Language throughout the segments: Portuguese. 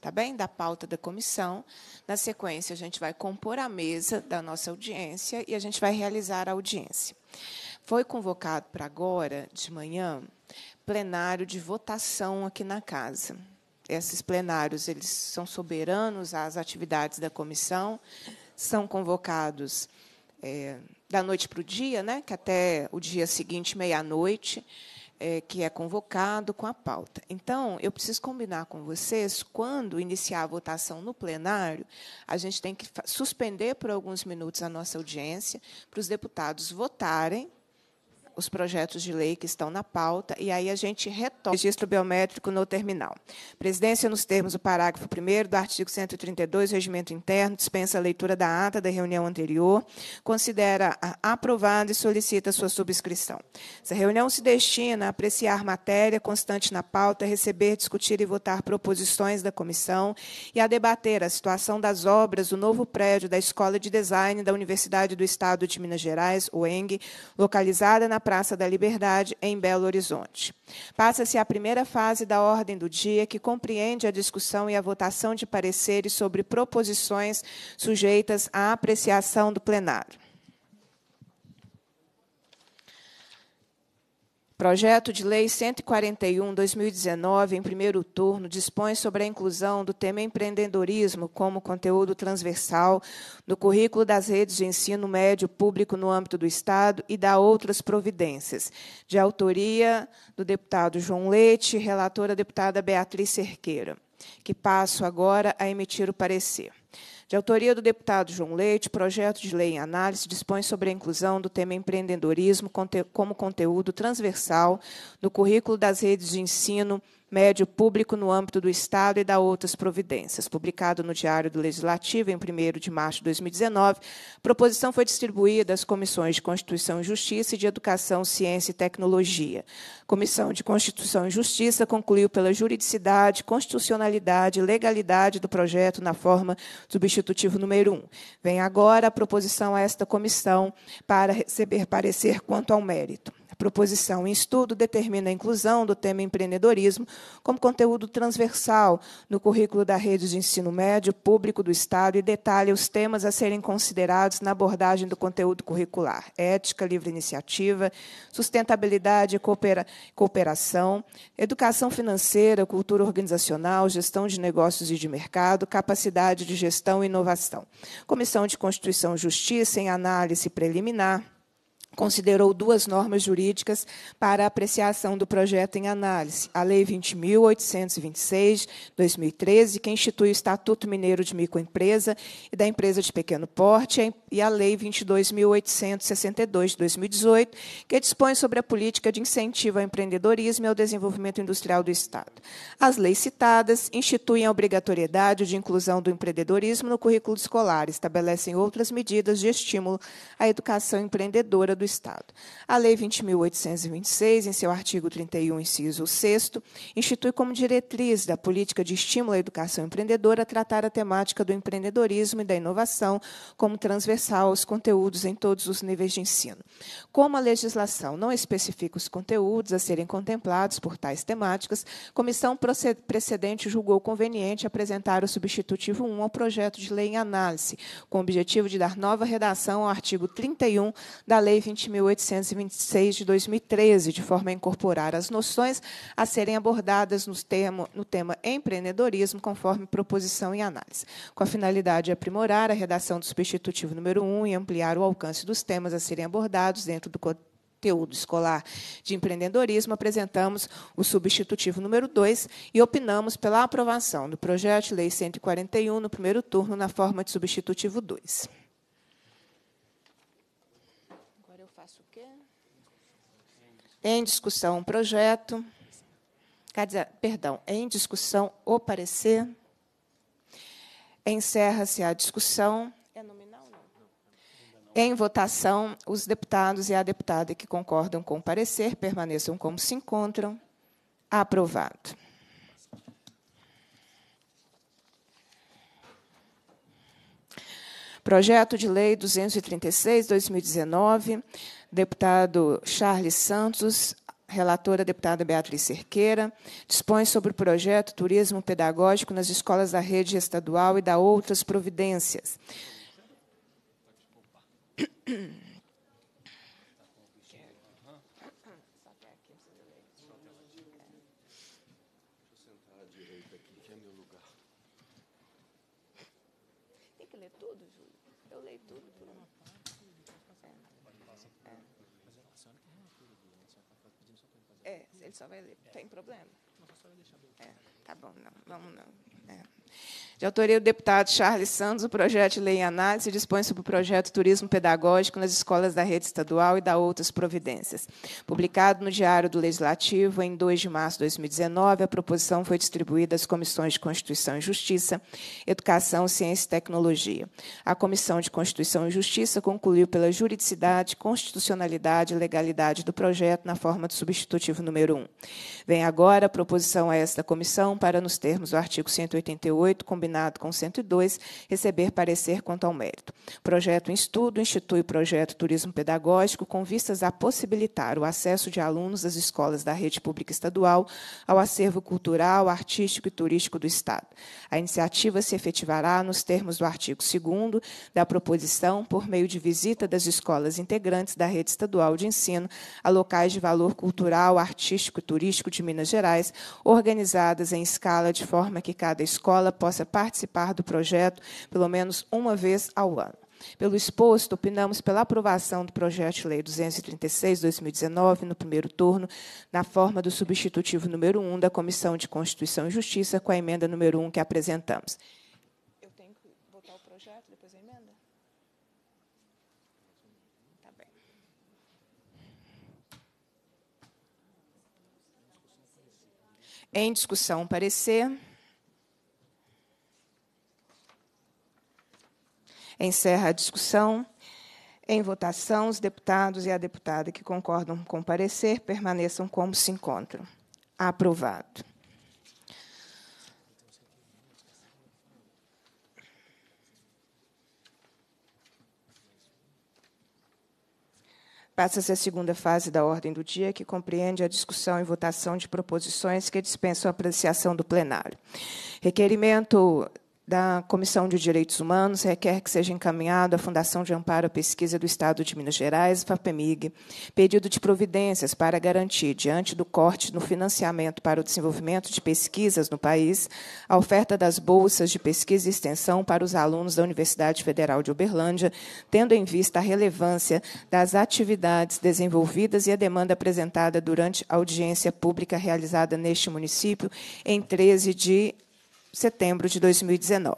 tá bem? Da pauta da comissão. Na sequência, a gente vai compor a mesa da nossa audiência e a gente vai realizar a audiência. Foi convocado para agora, de manhã, plenário de votação aqui na casa. Esses plenários, eles são soberanos às atividades da comissão, são convocados é, da noite para o dia, né? Que até o dia seguinte, meia-noite é, que é convocado com a pauta. Então, eu preciso combinar com vocês, quando iniciar a votação no plenário, a gente tem que suspender por alguns minutos a nossa audiência, para os deputados votarem os projetos de lei que estão na pauta e aí a gente retoma o registro biométrico no terminal. Presidência, nos termos do parágrafo 1 do artigo 132 do Regimento Interno, dispensa a leitura da ata da reunião anterior, considera aprovada e solicita sua subscrição. Essa reunião se destina a apreciar matéria constante na pauta, receber, discutir e votar proposições da comissão e a debater a situação das obras do novo prédio da Escola de Design da Universidade do Estado de Minas Gerais, UENG, localizada na Praça da Liberdade, em Belo Horizonte. Passa-se a primeira fase da ordem do dia, que compreende a discussão e a votação de pareceres sobre proposições sujeitas à apreciação do plenário. Projeto de Lei 141/2019, em primeiro turno, dispõe sobre a inclusão do tema empreendedorismo como conteúdo transversal no currículo das redes de ensino médio público no âmbito do Estado e da outras providências. De autoria do deputado João Leite, relatora deputada Beatriz Cerqueira, que passo agora a emitir o parecer. De autoria do deputado João Leite, projeto de lei em análise dispõe sobre a inclusão do tema empreendedorismo como conteúdo transversal no currículo das redes de ensino médio público no âmbito do Estado e da outras providências, publicado no Diário do Legislativo em 1 de março de 2019. A proposição foi distribuída às comissões de Constituição e Justiça e de Educação, Ciência e Tecnologia. A Comissão de Constituição e Justiça concluiu pela juridicidade, constitucionalidade e legalidade do projeto na forma substitutivo número 1. Vem agora a proposição a esta comissão para receber parecer quanto ao mérito. A proposição em estudo determina a inclusão do tema empreendedorismo como conteúdo transversal no currículo da rede de ensino médio público do Estado e detalha os temas a serem considerados na abordagem do conteúdo curricular: ética, livre iniciativa, sustentabilidade e cooperação, educação financeira, cultura organizacional, gestão de negócios e de mercado, capacidade de gestão e inovação. Comissão de Constituição e Justiça, em análise preliminar considerou duas normas jurídicas para apreciação do projeto em análise: a Lei 20.826/2013, que institui o Estatuto Mineiro de Microempresa e da Empresa de Pequeno Porte, e a Lei 22.862/2018, que dispõe sobre a política de incentivo ao empreendedorismo e ao desenvolvimento industrial do Estado. As leis citadas instituem a obrigatoriedade de inclusão do empreendedorismo no currículo escolar, estabelecem outras medidas de estímulo à educação empreendedora do do Estado. A Lei 20.826, em seu artigo 31, inciso 6, institui como diretriz da política de estímulo à educação empreendedora tratar a temática do empreendedorismo e da inovação como transversal aos conteúdos em todos os níveis de ensino. Como a legislação não especifica os conteúdos a serem contemplados por tais temáticas, a comissão precedente julgou conveniente apresentar o substitutivo 1 ao projeto de lei em análise, com o objetivo de dar nova redação ao artigo 31 da Lei 20.826. 20.826 de 2013, de forma a incorporar as noções a serem abordadas no, no tema empreendedorismo, conforme proposição e análise, com a finalidade de aprimorar a redação do substitutivo número 1 e ampliar o alcance dos temas a serem abordados dentro do conteúdo escolar de empreendedorismo, apresentamos o substitutivo número 2 e opinamos pela aprovação do projeto de lei 141 no primeiro turno na forma de substitutivo 2. Em discussão o projeto. Quer dizer, perdão, em discussão o parecer. Encerra-se a discussão. É nominal, não? Em votação, os deputados e a deputada que concordam com o parecer permaneçam como se encontram. Aprovado. Projeto de Lei 236/2019, deputado Charles Santos, relatora deputada Beatriz Cerqueira, dispõe sobre o projeto Turismo Pedagógico nas escolas da rede estadual e da outras providências. só vai ler. Tem problema? Não, só vai deixar bem. É, tá bom, não. Vamos não. De autoria do deputado Charles Santos, o projeto de lei em análise dispõe sobre o projeto Turismo Pedagógico nas escolas da rede estadual e da outras providências. Publicado no Diário do Legislativo em 2 de março de 2019, a proposição foi distribuída às comissões de Constituição e Justiça, Educação, Ciência e Tecnologia. A Comissão de Constituição e Justiça concluiu pela juridicidade, constitucionalidade e legalidade do projeto na forma do substitutivo número 1. Vem agora a proposição a esta comissão para, nos termos do artigo 188, com combinado com 102, receber parecer quanto ao mérito. Projeto em estudo institui o projeto Turismo Pedagógico com vistas a possibilitar o acesso de alunos das escolas da rede pública estadual ao acervo cultural, artístico e turístico do Estado. A iniciativa se efetivará nos termos do artigo 2 da proposição por meio de visita das escolas integrantes da rede estadual de ensino a locais de valor cultural, artístico e turístico de Minas Gerais, organizadas em escala de forma que cada escola possa participar do projeto pelo menos uma vez ao ano. Pelo exposto, opinamos pela aprovação do projeto de lei 236/2019 no primeiro turno, na forma do substitutivo número 1 da Comissão de Constituição e Justiça com a emenda número 1 que apresentamos. Eu tenho que votar o projeto depois a emenda? Tá bem. Em discussão, parecer. Encerra a discussão. Em votação, os deputados e a deputada que concordam com o parecer permaneçam como se encontram. Aprovado. Passa-se a segunda fase da ordem do dia, que compreende a discussão e votação de proposições que dispensam a apreciação do plenário. Requerimento da Comissão de Direitos Humanos requer que seja encaminhado à Fundação de Amparo à Pesquisa do Estado de Minas Gerais, FAPEMIG, pedido de providências para garantir, diante do corte no financiamento para o desenvolvimento de pesquisas no país, a oferta das bolsas de pesquisa e extensão para os alunos da Universidade Federal de Uberlândia, tendo em vista a relevância das atividades desenvolvidas e a demanda apresentada durante a audiência pública realizada neste município em 13 de setembro de 2019.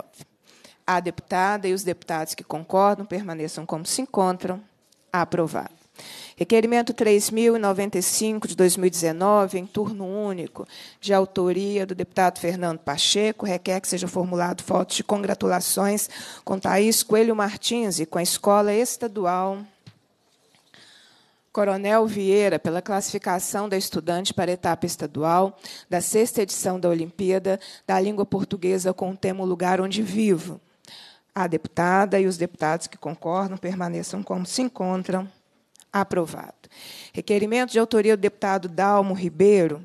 A deputada e os deputados que concordam permaneçam como se encontram. Aprovado. Requerimento 3095 de 2019, em turno único, de autoria do deputado Fernando Pacheco, requer que seja formulado fotos de congratulações com Thaís Coelho Martins e com a Escola Estadual Coronel Vieira pela classificação da estudante para a etapa estadual da sexta edição da Olimpíada da Língua Portuguesa com o tema Lugar Onde Vivo. A deputada e os deputados que concordam permaneçam como se encontram. Aprovado. Requerimento de autoria do deputado Dalmo Ribeiro.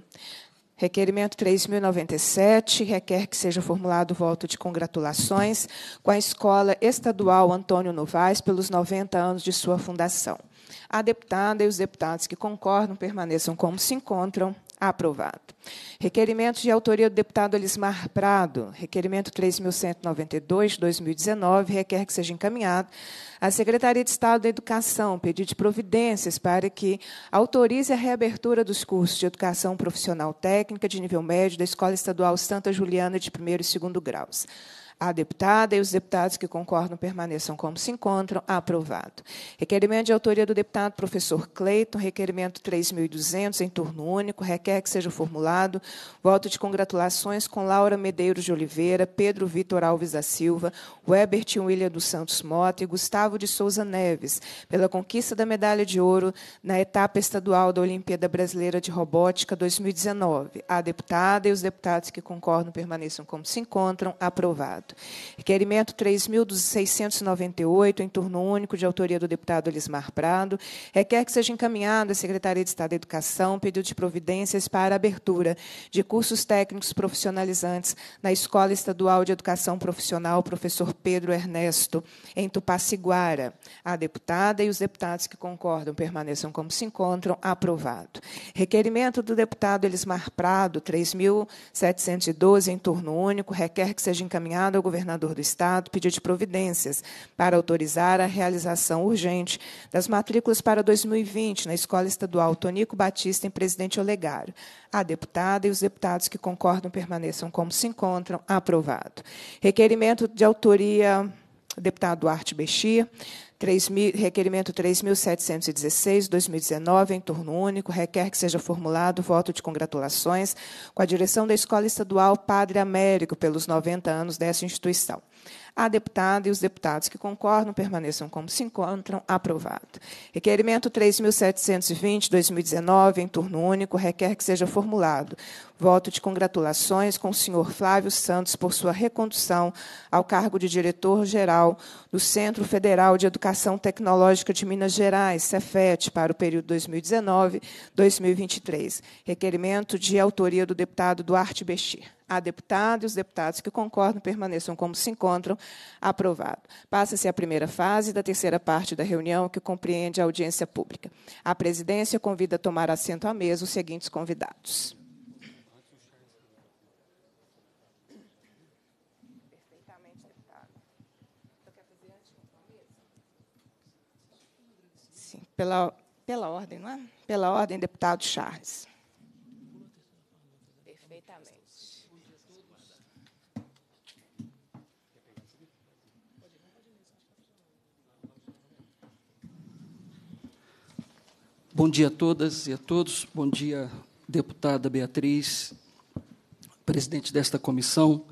Requerimento 3.097 requer que seja formulado voto de congratulações com a Escola Estadual Antônio Novaes pelos 90 anos de sua fundação. A deputada e os deputados que concordam permaneçam como se encontram. Aprovado. Requerimento de autoria do deputado Elismar Prado, requerimento 3.192, 2019, requer que seja encaminhado à Secretaria de Estado da Educação, pedido de providências para que autorize a reabertura dos cursos de Educação Profissional Técnica de nível médio da Escola Estadual Santa Juliana de primeiro e segundo graus. A deputada e os deputados que concordam permaneçam como se encontram. Aprovado. Requerimento de autoria do deputado professor Cleiton, requerimento 3.200, em turno único, requer que seja formulado voto de congratulações com Laura Medeiros de Oliveira, Pedro Vitor Alves da Silva, Webert William dos Santos Mota e Gustavo de Souza Neves, pela conquista da medalha de ouro na etapa estadual da Olimpíada Brasileira de Robótica 2019. A deputada e os deputados que concordam permaneçam como se encontram. Aprovado. Requerimento 3.698, em turno único, de autoria do deputado Elismar Prado, requer que seja encaminhado à Secretaria de Estado da Educação pedido de providências para a abertura de cursos técnicos profissionalizantes na Escola Estadual de Educação Profissional Professor Pedro Ernesto, em Tupaciguara. A deputada e os deputados que concordam permaneçam como se encontram. Aprovado. Requerimento do deputado Elismar Prado, 3.712, em turno único, requer que seja encaminhado ao governador do Estado pedido de providências para autorizar a realização urgente das matrículas para 2020 na Escola Estadual Tonico Batista em Presidente Olegário. A deputada e os deputados que concordam permaneçam como se encontram. Aprovado. Requerimento de autoria deputado Duarte Bexia, 3 requerimento 3.716, 2019, em turno único, requer que seja formulado voto de congratulações com a direção da Escola Estadual Padre Américo pelos 90 anos dessa instituição a deputada e os deputados que concordam permaneçam como se encontram. Aprovado. Requerimento 3.720-2019, em turno único, requer que seja formulado voto de congratulações com o senhor Flávio Santos por sua recondução ao cargo de diretor-geral do Centro Federal de Educação Tecnológica de Minas Gerais, Cefet, para o período 2019-2023. Requerimento de autoria do deputado Duarte Bechir a deputada e os deputados que concordam permaneçam como se encontram. Aprovado. Passa-se a primeira fase da terceira parte da reunião, que compreende a audiência pública. A presidência convida a tomar assento à mesa os seguintes convidados. pela, pela ordem, não é? Pela ordem, deputado Charles. Bom dia a todas e a todos. Bom dia, deputada Beatriz, presidente desta comissão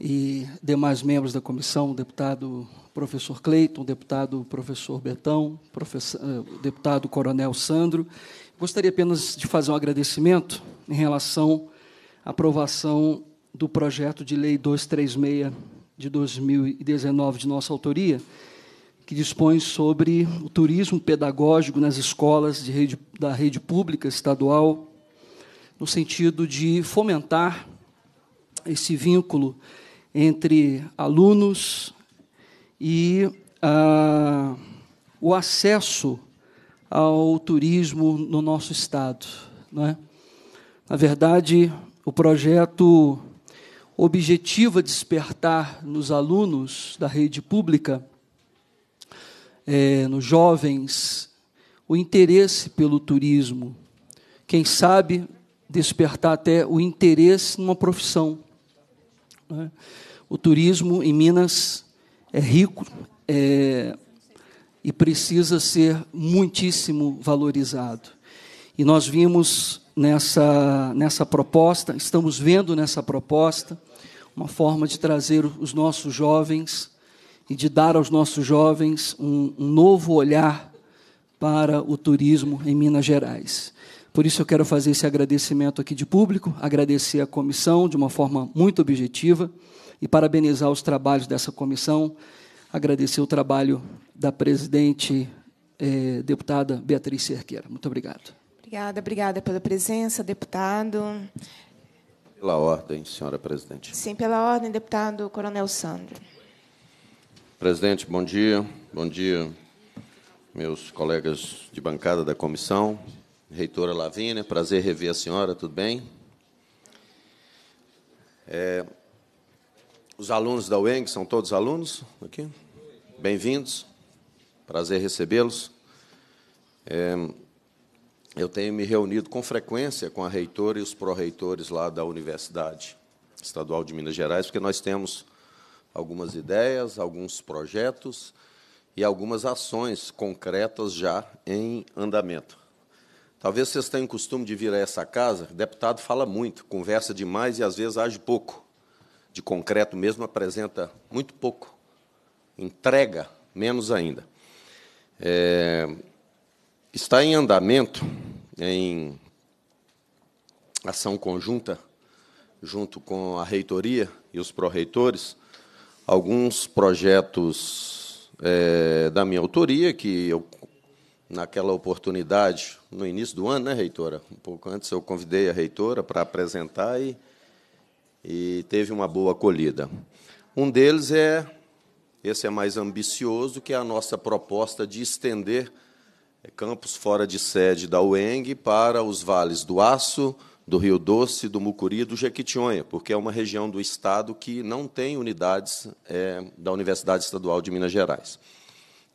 e demais membros da comissão, deputado professor Cleiton, deputado professor Betão, professor, eh, deputado coronel Sandro. Gostaria apenas de fazer um agradecimento em relação à aprovação do projeto de lei 236 de 2019 de nossa autoria, que dispõe sobre o turismo pedagógico nas escolas rede, da rede pública estadual, no sentido de fomentar esse vínculo entre alunos e ah, o acesso ao turismo no nosso estado. Não é? Na verdade, o projeto objetiva despertar nos alunos da rede pública é, nos jovens o interesse pelo turismo. Quem sabe despertar até o interesse numa profissão. Né? O turismo em Minas é rico é, e precisa ser muitíssimo valorizado. E nós vimos nessa, nessa proposta, estamos vendo nessa proposta, uma forma de trazer os nossos jovens e de dar aos nossos jovens um, um novo olhar para o turismo em Minas Gerais. Por isso eu quero fazer esse agradecimento aqui de público, agradecer à comissão de uma forma muito objetiva e parabenizar os trabalhos dessa comissão, agradecer o trabalho da presidente eh, deputada Beatriz Cerqueira. Muito obrigado. Obrigada, obrigada pela presença, deputado. Pela ordem, senhora presidente. Sim, pela ordem, deputado Coronel Sandro. Presidente, bom dia. Bom dia, meus colegas de bancada da comissão. Reitora Lavínia, prazer rever a senhora, tudo bem? É, os alunos da UENG são todos alunos aqui? Bem-vindos, prazer recebê-los. É, eu tenho me reunido com frequência com a reitora e os pró-reitores lá da Universidade Estadual de Minas Gerais, porque nós temos algumas ideias, alguns projetos e algumas ações concretas já em andamento. Talvez vocês tenham o costume de vir a essa casa, deputado fala muito, conversa demais e às vezes age pouco. De concreto mesmo apresenta muito pouco. Entrega menos ainda. É, está em andamento, em ação conjunta, junto com a reitoria e os pró-reitores, alguns projetos é, da minha autoria, que eu, naquela oportunidade, no início do ano, né, reitora? Um pouco antes eu convidei a reitora para apresentar e, e teve uma boa acolhida. Um deles é, esse é mais ambicioso, que é a nossa proposta de estender é, campos fora de sede da UENG para os vales do Aço, do Rio Doce, do Mucuri e do Jequitinhonha, porque é uma região do Estado que não tem unidades é, da Universidade Estadual de Minas Gerais,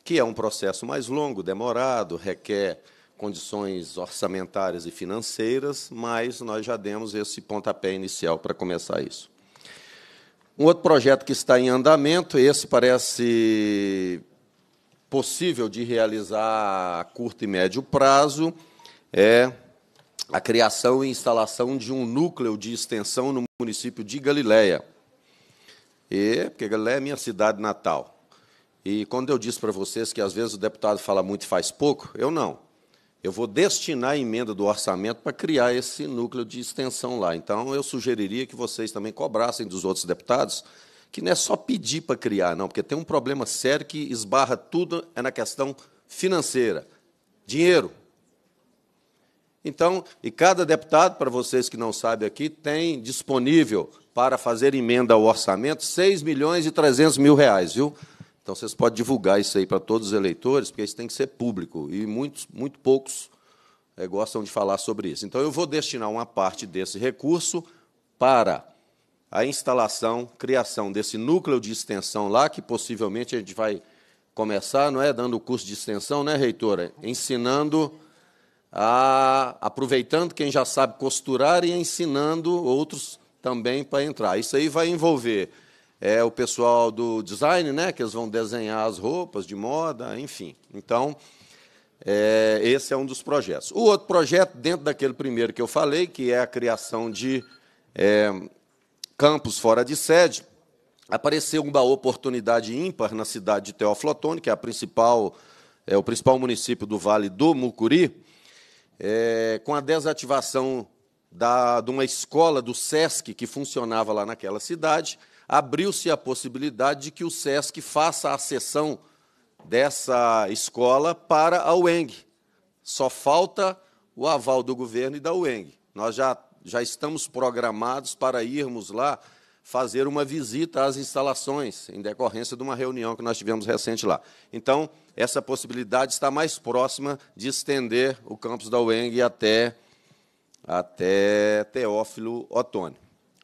que é um processo mais longo, demorado, requer condições orçamentárias e financeiras, mas nós já demos esse pontapé inicial para começar isso. Um outro projeto que está em andamento, esse parece possível de realizar a curto e médio prazo, é a criação e instalação de um núcleo de extensão no município de Galiléia. E, porque Galiléia é minha cidade natal. E quando eu disse para vocês que às vezes o deputado fala muito e faz pouco, eu não. Eu vou destinar a emenda do orçamento para criar esse núcleo de extensão lá. Então, eu sugeriria que vocês também cobrassem dos outros deputados que não é só pedir para criar, não, porque tem um problema sério que esbarra tudo é na questão financeira. Dinheiro, então, e cada deputado, para vocês que não sabem aqui, tem disponível para fazer emenda ao orçamento 6 milhões e 300 mil reais, viu? Então, vocês podem divulgar isso aí para todos os eleitores, porque isso tem que ser público, e muitos, muito poucos é, gostam de falar sobre isso. Então, eu vou destinar uma parte desse recurso para a instalação, criação desse núcleo de extensão lá, que possivelmente a gente vai começar, não é? Dando o curso de extensão, né, reitora? Ensinando a, aproveitando quem já sabe costurar e ensinando outros também para entrar. Isso aí vai envolver é, o pessoal do design, né, que eles vão desenhar as roupas de moda, enfim. Então, é, esse é um dos projetos. O outro projeto, dentro daquele primeiro que eu falei, que é a criação de é, campos fora de sede, apareceu uma oportunidade ímpar na cidade de Teoflotone, que é, a principal, é o principal município do Vale do Mucuri, é, com a desativação da, de uma escola do SESC que funcionava lá naquela cidade, abriu-se a possibilidade de que o SESC faça a cessão dessa escola para a UENG. Só falta o aval do governo e da UENG. Nós já, já estamos programados para irmos lá fazer uma visita às instalações, em decorrência de uma reunião que nós tivemos recente lá. Então, essa possibilidade está mais próxima de estender o campus da UENG até, até Teófilo Otônio.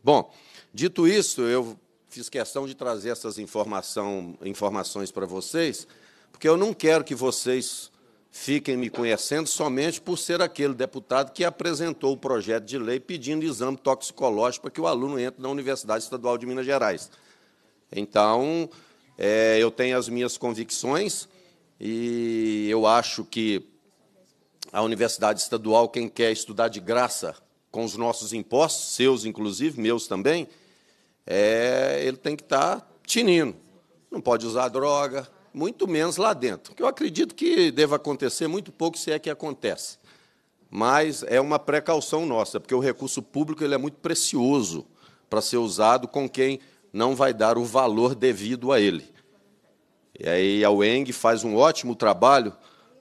Bom, dito isso, eu fiz questão de trazer essas informação, informações para vocês, porque eu não quero que vocês fiquem me conhecendo somente por ser aquele deputado que apresentou o projeto de lei pedindo exame toxicológico para que o aluno entre na Universidade Estadual de Minas Gerais. Então, é, eu tenho as minhas convicções e eu acho que a Universidade Estadual, quem quer estudar de graça com os nossos impostos, seus inclusive, meus também, é, ele tem que estar tá tinindo. Não pode usar droga, muito menos lá dentro. Que eu acredito que deva acontecer muito pouco, se é que acontece. Mas é uma precaução nossa, porque o recurso público ele é muito precioso para ser usado com quem não vai dar o valor devido a ele. E aí a UENG faz um ótimo trabalho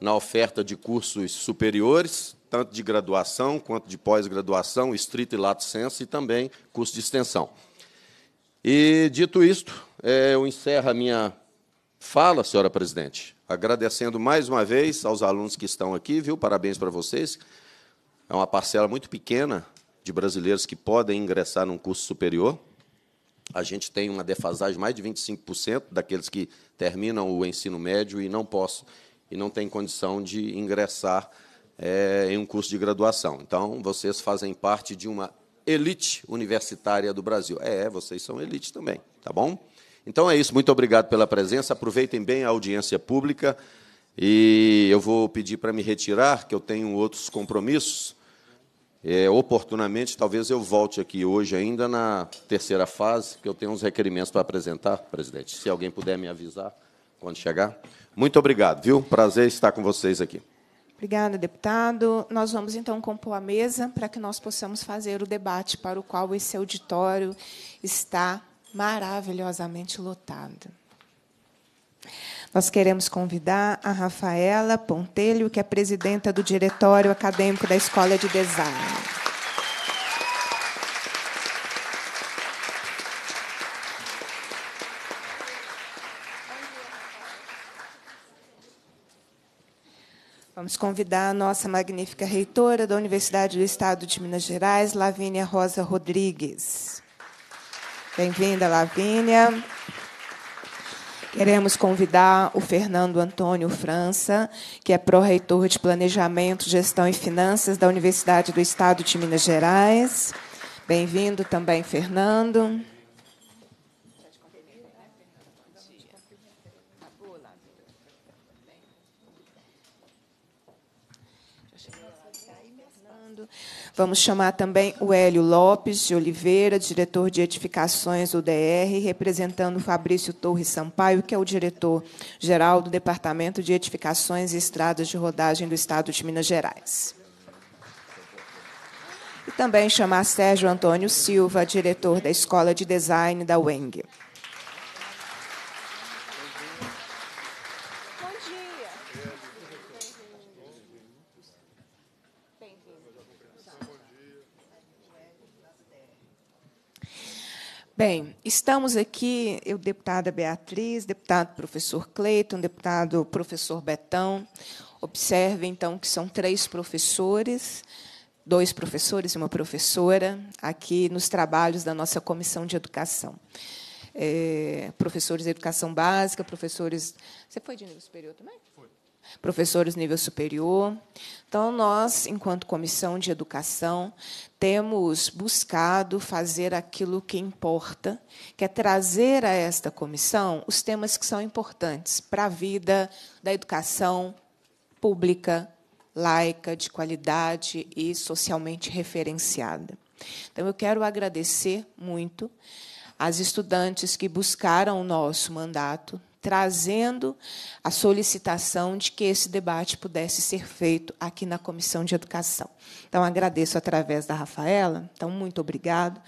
na oferta de cursos superiores, tanto de graduação quanto de pós-graduação, estrito e lato senso, e também curso de extensão. E, dito isto, eh, eu encerro a minha Fala, senhora presidente. Agradecendo mais uma vez aos alunos que estão aqui, viu? Parabéns para vocês. É uma parcela muito pequena de brasileiros que podem ingressar num curso superior. A gente tem uma defasagem mais de 25% daqueles que terminam o ensino médio e não posso e não tem condição de ingressar é, em um curso de graduação. Então, vocês fazem parte de uma elite universitária do Brasil. É, é vocês são elite também, tá bom? Então é isso, muito obrigado pela presença. Aproveitem bem a audiência pública e eu vou pedir para me retirar, que eu tenho outros compromissos. É, oportunamente, talvez eu volte aqui hoje ainda na terceira fase, que eu tenho uns requerimentos para apresentar, presidente. Se alguém puder me avisar quando chegar. Muito obrigado, viu? Prazer estar com vocês aqui. Obrigada, deputado. Nós vamos então compor a mesa para que nós possamos fazer o debate para o qual esse auditório está maravilhosamente lotado. Nós queremos convidar a Rafaela Pontelho, que é presidenta do Diretório Acadêmico da Escola de Design. Vamos convidar a nossa magnífica reitora da Universidade do Estado de Minas Gerais, Lavínia Rosa Rodrigues. Bem-vinda, Lavínia. Queremos convidar o Fernando Antônio França, que é pró-reitor de Planejamento, Gestão e Finanças da Universidade do Estado de Minas Gerais. Bem-vindo também, Fernando. Vamos chamar também o Hélio Lopes de Oliveira, diretor de edificações UDR, representando o Fabrício Torres Sampaio, que é o diretor-geral do Departamento de Edificações e Estradas de Rodagem do Estado de Minas Gerais. E também chamar Sérgio Antônio Silva, diretor da Escola de Design da UENG. Bem, estamos aqui, eu, deputada Beatriz, deputado professor Cleiton, deputado professor Betão. Observe, então, que são três professores, dois professores e uma professora, aqui nos trabalhos da nossa Comissão de Educação. É, professores de Educação Básica, professores... Você foi de nível superior também? Foi professores nível superior. Então, nós, enquanto comissão de educação, temos buscado fazer aquilo que importa, que é trazer a esta comissão os temas que são importantes para a vida da educação pública, laica, de qualidade e socialmente referenciada. Então, eu quero agradecer muito às estudantes que buscaram o nosso mandato trazendo a solicitação de que esse debate pudesse ser feito aqui na Comissão de Educação. Então, agradeço através da Rafaela, então, muito obrigado,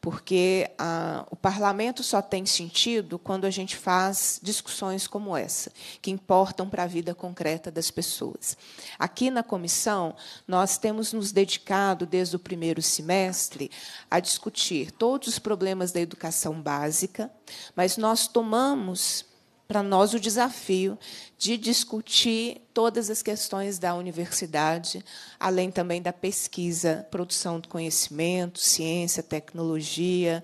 porque a, ah, o parlamento só tem sentido quando a gente faz discussões como essa, que importam para a vida concreta das pessoas. Aqui na comissão, nós temos nos dedicado, desde o primeiro semestre, a discutir todos os problemas da educação básica, mas nós tomamos para nós o desafio de discutir todas as questões da universidade, além também da pesquisa, produção do conhecimento, ciência, tecnologia.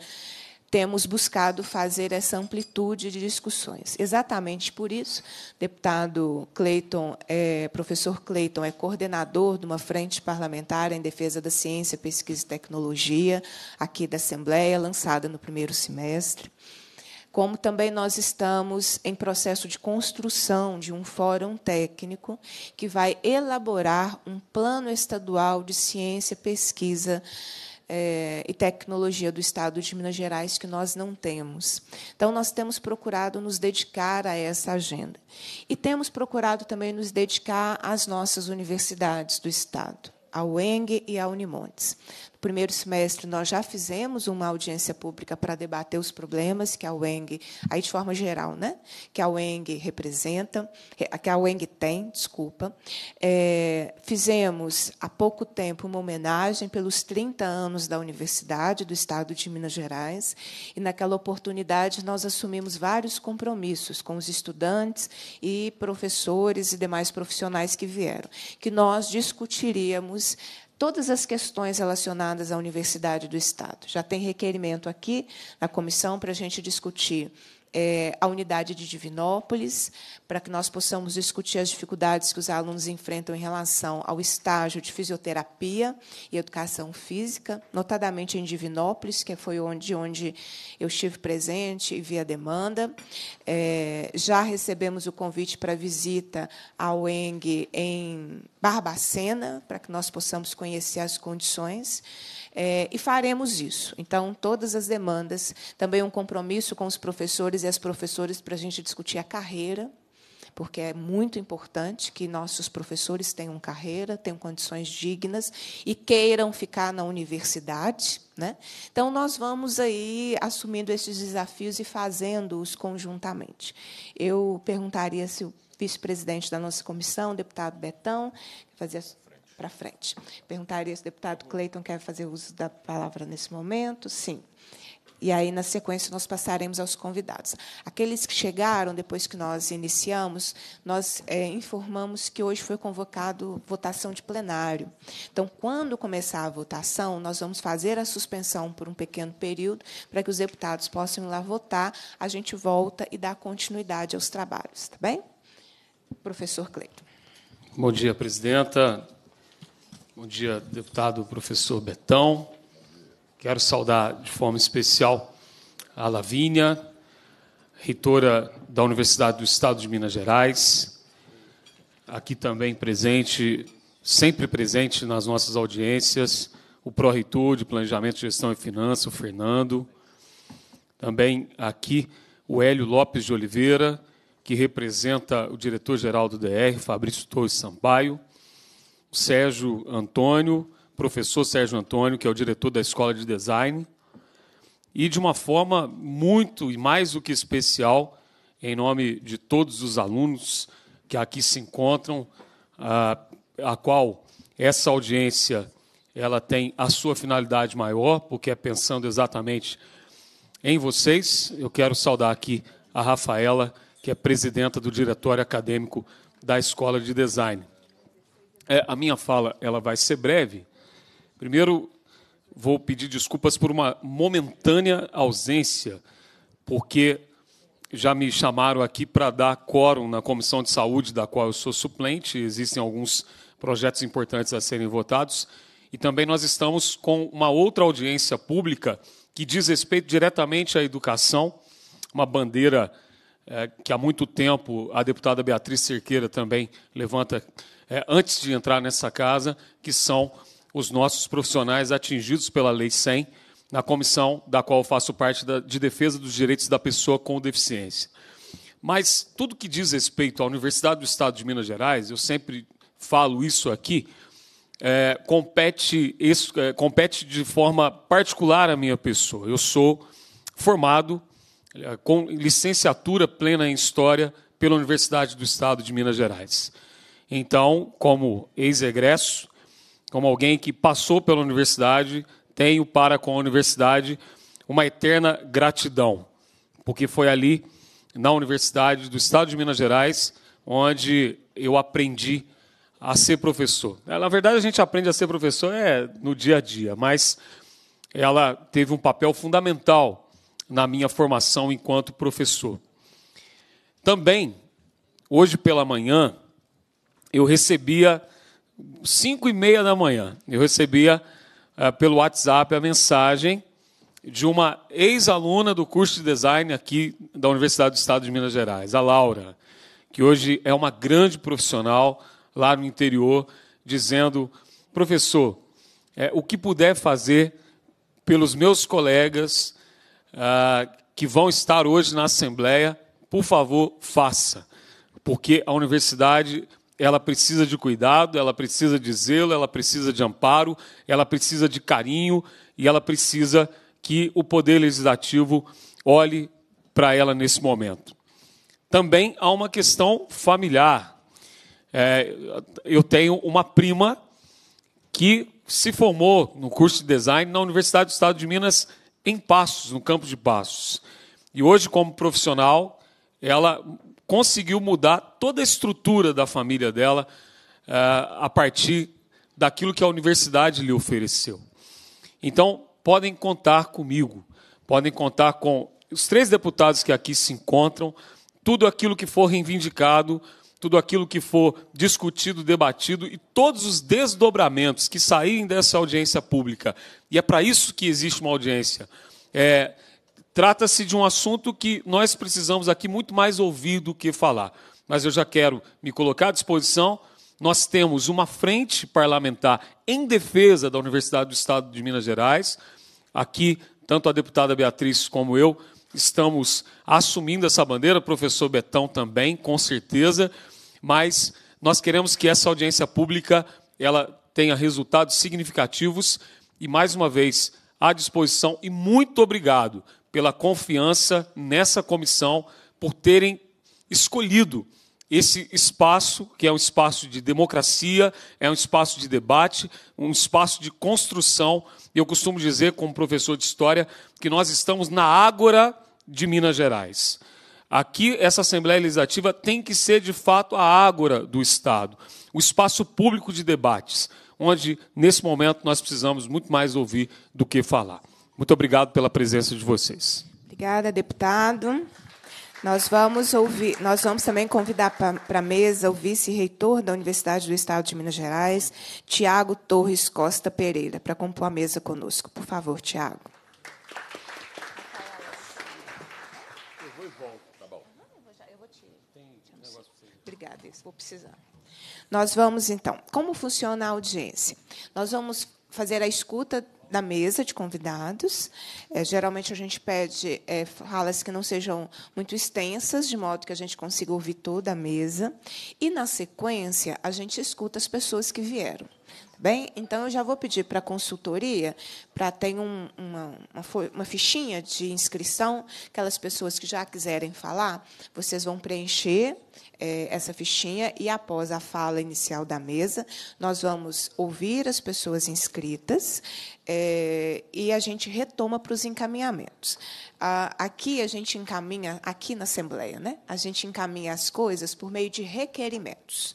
Temos buscado fazer essa amplitude de discussões. Exatamente por isso, deputado Cleiton, é, professor Cleiton é coordenador de uma frente parlamentar em defesa da ciência, pesquisa e tecnologia, aqui da Assembleia, lançada no primeiro semestre como também nós estamos em processo de construção de um fórum técnico que vai elaborar um plano estadual de ciência, pesquisa eh, e tecnologia do Estado de Minas Gerais, que nós não temos. Então, nós temos procurado nos dedicar a essa agenda. E temos procurado também nos dedicar às nossas universidades do Estado a UENG e a Unimontes primeiro semestre nós já fizemos uma audiência pública para debater os problemas que a UENG, aí de forma geral, né, que a UENG representa, que a UENG tem, desculpa. É, fizemos há pouco tempo uma homenagem pelos 30 anos da Universidade do Estado de Minas Gerais e naquela oportunidade nós assumimos vários compromissos com os estudantes e professores e demais profissionais que vieram, que nós discutiríamos todas as questões relacionadas à Universidade do Estado. Já tem requerimento aqui na comissão para a gente discutir é, a unidade de Divinópolis, para que nós possamos discutir as dificuldades que os alunos enfrentam em relação ao estágio de fisioterapia e educação física, notadamente em Divinópolis, que foi onde, onde eu estive presente e vi a demanda. É, já recebemos o convite para visita ao ENG em Barbacena, para que nós possamos conhecer as condições é, e faremos isso. Então, todas as demandas, também um compromisso com os professores e as professoras para a gente discutir a carreira, porque é muito importante que nossos professores tenham carreira, tenham condições dignas e queiram ficar na universidade. Né? Então, nós vamos aí assumindo esses desafios e fazendo-os conjuntamente. Eu perguntaria se o vice-presidente da nossa comissão, o deputado Betão, fazia para frente. Perguntaria se o deputado Cleiton quer fazer uso da palavra nesse momento. Sim. E aí, na sequência, nós passaremos aos convidados. Aqueles que chegaram depois que nós iniciamos, nós é, informamos que hoje foi convocado votação de plenário. Então, quando começar a votação, nós vamos fazer a suspensão por um pequeno período para que os deputados possam ir lá votar. A gente volta e dá continuidade aos trabalhos, tá bem? Professor Cleiton. Bom dia, presidenta, Bom dia, deputado professor Betão. Quero saudar de forma especial a Lavínia, reitora da Universidade do Estado de Minas Gerais, aqui também presente, sempre presente nas nossas audiências, o pró-reitor de Planejamento, Gestão e Finanças, o Fernando. Também aqui o Hélio Lopes de Oliveira, que representa o diretor-geral do DR, Fabrício Torres Sampaio Sérgio Antônio, professor Sérgio Antônio, que é o diretor da Escola de Design, e de uma forma muito e mais do que especial, em nome de todos os alunos que aqui se encontram, a, qual essa audiência ela tem a sua finalidade maior, porque é pensando exatamente em vocês. Eu quero saudar aqui a Rafaela, que é presidenta do Diretório Acadêmico da Escola de Design. É, a minha fala ela vai ser breve. Primeiro, vou pedir desculpas por uma momentânea ausência, porque já me chamaram aqui para dar quórum na Comissão de Saúde, da qual eu sou suplente. Existem alguns projetos importantes a serem votados. E também nós estamos com uma outra audiência pública que diz respeito diretamente à educação, uma bandeira é, que há muito tempo a deputada Beatriz Cerqueira também levanta é, antes de entrar nessa casa, que são os nossos profissionais atingidos pela Lei 100, na comissão da qual faço parte da, de defesa dos direitos da pessoa com deficiência. Mas tudo que diz respeito à Universidade do Estado de Minas Gerais, eu sempre falo isso aqui, é, compete, isso, é, compete de forma particular à minha pessoa. Eu sou formado é, com licenciatura plena em História pela Universidade do Estado de Minas Gerais. Então, como ex-egresso, como alguém que passou pela universidade, tenho para com a universidade uma eterna gratidão, porque foi ali, na Universidade do Estado de Minas Gerais, onde eu aprendi a ser professor. É, na verdade, a gente aprende a ser professor é, no dia a dia, mas ela teve um papel fundamental na minha formação enquanto professor. Também, hoje pela manhã, eu recebia, 5 e meia da manhã, eu recebia uh, pelo WhatsApp a mensagem de uma ex-aluna do curso de design aqui da Universidade do Estado de Minas Gerais, a Laura, que hoje é uma grande profissional lá no interior, dizendo: professor, é, o que puder fazer pelos meus colegas ah, que vão estar hoje na Assembleia, por favor, faça. Porque a universidade ela precisa de cuidado, ela precisa de zelo, ela precisa de amparo, ela precisa de carinho e ela precisa que o poder legislativo olhe para ela nesse momento. Também há uma questão familiar. É, eu tenho uma prima que se formou no curso de design na Universidade do Estado de Minas, em Passos, no campo de Passos. E hoje, como profissional, ela conseguiu mudar toda a estrutura da família dela eh, a partir daquilo que a universidade lhe ofereceu. Então, podem contar comigo, podem contar com os três deputados que aqui se encontram, tudo aquilo que for reivindicado, tudo aquilo que for discutido, debatido e todos os desdobramentos que saírem dessa audiência pública. E é para isso que existe uma audiência. É, Trata-se de um assunto que nós precisamos aqui muito mais ouvir do que falar. Mas eu já quero me colocar à disposição. Nós temos uma frente parlamentar em defesa da Universidade do Estado de Minas Gerais. Aqui, tanto a deputada Beatriz como eu estamos assumindo essa bandeira, o professor Betão também, com certeza, mas nós queremos que essa audiência pública ela tenha resultados significativos e mais uma vez à disposição e muito obrigado pela confiança nessa comissão, por terem escolhido esse espaço, que é um espaço de democracia, é um espaço de debate, um espaço de construção. Eu costumo dizer, como professor de história, que nós estamos na ágora de Minas Gerais. Aqui, essa Assembleia Legislativa tem que ser, de fato, a ágora do Estado, o espaço público de debates, onde, nesse momento, nós precisamos muito mais ouvir do que falar. Muito obrigado pela presença de vocês. Obrigada, deputado. Nós vamos ouvir, nós vamos também convidar para a mesa o vice-reitor da Universidade do Estado de Minas Gerais, Tiago Torres Costa Pereira, para compor a mesa conosco. Por favor, Tiago. Obrigada, vou precisar. Nós vamos então. Como funciona a audiência? Nós vamos fazer a escuta da mesa de convidados. É, geralmente a gente pede é, falas que não sejam muito extensas, de modo que a gente consiga ouvir toda a mesa. E na sequência a gente escuta as pessoas que vieram. Tá bem, então eu já vou pedir para a consultoria, para ter um, uma, uma, uma, fichinha de inscrição, aquelas pessoas que já quiserem falar, vocês vão preencher é, essa fichinha e, após a fala inicial da mesa, nós vamos ouvir as pessoas inscritas é, e a gente retoma para os encaminhamentos. Ah, aqui a gente encaminha, aqui na Assembleia, né? a gente encaminha as coisas por meio de requerimentos.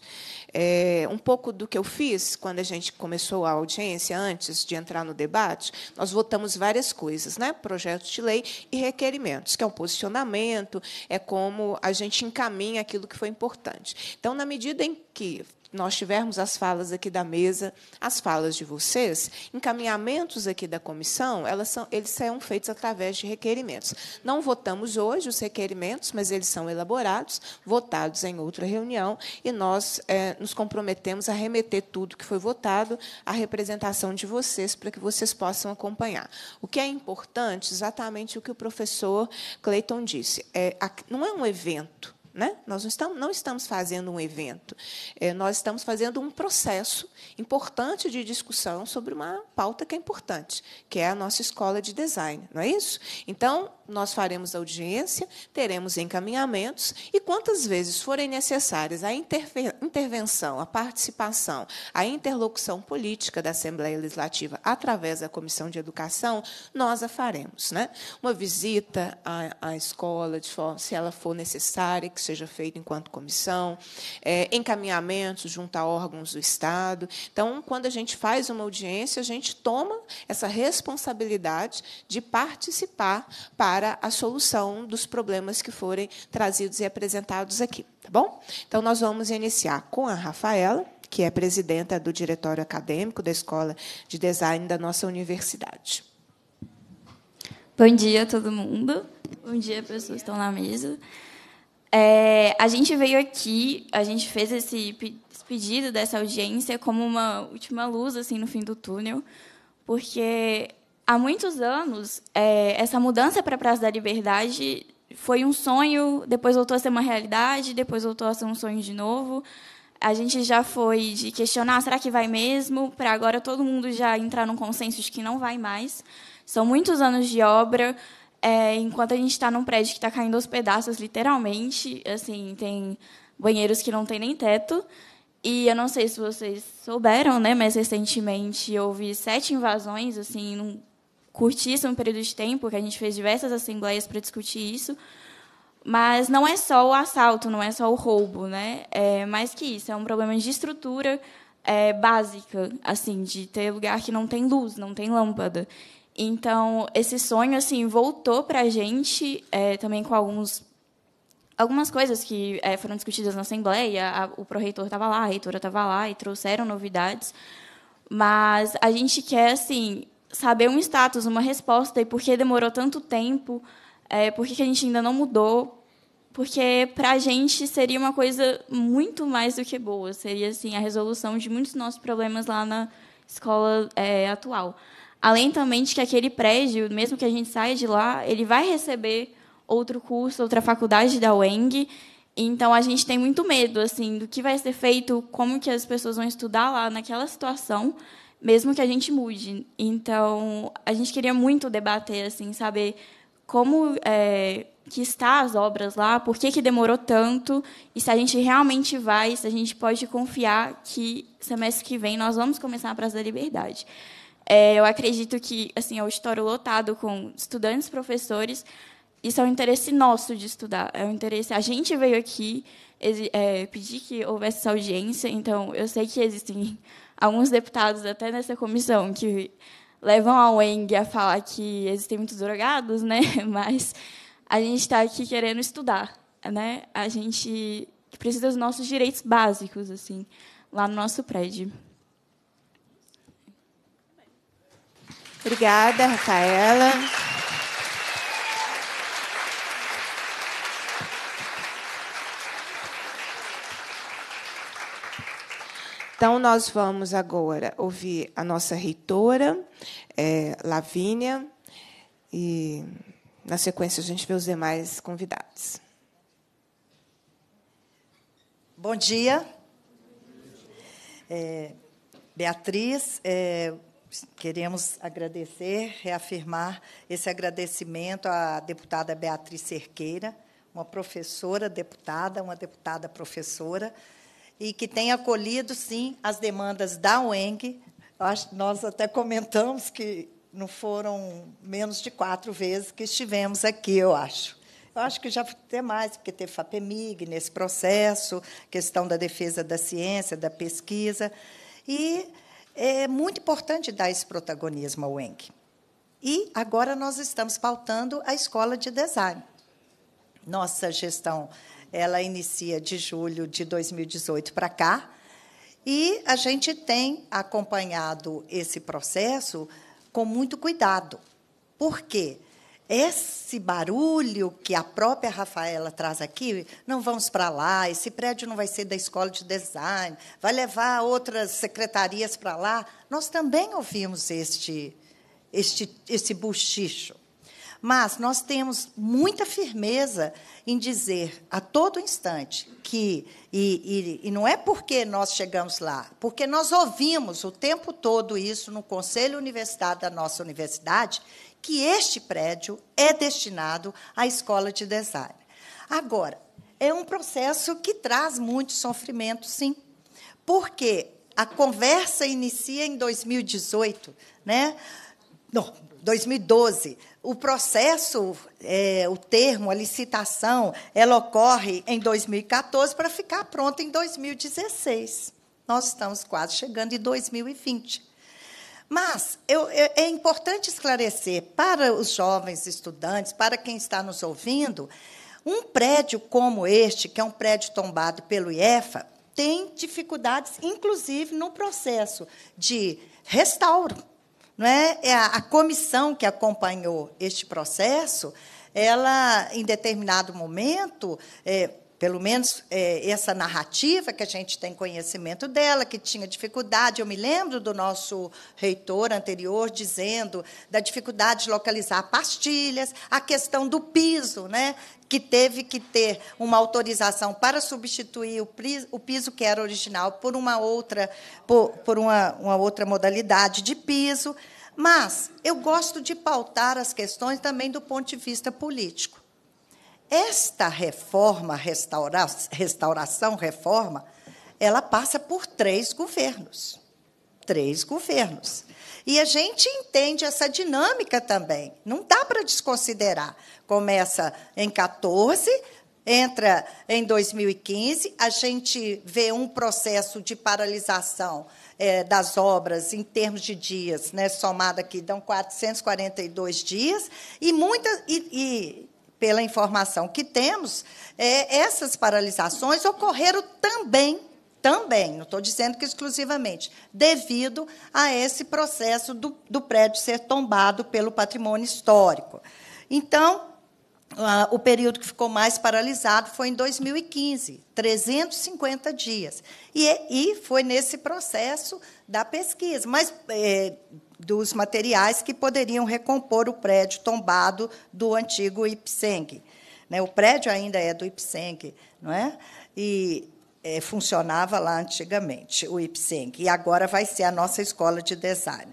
É, um pouco do que eu fiz quando a gente começou a audiência, antes de entrar no debate, nós votamos várias coisas, né? projetos de lei e requerimentos, que é um posicionamento, é como a gente encaminha aquilo que foi importante. Então, na medida em que nós tivermos as falas aqui da mesa, as falas de vocês, encaminhamentos aqui da comissão, elas são, eles serão feitos através de requerimentos. Não votamos hoje os requerimentos, mas eles são elaborados, votados em outra reunião, e nós é, nos comprometemos a remeter tudo que foi votado à representação de vocês, para que vocês possam acompanhar. O que é importante, exatamente o que o professor Cleiton disse, é, não é um evento, né? Nós não estamos, não estamos fazendo um evento, é, nós estamos fazendo um processo importante de discussão sobre uma pauta que é importante, que é a nossa escola de design, não é isso? Então, nós faremos audiência, teremos encaminhamentos e quantas vezes forem necessárias a intervenção, a participação, a interlocução política da Assembleia Legislativa através da Comissão de Educação, nós a faremos, né? Uma visita à, à escola, forma, se ela for necessária, que seja feita enquanto comissão, é, encaminhamentos junto a órgãos do Estado. Então, quando a gente faz uma audiência, a gente toma essa responsabilidade de participar para para a solução dos problemas que forem trazidos e apresentados aqui, tá bom? Então nós vamos iniciar com a Rafaela, que é presidenta do diretório acadêmico da Escola de Design da nossa universidade. Bom dia a todo mundo. Bom dia, pessoas que estão na mesa. É, a gente veio aqui, a gente fez esse, esse, pedido dessa audiência como uma última luz assim no fim do túnel, porque Há muitos anos, é, essa mudança para a Praça da Liberdade foi um sonho, depois voltou a ser uma realidade, depois voltou a ser um sonho de novo. A gente já foi de questionar, ah, será que vai mesmo? Para agora todo mundo já entrar num consenso de que não vai mais. São muitos anos de obra. É, enquanto a gente está num prédio que está caindo aos pedaços, literalmente, assim, tem banheiros que não tem nem teto. E eu não sei se vocês souberam, né? Mas recentemente houve sete invasões, assim, num curtíssimo período de tempo, que a gente fez diversas assembleias para discutir isso. Mas não é só o assalto, não é só o roubo, né? É mais que isso, é um problema de estrutura é, básica, assim, de ter lugar que não tem luz, não tem lâmpada. Então, esse sonho, assim, voltou para a gente, é, também com alguns algumas coisas que é, foram discutidas na Assembleia, a, o proreitor estava lá, a reitora estava lá e trouxeram novidades, mas a gente quer, assim, saber um status, uma resposta e por que demorou tanto tempo, é, por que, a gente ainda não mudou. Porque para a gente seria uma coisa muito mais do que boa, seria assim a resolução de muitos dos nossos problemas lá na escola é, atual. Além também de que aquele prédio, mesmo que a gente saia de lá, ele vai receber outro curso, outra faculdade da UENG. Então a gente tem muito medo assim do que vai ser feito, como que as pessoas vão estudar lá naquela situação mesmo que a gente mude. Então, a gente queria muito debater, assim, saber como é, que está as obras lá, por que, que demorou tanto, e se a gente realmente vai, se a gente pode confiar que semestre que vem nós vamos começar a Praça da Liberdade. É, eu acredito que assim, é um auditório lotado com estudantes, professores, isso é um interesse nosso de estudar. É um interesse. A gente veio aqui é, pedir que houvesse essa audiência, então eu sei que existem alguns deputados, até nessa comissão, que levam a Weng a falar que existem muitos drogados, né? mas a gente está aqui querendo estudar. Né? A gente precisa dos nossos direitos básicos assim lá no nosso prédio. Obrigada, Rafaela. Então, nós vamos agora ouvir a nossa reitora, é, Lavínia, e na sequência a gente vê os demais convidados. Bom dia. É, Beatriz, é, queremos agradecer, reafirmar esse agradecimento à deputada Beatriz Cerqueira, uma professora deputada, uma deputada professora, e que tem acolhido, sim, as demandas da UENG. Nós até comentamos que não foram menos de quatro vezes que estivemos aqui, eu acho. Eu acho que já tem mais, porque teve FAPEMIG nesse processo, questão da defesa da ciência, da pesquisa. E é muito importante dar esse protagonismo ao ENC. E agora nós estamos pautando a escola de design. Nossa gestão ela inicia de julho de 2018 para cá. E a gente tem acompanhado esse processo com muito cuidado. Por quê? Esse barulho que a própria Rafaela traz aqui, não vamos para lá, esse prédio não vai ser da escola de design, vai levar outras secretarias para lá. Nós também ouvimos este, este, esse buchicho. Mas nós temos muita firmeza em dizer a todo instante que, e, e, e não é porque nós chegamos lá, porque nós ouvimos o tempo todo isso no Conselho Universitário da nossa universidade, que este prédio é destinado à escola de design. Agora, é um processo que traz muito sofrimento, sim, porque a conversa inicia em 2018, né? Não, 2012, o processo, é, o termo, a licitação, ela ocorre em 2014 para ficar pronta em 2016. Nós estamos quase chegando em 2020. Mas eu, eu, é importante esclarecer para os jovens estudantes, para quem está nos ouvindo, um prédio como este, que é um prédio tombado pelo IEFA, tem dificuldades, inclusive no processo de restauro não é? é? a, a comissão que acompanhou este processo, ela, em determinado momento, é, pelo menos é, essa narrativa que a gente tem conhecimento dela, que tinha dificuldade. Eu me lembro do nosso reitor anterior dizendo da dificuldade de localizar pastilhas, a questão do piso, né? que teve que ter uma autorização para substituir o piso que era original por uma outra, por, por uma, uma outra modalidade de piso. Mas eu gosto de pautar as questões também do ponto de vista político. Esta reforma, restaura, restauração, reforma, ela passa por três governos. Três governos. E a gente entende essa dinâmica também. Não dá para desconsiderar. Começa em 14, entra em 2015, a gente vê um processo de paralisação é, das obras em termos de dias, né, somado aqui, dão 442 dias, e, muita, e, pela informação que temos, é, essas paralisações ocorreram também, também, não estou dizendo que exclusivamente, devido a esse processo do, do prédio ser tombado pelo patrimônio histórico. Então, o período que ficou mais paralisado foi em 2015, 350 dias. E, e foi nesse processo da pesquisa. Mas, é, dos materiais que poderiam recompor o prédio tombado do antigo Ipseng. Né? O prédio ainda é do Ipseng, não é? E é, funcionava lá antigamente, o Ipseng, e agora vai ser a nossa escola de design.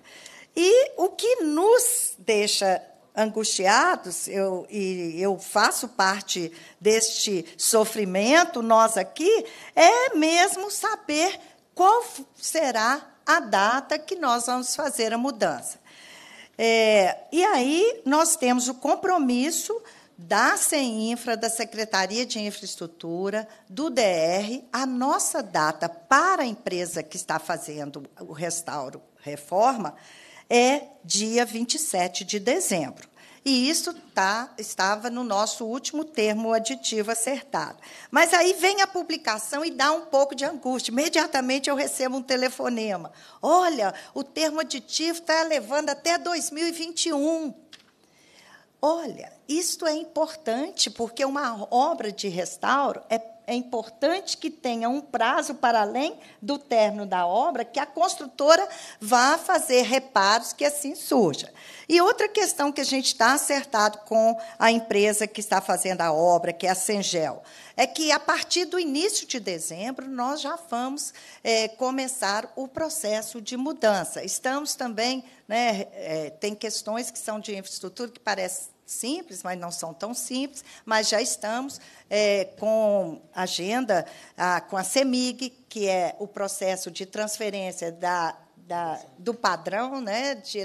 E o que nos deixa angustiados, eu, e eu faço parte deste sofrimento, nós aqui, é mesmo saber qual será a data que nós vamos fazer a mudança. É, e aí nós temos o compromisso da CEINFRA, da Secretaria de Infraestrutura, do DR, a nossa data para a empresa que está fazendo o restauro reforma é dia 27 de dezembro. E isso tá, estava no nosso último termo aditivo acertado. Mas aí vem a publicação e dá um pouco de angústia. Imediatamente eu recebo um telefonema. Olha, o termo aditivo está levando até 2021. Olha, isto é importante porque uma obra de restauro é é importante que tenha um prazo para além do término da obra, que a construtora vá fazer reparos que assim surja. E outra questão que a gente está acertado com a empresa que está fazendo a obra, que é a Sengel, é que a partir do início de dezembro nós já vamos é, começar o processo de mudança. Estamos também, né, é, tem questões que são de infraestrutura que parece simples, mas não são tão simples, mas já estamos é, com agenda a, com a CEMIG, que é o processo de transferência da, da do padrão né, de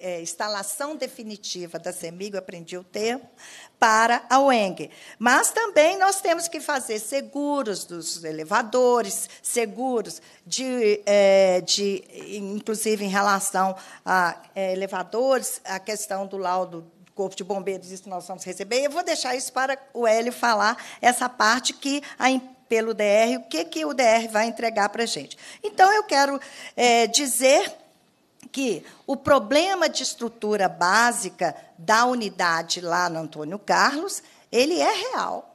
é, instalação definitiva da CEMIG, eu aprendi o termo, para a UENG. Mas também nós temos que fazer seguros dos elevadores, seguros de, é, de inclusive em relação a é, elevadores, a questão do laudo Corpo de Bombeiros, isso nós vamos receber. eu vou deixar isso para o Hélio falar essa parte que a pelo DR, o que, que o DR vai entregar para a gente. Então, eu quero é, dizer que o problema de estrutura básica da unidade lá no Antônio Carlos, ele é real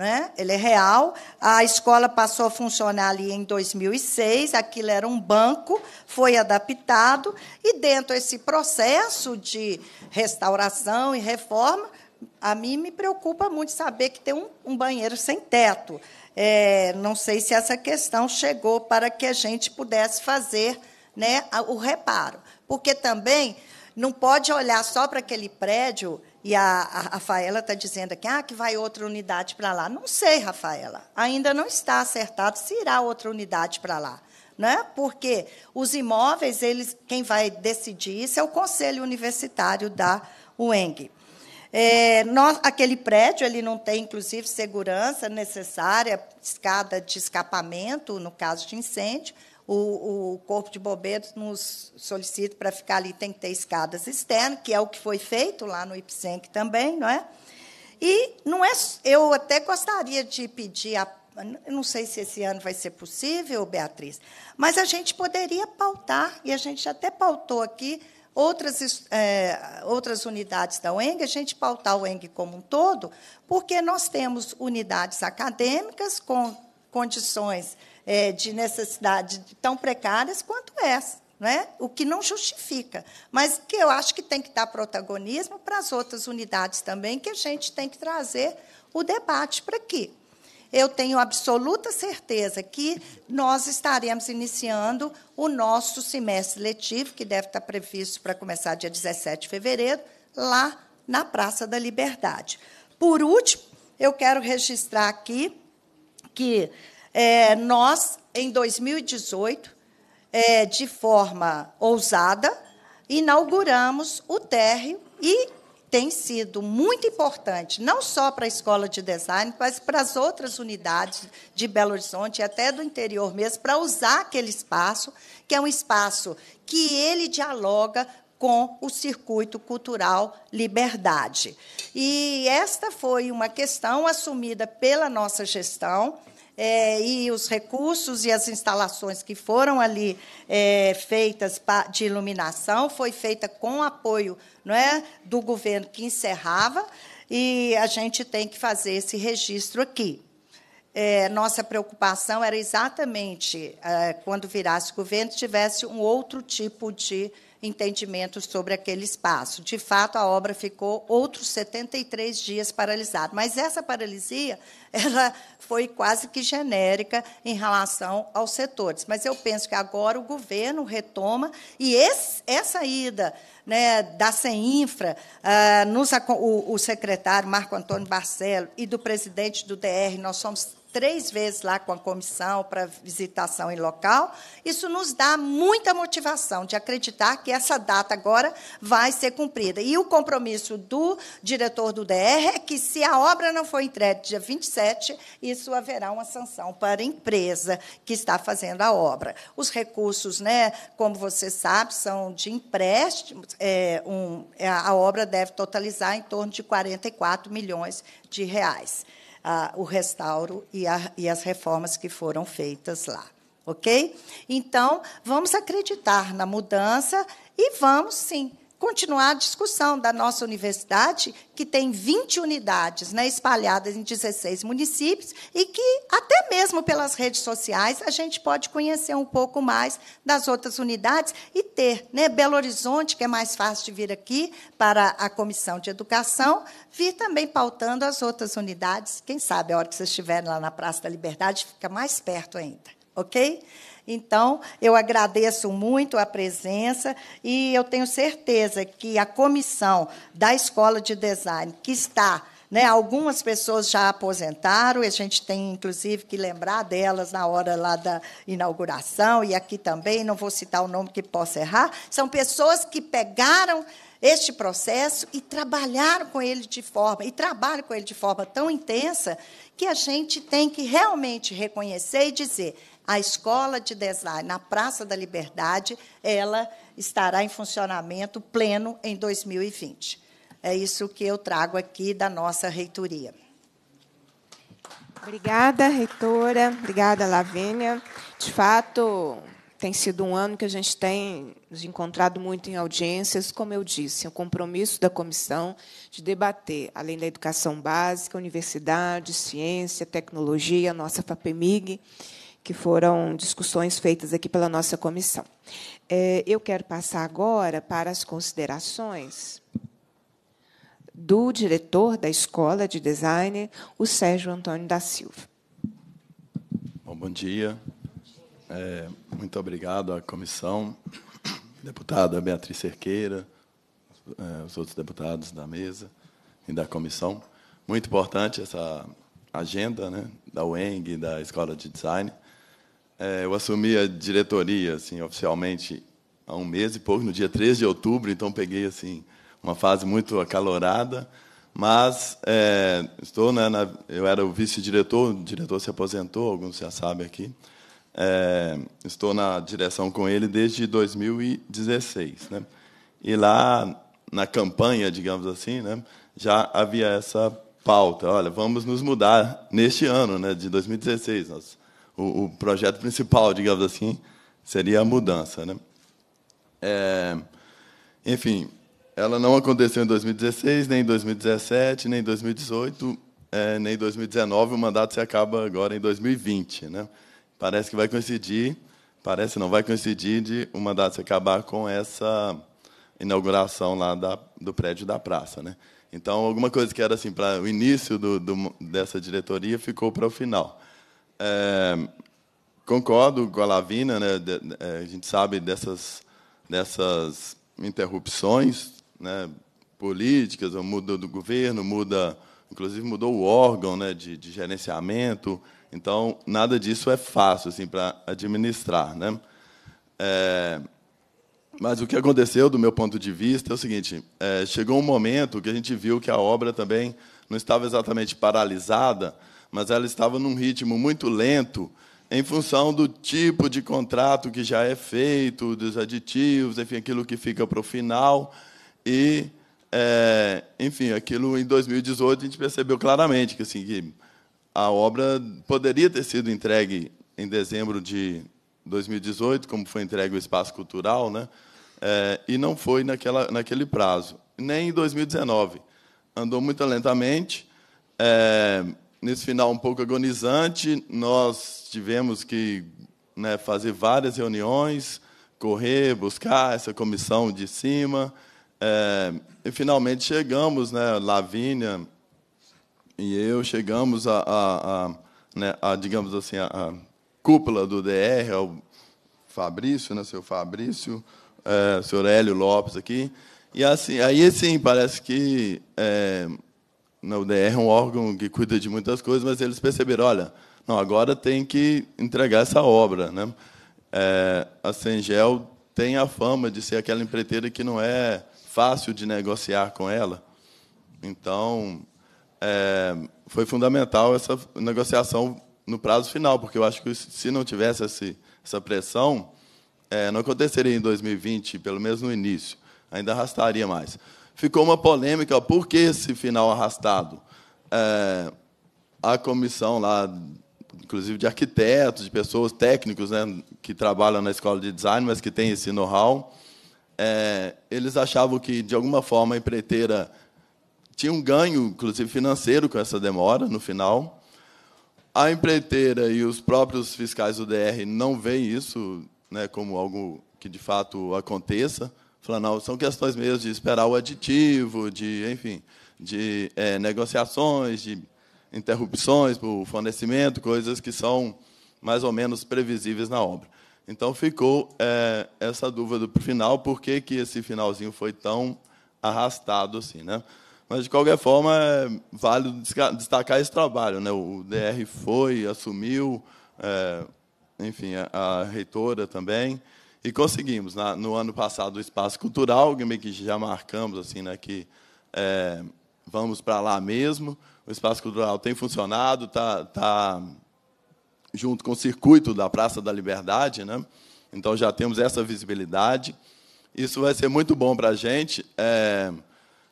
né? ele é real. A escola passou a funcionar ali em 2006, aquilo era um banco, foi adaptado, e dentro desse processo de restauração e reforma, a mim me preocupa muito saber que tem um, um banheiro sem teto. É, não sei se essa questão chegou para que a gente pudesse fazer né, o reparo. Porque também não pode olhar só para aquele prédio e a, a Rafaela está dizendo aqui, ah, que vai outra unidade para lá. Não sei, Rafaela. Ainda não está acertado se irá outra unidade para lá. Né? Porque os imóveis, eles, quem vai decidir isso é o Conselho Universitário da UENG. É, nós, aquele prédio ele não tem, inclusive, segurança necessária, escada de escapamento, no caso de incêndio o, o Corpo de Bombeiros nos solicita para ficar ali, tem que ter escadas externas, que é o que foi feito lá no IPSENC também, não é? E não é, eu até gostaria de pedir a não sei se esse ano vai ser possível, Beatriz, mas a gente poderia pautar, e a gente até pautou aqui outras, é, outras unidades da UENG, a gente pautar o UENG como um todo, porque nós temos unidades acadêmicas com condições é, de necessidade tão precárias quanto essa. Né? O que não justifica, mas que eu acho que tem que dar protagonismo para as outras unidades também, que a gente tem que trazer o debate para aqui. Eu tenho absoluta certeza que nós estaremos iniciando o nosso semestre letivo, que deve estar previsto para começar dia 17 de fevereiro, lá na Praça da Liberdade. Por último, eu quero registrar aqui que é, nós, em 2018, é, de forma ousada, inauguramos o térreo e tem sido muito importante, não só para a escola de design, mas para as outras unidades de Belo Horizonte e até do interior mesmo, para usar aquele espaço, que é um espaço que ele dialoga com o circuito cultural Liberdade. E esta foi uma questão assumida pela nossa gestão é, e os recursos e as instalações que foram ali é, feitas de iluminação foi feita com apoio não é, do governo que encerrava, e a gente tem que fazer esse registro aqui. É, nossa preocupação era exatamente é, quando virasse governo, tivesse um outro tipo de entendimento sobre aquele espaço. De fato, a obra ficou outros 73 dias paralisada, mas essa paralisia ela foi quase que genérica em relação aos setores. Mas eu penso que agora o governo retoma e esse, essa ida né, da CEINFRA, ah, nos, o, o secretário Marco Antônio Barcelo e do presidente do DR, nós somos três vezes lá com a comissão para visitação em local. Isso nos dá muita motivação de acreditar que essa data agora vai ser cumprida. E o compromisso do diretor do DR é que, se a obra não for entregue dia 27, isso haverá uma sanção para a empresa que está fazendo a obra. Os recursos, né, como você sabe, são de empréstimos. É, um, é, a obra deve totalizar em torno de 44 milhões de reais ah, o restauro e, a, e as reformas que foram feitas lá. Ok? Então, vamos acreditar na mudança e vamos sim continuar a discussão da nossa universidade, que tem 20 unidades né, espalhadas em 16 municípios, e que até mesmo pelas redes sociais a gente pode conhecer um pouco mais das outras unidades e ter né, Belo Horizonte, que é mais fácil de vir aqui para a Comissão de Educação, vir também pautando as outras unidades. Quem sabe, a hora que vocês estiverem lá na Praça da Liberdade, fica mais perto ainda. Ok? Então, eu agradeço muito a presença e eu tenho certeza que a comissão da Escola de Design, que está né, algumas pessoas já aposentaram, e a gente tem, inclusive, que lembrar delas na hora lá da inauguração, e aqui também, não vou citar o nome que possa errar, são pessoas que pegaram este processo e trabalharam com ele de forma, e trabalham com ele de forma tão intensa, que a gente tem que realmente reconhecer e dizer: a escola de design na Praça da Liberdade, ela estará em funcionamento pleno em 2020. É isso que eu trago aqui da nossa reitoria. Obrigada, reitora. Obrigada, Lavínia. De fato, tem sido um ano que a gente tem nos encontrado muito em audiências, como eu disse, o compromisso da comissão de debater, além da educação básica, universidade, ciência, tecnologia, nossa FAPEMIG, que foram discussões feitas aqui pela nossa comissão. É, eu quero passar agora para as considerações do diretor da Escola de Design, o Sérgio Antônio da Silva. Bom, bom dia. É, muito obrigado à comissão, deputada Beatriz Cerqueira, é, os outros deputados da mesa e da comissão. Muito importante essa agenda né, da UENG, da Escola de Design, é, eu assumi a diretoria, assim, oficialmente, há um mês e pouco, no dia 3 de outubro, então peguei assim uma fase muito acalorada, mas é, estou né, na, eu era o vice-diretor, o diretor se aposentou, alguns já sabem aqui. É, estou na direção com ele desde 2016, né? E lá na campanha, digamos assim, né, já havia essa pauta, olha, vamos nos mudar neste ano, né, de 2016. Nós o, o projeto principal, digamos assim, seria a mudança. Né? É, enfim, ela não aconteceu em 2016, nem em 2017, nem em 2018, é, nem em 2019. O mandato se acaba agora em 2020. Né? Parece que vai coincidir, parece não, vai coincidir de o mandato se acabar com essa inauguração lá da, do prédio da praça. Né? Então, alguma coisa que era assim para o início do, do, dessa diretoria ficou para o final. É, concordo com a Lavina, né? É, a gente sabe dessas, dessas interrupções né? políticas, muda do governo, muda, inclusive mudou o órgão né? de, de gerenciamento. Então, nada disso é fácil assim, para administrar. Né? É, mas o que aconteceu, do meu ponto de vista, é o seguinte: é, chegou um momento que a gente viu que a obra também não estava exatamente paralisada, mas ela estava num ritmo muito lento em função do tipo de contrato que já é feito, dos aditivos, enfim, aquilo que fica para o final. E, é, enfim, aquilo em 2018 a gente percebeu claramente que, assim, que a obra poderia ter sido entregue em dezembro de 2018, como foi entregue o Espaço Cultural, né? É, e não foi naquela, naquele prazo, nem em 2019. Andou muito lentamente. É, nesse final um pouco agonizante, nós tivemos que né, fazer várias reuniões, correr, buscar essa comissão de cima. É, e finalmente chegamos, né, Lavínia e eu chegamos a, a, a, né, a digamos assim, a, cúpula do DR, ao é Fabrício, né, seu Fabrício, é, eh, senhor Hélio Lopes aqui. E assim, aí sim, parece que é, na UDR é um órgão que cuida de muitas coisas, mas eles perceberam, olha, não, agora tem que entregar essa obra. Né? É, a Sengel tem a fama de ser aquela empreiteira que não é fácil de negociar com ela. Então, é, foi fundamental essa negociação no prazo final, porque eu acho que se não tivesse essa pressão, é, não aconteceria em 2020, pelo menos no início, ainda arrastaria mais ficou uma polêmica, por que esse final arrastado? É, a comissão lá, inclusive de arquitetos, de pessoas técnicas né, que trabalham na escola de design, mas que tem esse know-how, é, eles achavam que, de alguma forma, a empreiteira tinha um ganho, inclusive financeiro, com essa demora no final. A empreiteira e os próprios fiscais do DR não veem isso né, como algo que de fato aconteça não são questões mesmo de esperar o aditivo, de, enfim, de é, negociações, de interrupções o fornecimento, coisas que são mais ou menos previsíveis na obra. Então ficou é, essa dúvida para o final, por que, que esse finalzinho foi tão arrastado assim, né? Mas, de qualquer forma, é válido destacar esse trabalho. Né? O DR foi, assumiu, é, enfim, a, a reitora também, e conseguimos, na, no ano passado, o Espaço Cultural, que já marcamos assim, né, que é, vamos para lá mesmo. O Espaço Cultural tem funcionado, está tá junto com o circuito da Praça da Liberdade, né? então já temos essa visibilidade. Isso vai ser muito bom para a gente. É,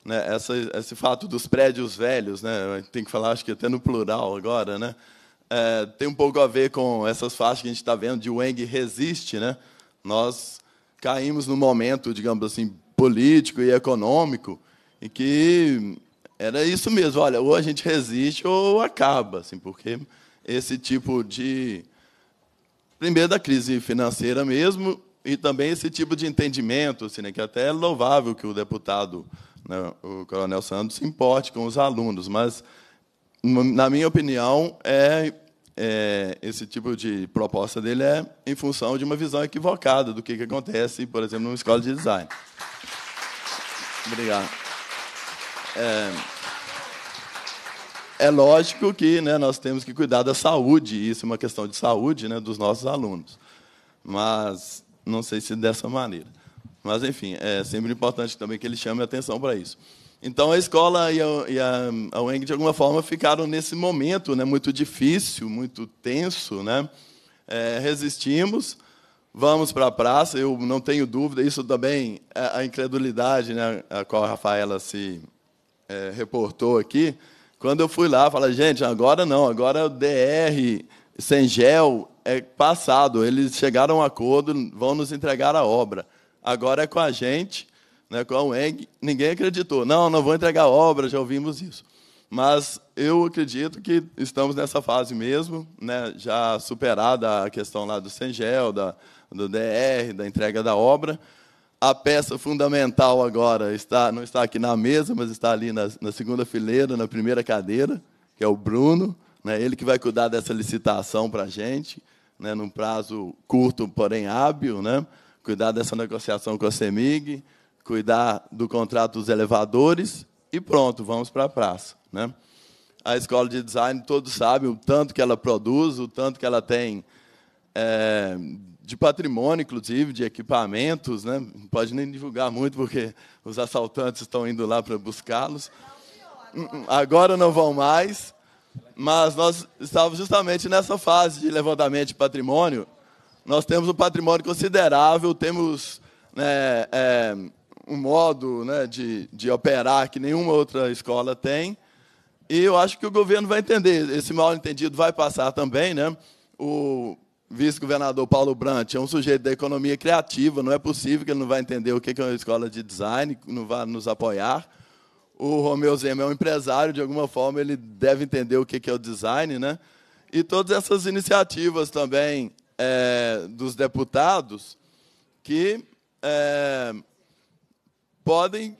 né, essa, esse fato dos prédios velhos, né, tem que falar, acho que até no plural agora, né, é, tem um pouco a ver com essas faixas que a gente está vendo de Weng Resiste, né, nós caímos num momento, digamos assim, político e econômico em que era isso mesmo. Olha, ou a gente resiste ou acaba, assim, porque esse tipo de primeiro da crise financeira mesmo e também esse tipo de entendimento, assim, né, que até é louvável que o deputado, né, o Coronel Santos, se importe com os alunos, mas na minha opinião é é, esse tipo de proposta dele é em função de uma visão equivocada do que, que acontece, por exemplo, numa escola de design. Obrigado. É, é lógico que né, nós temos que cuidar da saúde, isso é uma questão de saúde né, dos nossos alunos, mas não sei se dessa maneira. Mas, enfim, é sempre importante também que ele chame atenção para isso. Então a escola e a, e a, a UENG, de alguma forma, ficaram nesse momento né, muito difícil, muito tenso. Né? É, resistimos, vamos para a praça, eu não tenho dúvida, isso também, a, a incredulidade né, a qual a Rafaela se é, reportou aqui. Quando eu fui lá, falei, gente, agora não, agora o DR sem gel é passado, eles chegaram a um acordo, vão nos entregar a obra. Agora é com a gente, né, com a UENG, ninguém acreditou. Não, não vou entregar obra, já ouvimos isso. Mas eu acredito que estamos nessa fase mesmo, né, já superada a questão lá do Sengel, da, do DR, da entrega da obra. A peça fundamental agora está, não está aqui na mesa, mas está ali na, na segunda fileira, na primeira cadeira, que é o Bruno, né, ele que vai cuidar dessa licitação para a gente, né, num prazo curto, porém hábil, né, cuidar dessa negociação com a CEMIG, cuidar do contrato dos elevadores e pronto, vamos para a praça. Né? A escola de design, todos sabem o tanto que ela produz, o tanto que ela tem é, de patrimônio, inclusive, de equipamentos. Né? Não pode nem divulgar muito, porque os assaltantes estão indo lá para buscá-los. Agora não vão mais, mas nós estávamos justamente nessa fase de levantamento de patrimônio. Nós temos um patrimônio considerável, temos né, é, um modo né, de, de operar que nenhuma outra escola tem. E eu acho que o governo vai entender. Esse mal-entendido vai passar também. Né? O vice-governador Paulo Brant é um sujeito da economia criativa. Não é possível que ele não vai entender o que é uma escola de design, não vai nos apoiar. O Romeu Zema é um empresário, de alguma forma ele deve entender o que é o design. Né? E todas essas iniciativas também é, dos deputados que é, podem,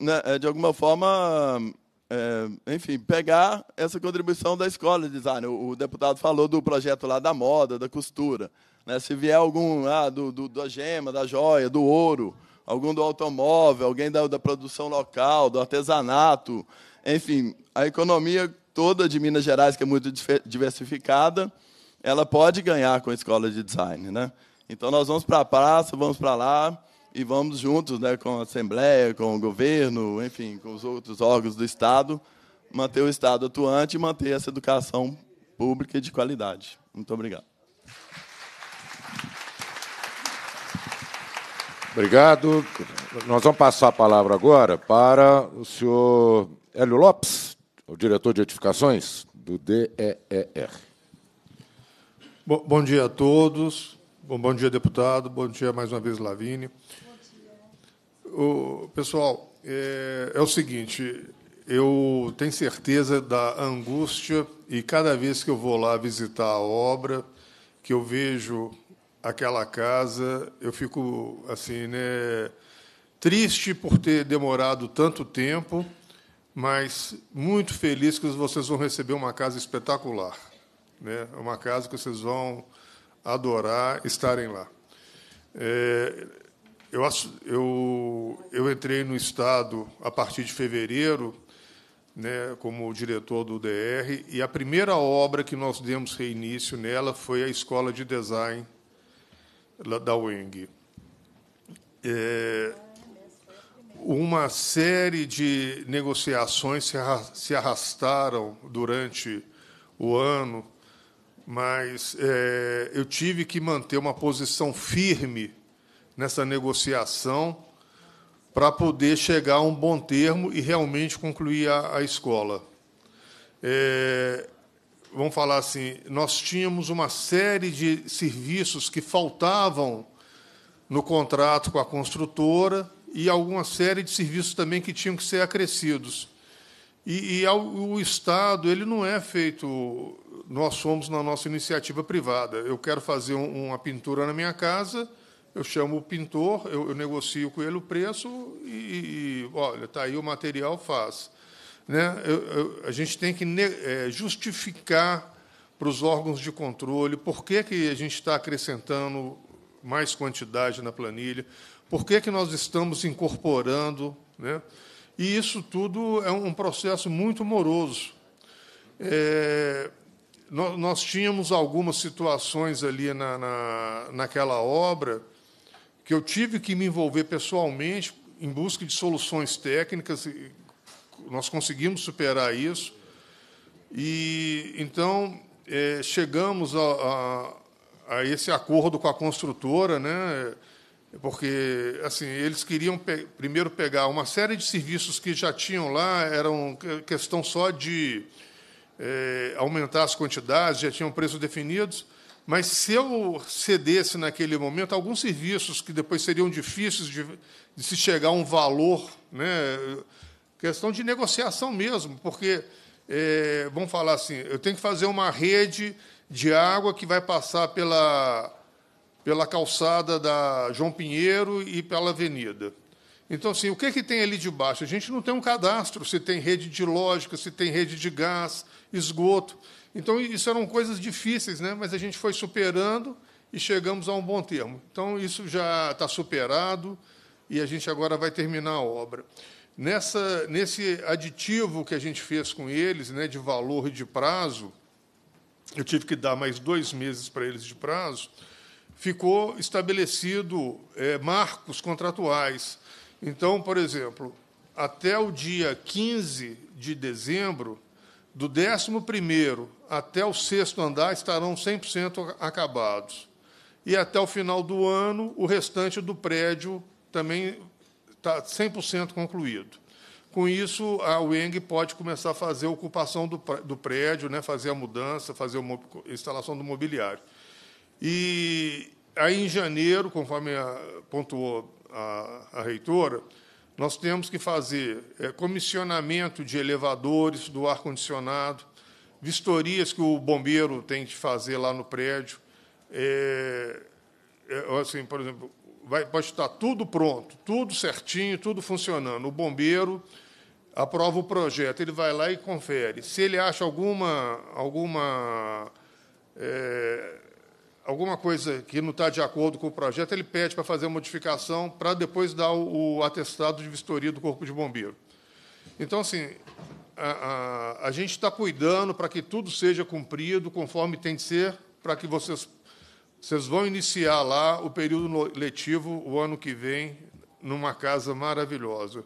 né, eh, de alguma forma, é, enfim, pegar essa contribuição da escola de design. O, o, deputado falou do projeto lá da moda, da costura. Né? Se vier algum ah, do, do, da gema, da joia, do ouro, algum do automóvel, alguém da, da produção local, do artesanato, enfim, a economia toda de Minas Gerais, que é muito diversificada, ela pode ganhar com a escola de design. Né? Então, nós vamos para a praça, vamos para lá, e vamos juntos né, com a Assembleia, com o governo, enfim, com os outros órgãos do Estado, manter o Estado atuante e manter essa educação pública e de qualidade. Muito obrigado. Obrigado. Nós vamos passar a palavra agora para o senhor Hélio Lopes, o diretor de edificações do DEER. Bom, bom dia a todos. Bom, bom dia, deputado. Bom dia mais uma vez, Lavínia. O, pessoal, é, é o seguinte, eu tenho certeza da angústia e cada vez que eu vou lá visitar a obra, que eu vejo aquela casa, eu fico assim, né, triste por ter demorado tanto tempo, mas muito feliz que vocês vão receber uma casa espetacular, né? Uma casa que vocês vão adorar estarem lá. É, eu, eu, eu entrei no Estado a partir de fevereiro, né, como diretor do DR, e a primeira obra que nós demos reinício nela foi a Escola de Design da UENG. É, uma série de negociações se arrastaram durante o ano, mas é, eu tive que manter uma posição firme nessa negociação para poder chegar a um bom termo e realmente concluir a, a escola. É, vamos falar assim, nós tínhamos uma série de serviços que faltavam no contrato com a construtora e alguma série de serviços também que tinham que ser acrescidos. E, e ao, o Estado, ele não é feito. Nós somos na nossa iniciativa privada. Eu quero fazer um, uma pintura na minha casa eu chamo o pintor, eu, eu negocio com ele o preço e, e olha, está aí o material, faz. Né? Eu, eu, a gente tem que é, justificar para os órgãos de controle por que, que a gente está acrescentando mais quantidade na planilha, por que, que nós estamos incorporando. Né? E isso tudo é um processo muito moroso. É, nós, nós, tínhamos algumas situações ali na, na, naquela obra que eu tive que me envolver pessoalmente em busca de soluções técnicas, nós conseguimos superar isso. E então é, chegamos a, a, a, esse acordo com a construtora, né? Porque assim eles queriam pe primeiro pegar uma série de serviços que já tinham lá, eram questão só de é, aumentar as quantidades, já tinham preços definidos mas se eu cedesse naquele momento alguns serviços que depois seriam difíceis de, de se chegar a um valor, né? questão de negociação mesmo, porque, é, vamos falar assim, eu tenho que fazer uma rede de água que vai passar pela, pela calçada da João Pinheiro e pela avenida. Então, assim, o que, é que tem ali de baixo? A gente não tem um cadastro, se tem rede de lógica, se tem rede de gás, esgoto. Então, isso eram coisas difíceis, né? mas a gente foi superando e chegamos a um bom termo. Então, isso já está superado e a gente agora vai terminar a obra. Nessa, nesse aditivo que a gente fez com eles, né, de valor e de prazo, eu tive que dar mais dois meses para eles de prazo, ficou estabelecido é, marcos contratuais. Então, por exemplo, até o dia 15 de dezembro, do 11 até o sexto andar estarão 100% acabados. E até o final do ano, o restante do prédio também está 100% concluído. Com isso, a UENG pode começar a fazer a ocupação do, do prédio, né, fazer a mudança, fazer a instalação do mobiliário. E aí, em janeiro, conforme pontuou a, a reitora, nós temos que fazer é, comissionamento de elevadores, do ar-condicionado, vistorias que o bombeiro tem que fazer lá no prédio. É, é, assim, por exemplo, vai, pode estar tudo pronto, tudo certinho, tudo funcionando. O bombeiro aprova o projeto, ele vai lá e confere. Se ele acha alguma, alguma, é, alguma coisa que não está de acordo com o projeto, ele pede para fazer a modificação para depois dar o, o atestado de vistoria do Corpo de Bombeiro. Então, assim, a, a, a gente está cuidando para que tudo seja cumprido conforme tem de ser, para que vocês, vocês vão iniciar lá o período letivo o ano que vem, numa casa maravilhosa.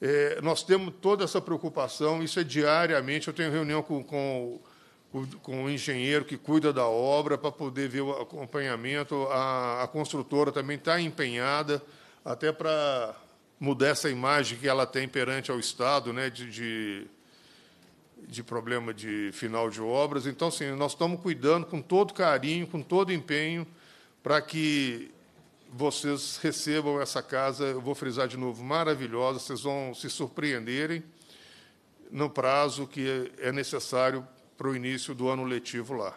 É, nós temos toda essa preocupação, isso é diariamente. Eu tenho reunião com, com, com o engenheiro que cuida da obra para poder ver o acompanhamento. A, a construtora também está empenhada, até para mudar essa imagem que ela tem perante ao Estado, né, de, de de problema de final de obras. Então, sim, nós estamos cuidando com todo carinho, com todo empenho, para que vocês recebam essa casa, eu vou frisar de novo, maravilhosa, vocês vão se surpreenderem no prazo que é necessário para o início do ano letivo lá.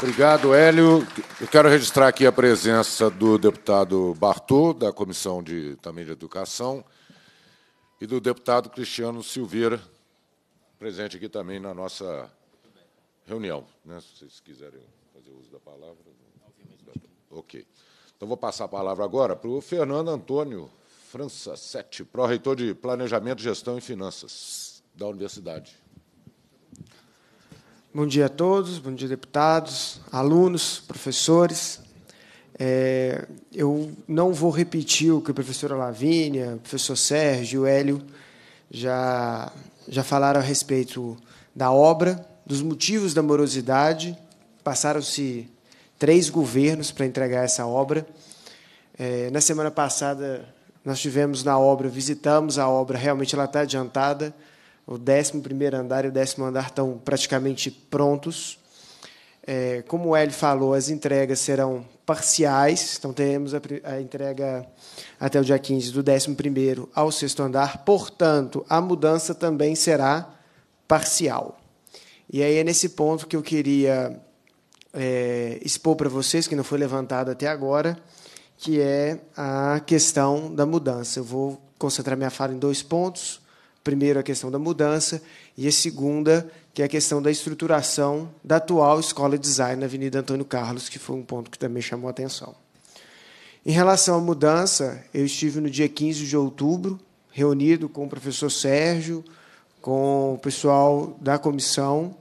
Obrigado, Hélio. Eu quero registrar aqui a presença do deputado Bartô, da Comissão de, também de Educação, e do deputado Cristiano Silveira, presente aqui também na nossa reunião. Né? Se vocês quiserem fazer uso da palavra. Né? Ok. Então, vou passar a palavra agora para o Fernando Antônio França Sete, pró-reitor de Planejamento, Gestão e Finanças da Universidade. Bom dia a todos, bom dia, deputados, alunos, professores. É, eu não vou repetir o que a professora Lavínia, o professor Sérgio, o Hélio já, já falaram a respeito da obra, dos motivos da morosidade. Passaram-se três governos para entregar essa obra. É, na semana passada, nós tivemos na obra, visitamos a obra, realmente ela está adiantada. O 11 andar e o décimo andar estão praticamente prontos. É, como o Hélio falou, as entregas serão parciais. Então, teremos a, a entrega até o dia 15 do 11º ao sexto andar. Portanto, a mudança também será parcial. E aí é nesse ponto que eu queria é, expor para vocês, que não foi levantado até agora, que é a questão da mudança. Eu vou concentrar minha fala em dois pontos. Primeiro, a questão da mudança, e a segunda, que é a questão da estruturação da atual escola de design na Avenida Antônio Carlos, que foi um ponto que também chamou atenção. Em relação à mudança, eu estive no dia 15 de outubro, reunido com o professor Sérgio, com o pessoal da comissão,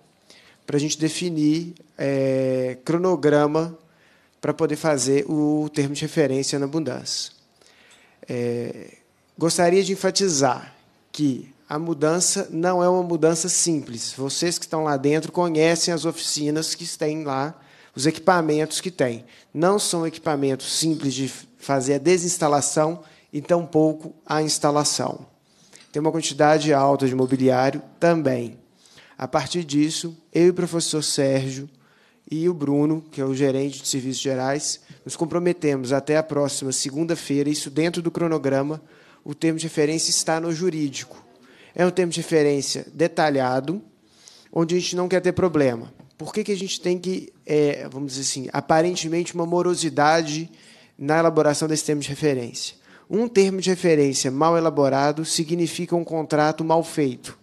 para a gente definir é, cronograma para poder fazer o termo de referência na mudança. É, gostaria de enfatizar que a mudança não é uma mudança simples. Vocês que estão lá dentro conhecem as oficinas que têm lá, os equipamentos que têm. Não são equipamentos simples de fazer a desinstalação e tampouco a instalação. Tem uma quantidade alta de mobiliário também. A partir disso, eu e o professor Sérgio e o Bruno, que é o gerente de serviços gerais, nos comprometemos até a próxima segunda-feira, isso dentro do cronograma. O termo de referência está no jurídico é um termo de referência detalhado, onde a gente não quer ter problema. Por que, que a gente tem que, é, vamos dizer assim, aparentemente uma morosidade na elaboração desse termo de referência? Um termo de referência mal elaborado significa um contrato mal feito.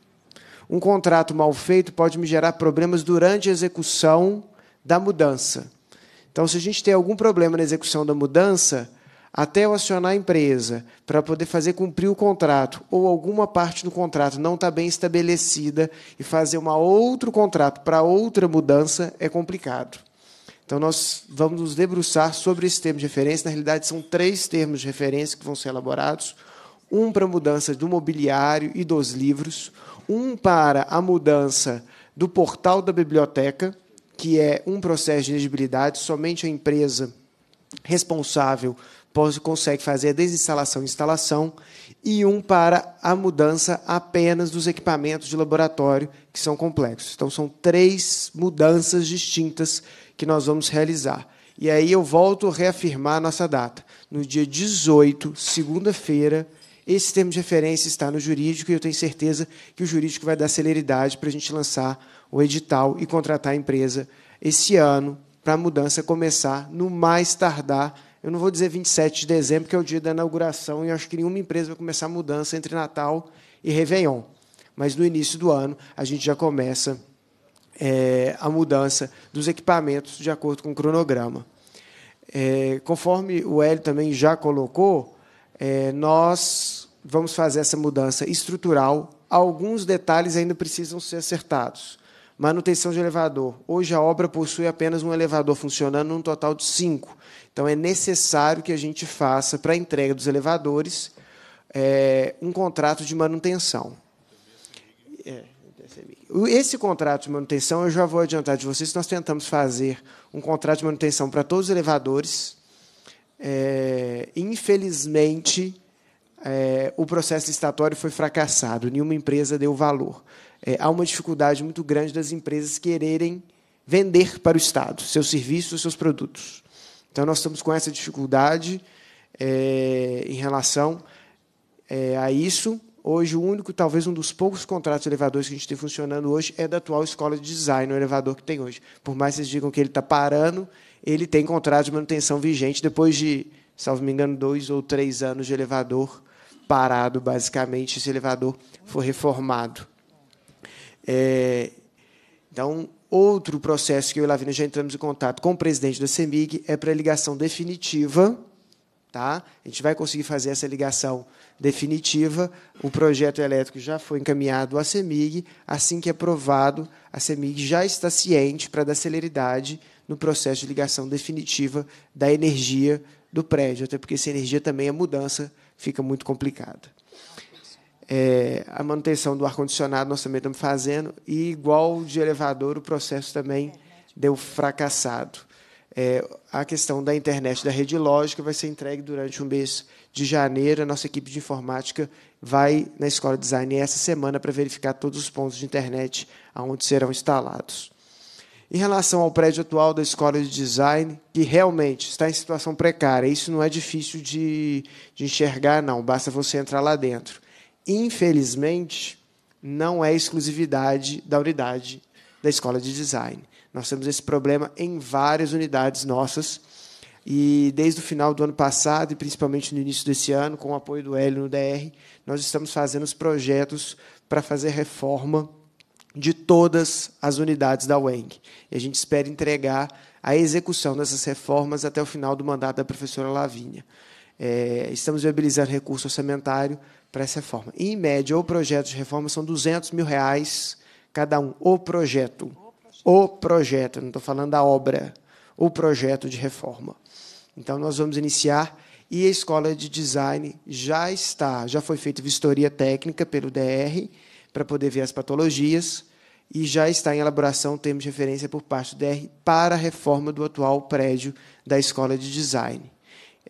Um contrato mal feito pode me gerar problemas durante a execução da mudança. Então, se a gente tem algum problema na execução da mudança, até eu acionar a empresa para poder fazer cumprir o contrato ou alguma parte do contrato não está bem estabelecida e fazer um outro contrato para outra mudança é complicado. Então, nós vamos nos debruçar sobre esse termo de referência. Na realidade, são três termos de referência que vão ser elaborados: um para a mudança do mobiliário e dos livros, um para a mudança do portal da biblioteca, que é um processo de elegibilidade, somente a empresa responsável consegue fazer a desinstalação e instalação, e um para a mudança apenas dos equipamentos de laboratório, que são complexos. Então, são três mudanças distintas que nós vamos realizar. E aí eu volto a reafirmar a nossa data. No dia 18, segunda-feira, esse termo de referência está no jurídico e eu tenho certeza que o jurídico vai dar celeridade para a gente lançar o edital e contratar a empresa esse ano para a mudança começar no mais tardar eu não vou dizer 27 de dezembro, que é o dia da inauguração, e acho que nenhuma empresa vai começar a mudança entre Natal e Réveillon. Mas no início do ano, a gente já começa é, a mudança dos equipamentos de acordo com o cronograma. É, conforme o Hélio também já colocou, é, nós vamos fazer essa mudança estrutural. Alguns detalhes ainda precisam ser acertados. Manutenção de elevador. Hoje a obra possui apenas um elevador funcionando, num total de cinco. Então, é necessário que a gente faça para a entrega dos elevadores é, um contrato de manutenção. É, esse contrato de manutenção, eu já vou adiantar de vocês, nós tentamos fazer um contrato de manutenção para todos os elevadores. É, infelizmente, é, o processo licitatório foi fracassado, nenhuma empresa deu valor. É, há uma dificuldade muito grande das empresas quererem vender para o Estado seus serviços, seus produtos. Então, nós estamos com essa dificuldade é, em relação é, a isso. Hoje, o único, talvez um dos poucos contratos de elevadores que a gente tem funcionando hoje é da atual escola de design, o elevador que tem hoje. Por mais que vocês digam que ele está parando, ele tem contrato de manutenção vigente depois de, salvo me engano, dois ou três anos de elevador parado, basicamente, esse elevador foi reformado. É, então, Outro processo que eu e Lavínia já entramos em contato com o presidente da CEMIG é para a ligação definitiva. Tá? A gente vai conseguir fazer essa ligação definitiva. O projeto elétrico já foi encaminhado à CEMIG. Assim que é aprovado, a CEMIG já está ciente para dar celeridade no processo de ligação definitiva da energia do prédio, até porque essa energia também é mudança, fica muito complicada é, a manutenção do ar-condicionado nós também estamos fazendo, e igual de elevador, o processo também deu fracassado. É, a questão da internet da rede lógica vai ser entregue durante o um mês de janeiro. A nossa equipe de informática vai na escola de design essa semana para verificar todos os pontos de internet aonde serão instalados. Em relação ao prédio atual da escola de design, que realmente está em situação precária, isso não é difícil de, de enxergar, não, basta você entrar lá dentro infelizmente, não é exclusividade da unidade da escola de design. Nós temos esse problema em várias unidades nossas. E desde o final do ano passado, e principalmente no início desse ano, com o apoio do Hélio no DR, nós estamos fazendo os projetos para fazer reforma de todas as unidades da UENG. E a gente espera entregar a execução dessas reformas até o final do mandato da professora Lavínia. É, estamos viabilizando recurso orçamentário para essa reforma. E, em média, o projeto de reforma são 200 mil reais cada um. O projeto. O projeto. Não estou falando da obra. O projeto de reforma. Então, nós vamos iniciar. E a escola de design já está, já foi feita vistoria técnica pelo DR para poder ver as patologias e já está em elaboração o termo de referência por parte do DR para a reforma do atual prédio da escola de design.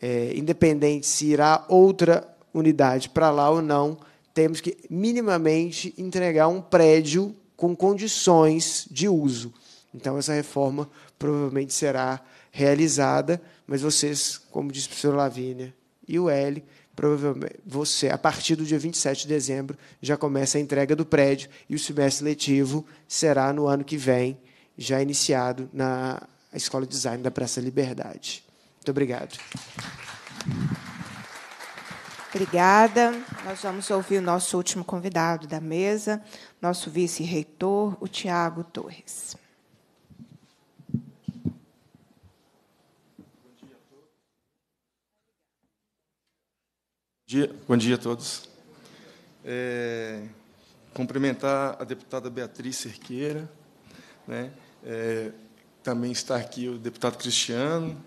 É, independente se irá outra unidade para lá ou não, temos que minimamente entregar um prédio com condições de uso. Então, essa reforma provavelmente será realizada, mas vocês, como disse o professor Lavínia e o L, provavelmente você, a partir do dia 27 de dezembro, já começa a entrega do prédio e o semestre letivo será no ano que vem, já iniciado na Escola de Design da Praça Liberdade. Muito obrigado. Obrigada. Nós vamos ouvir o nosso último convidado da mesa, nosso vice-reitor, o Tiago Torres. Bom dia, bom dia a todos. É, cumprimentar a deputada Beatriz Cerqueira, né? É, também está aqui o deputado Cristiano,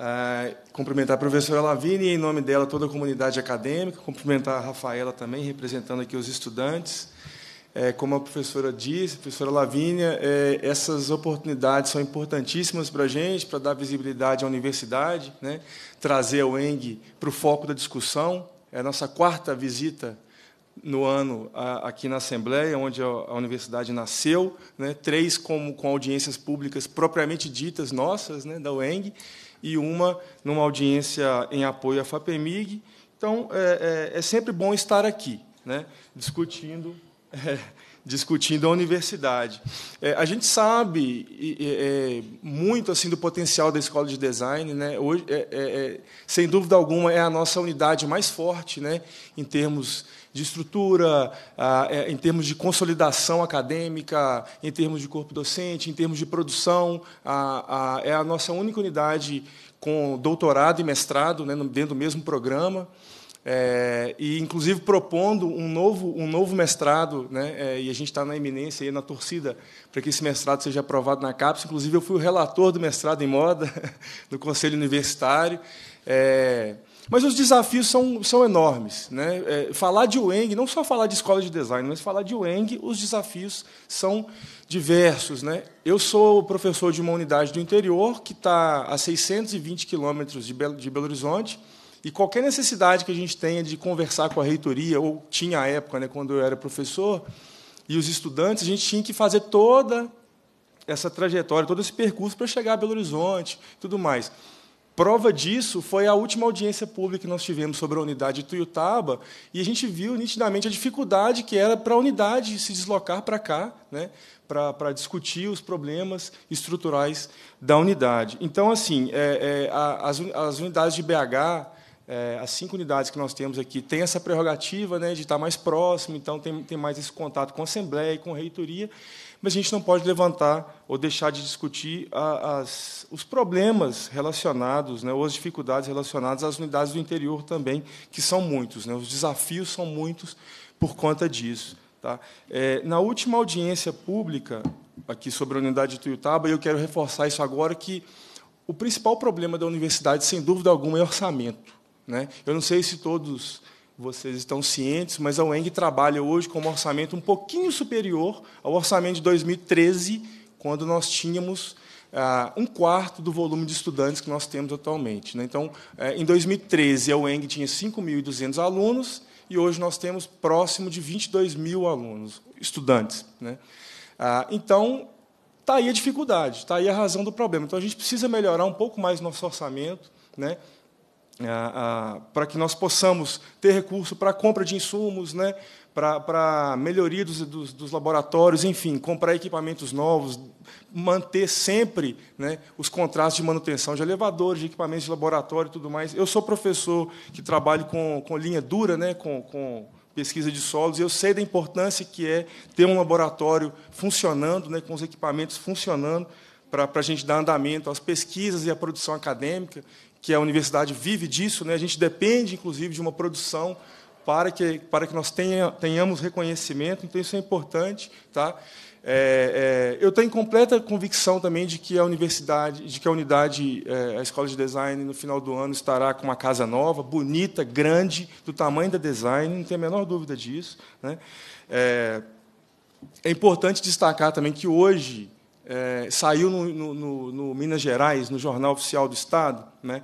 ah, cumprimentar a professora Lavínia e, em nome dela, toda a comunidade acadêmica, cumprimentar a Rafaela também, representando aqui os estudantes. É, como a professora disse, a professora Lavínia, é, essas oportunidades são importantíssimas para a gente, para dar visibilidade à universidade, né? trazer o ENG para o foco da discussão. É a nossa quarta visita no ano aqui na Assembleia, onde a universidade nasceu, né? três como com audiências públicas propriamente ditas nossas, né? da UENG, e uma numa audiência em apoio à FAPEMIG. Então, é, é, é sempre bom estar aqui, né, discutindo, é, discutindo a universidade. É, a gente sabe é, muito assim do potencial da escola de design. Né? Hoje, é, sem dúvida alguma, é a nossa unidade mais forte né, em termos de estrutura, ah, eh, em termos de consolidação acadêmica, em termos de corpo docente, em termos de produção. Ah, ah, é a nossa única unidade com doutorado e mestrado né, dentro do mesmo programa. É, e inclusive propondo um novo, um novo mestrado, né, é, e a gente está na eminência e na torcida para que esse mestrado seja aprovado na CAPES. Inclusive, eu fui o relator do mestrado em moda no Conselho Universitário. É, mas os desafios são, são enormes. Né? É, falar de Weng, não só falar de escola de design, mas falar de Weng, os desafios são diversos. Né? Eu sou professor de uma unidade do interior que está a 620 quilômetros de, Belo, de Belo Horizonte, e qualquer necessidade que a gente tenha de conversar com a reitoria, ou tinha à época, né, quando eu era professor, e os estudantes, a gente tinha que fazer toda essa trajetória, todo esse percurso para chegar a Belo Horizonte tudo mais. Prova disso foi a última audiência pública que nós tivemos sobre a unidade de Tuiutaba, e a gente viu nitidamente a dificuldade que era para a unidade se deslocar para cá, né, para, para discutir os problemas estruturais da unidade. Então, assim, é, é, as, as unidades de BH, é, as cinco unidades que nós temos aqui têm essa prerrogativa né, de estar mais próximo, então tem, tem mais esse contato com a Assembleia e com a reitoria mas a gente não pode levantar ou deixar de discutir as, os problemas relacionados, né, ou as dificuldades relacionadas às unidades do interior também, que são muitos, né, os desafios são muitos por conta disso. Tá? É, na última audiência pública, aqui sobre a unidade de Tuiutaba, e eu quero reforçar isso agora, que o principal problema da universidade, sem dúvida alguma, é orçamento. Né? Eu não sei se todos vocês estão cientes, mas a UENG trabalha hoje com um orçamento um pouquinho superior ao orçamento de 2013, quando nós tínhamos ah, um quarto do volume de estudantes que nós temos atualmente. Né? Então, eh, em 2013, a UENG tinha 5.200 alunos e hoje nós temos próximo de 22 mil alunos, estudantes. Né? Ah, então, está aí a dificuldade, está aí a razão do problema. Então, a gente precisa melhorar um pouco mais nosso orçamento, né? ah, ah, para que nós possamos ter recurso para a compra de insumos, né, para, para a melhoria dos, dos, dos, laboratórios, enfim, comprar equipamentos novos, manter sempre né, os contratos de manutenção de elevadores, de equipamentos de laboratório e tudo mais. Eu sou professor que trabalho com, com linha dura, né, com, com pesquisa de solos, e eu sei da importância que é ter um laboratório funcionando, né, com os equipamentos funcionando, para, para a gente dar andamento às pesquisas e à produção acadêmica que a universidade vive disso, né? a gente depende, inclusive, de uma produção para que, para que nós tenha, tenhamos reconhecimento, então isso é importante. Tá? É, é, eu tenho completa convicção também de que a universidade, de que a unidade, é, a escola de design, no final do ano estará com uma casa nova, bonita, grande, do tamanho da design, não tenho a menor dúvida disso. Né? É, é importante destacar também que hoje é, saiu no, no, no, Minas Gerais, no Jornal Oficial do Estado, né,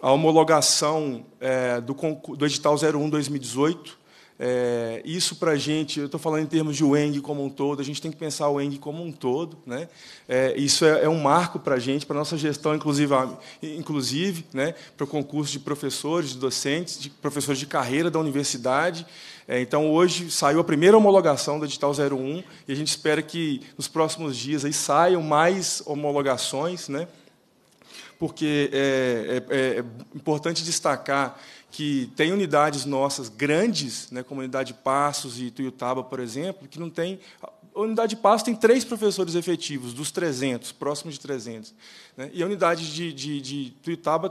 a homologação é, do, do edital 01 2018 é, isso para a gente, eu estou falando em termos de Weng como um todo, a gente tem que pensar o Weng como um todo. Né? É, isso é, é, um marco para a gente, para a nossa gestão, inclusive, inclusive né? para o concurso de professores, de docentes, de professores de carreira da universidade. É, então, hoje saiu a primeira homologação da Digital 01 e a gente espera que nos próximos dias aí saiam mais homologações, né? porque é, é, é importante destacar que tem unidades nossas grandes, né, como a unidade Passos e Tuiutaba, por exemplo, que não tem. A unidade Passos tem três professores efetivos, dos 300, próximos de 300. Né, e a unidade de, de, de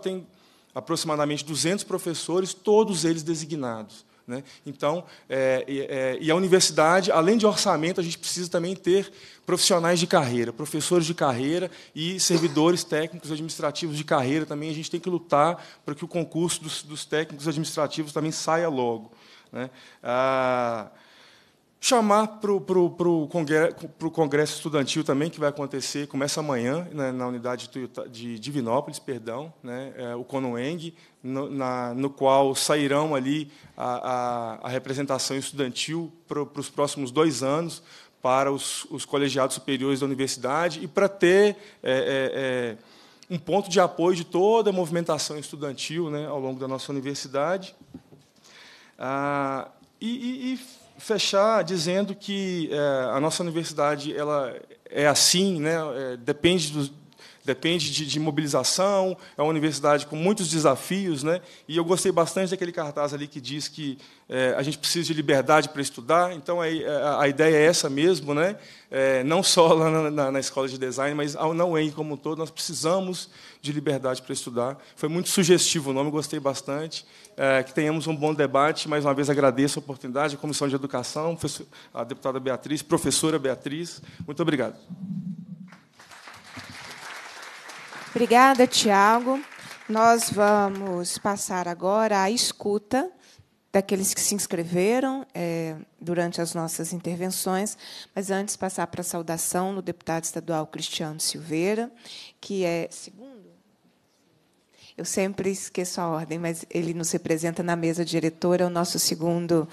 tem aproximadamente 200 professores, todos eles designados. Né? Então, é, é, e a universidade, além de orçamento, a gente precisa também ter profissionais de carreira, professores de carreira e servidores técnicos administrativos de carreira também. A gente tem que lutar para que o concurso dos, dos técnicos administrativos também saia logo. Né? Ah, chamar para o congresso, estudantil também, que vai acontecer, começa amanhã, né, na unidade de Divinópolis, perdão, né, é, o Conueng, no, na, no qual sairão ali a, a, a representação estudantil para, os próximos dois anos, para os, os, colegiados superiores da universidade e para ter é, é, é, um ponto de apoio de toda a movimentação estudantil né, ao longo da nossa universidade. Ah, e, e, fechar dizendo que é, a nossa universidade ela é assim, né, é, depende dos, depende de, de, mobilização, é uma universidade com muitos desafios, né? e eu gostei bastante daquele cartaz ali que diz que é, a gente precisa de liberdade para estudar, então é, a, a, ideia é essa mesmo, né? É, não só lá na, na, na, escola de design, mas na em como um todo, nós precisamos de liberdade para estudar. Foi muito sugestivo o nome, gostei bastante. É, que tenhamos um bom debate, mais uma vez agradeço a oportunidade, a Comissão de Educação, a deputada Beatriz, professora Beatriz, muito obrigado. Obrigada, Tiago. Nós vamos passar agora à escuta daqueles que se inscreveram é, durante as nossas intervenções, mas antes passar para a saudação do deputado estadual Cristiano Silveira, que é segundo. Eu sempre esqueço a ordem, mas ele nos representa na mesa diretora, o nosso segundo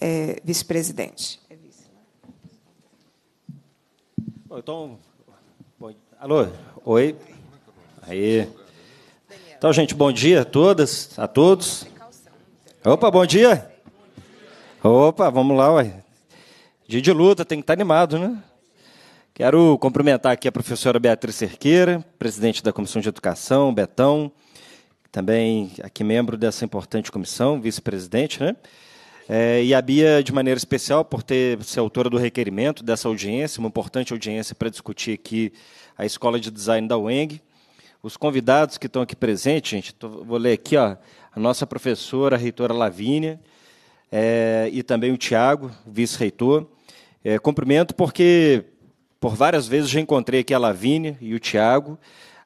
é, vice-presidente. É né? Então, bom, alô, oi. Aí. Então, gente, bom dia a todas, a todos. Opa, bom dia. Opa, vamos lá, Dia de luta, tem que estar tá animado, né? Quero cumprimentar aqui a professora Beatriz Cerqueira, presidente da Comissão de Educação, Betão, também aqui membro dessa importante comissão, vice-presidente, né? É, e a Bia, de maneira especial, por ter ser autora do requerimento dessa audiência, uma importante audiência para discutir aqui a Escola de Design da UENG os convidados que estão aqui presentes, gente, tô, vou ler aqui, ó, a nossa professora, a reitora Lavínia, é, e também o Tiago, vice-reitor. É, cumprimento porque, por várias vezes, já encontrei aqui a Lavínia e o Tiago.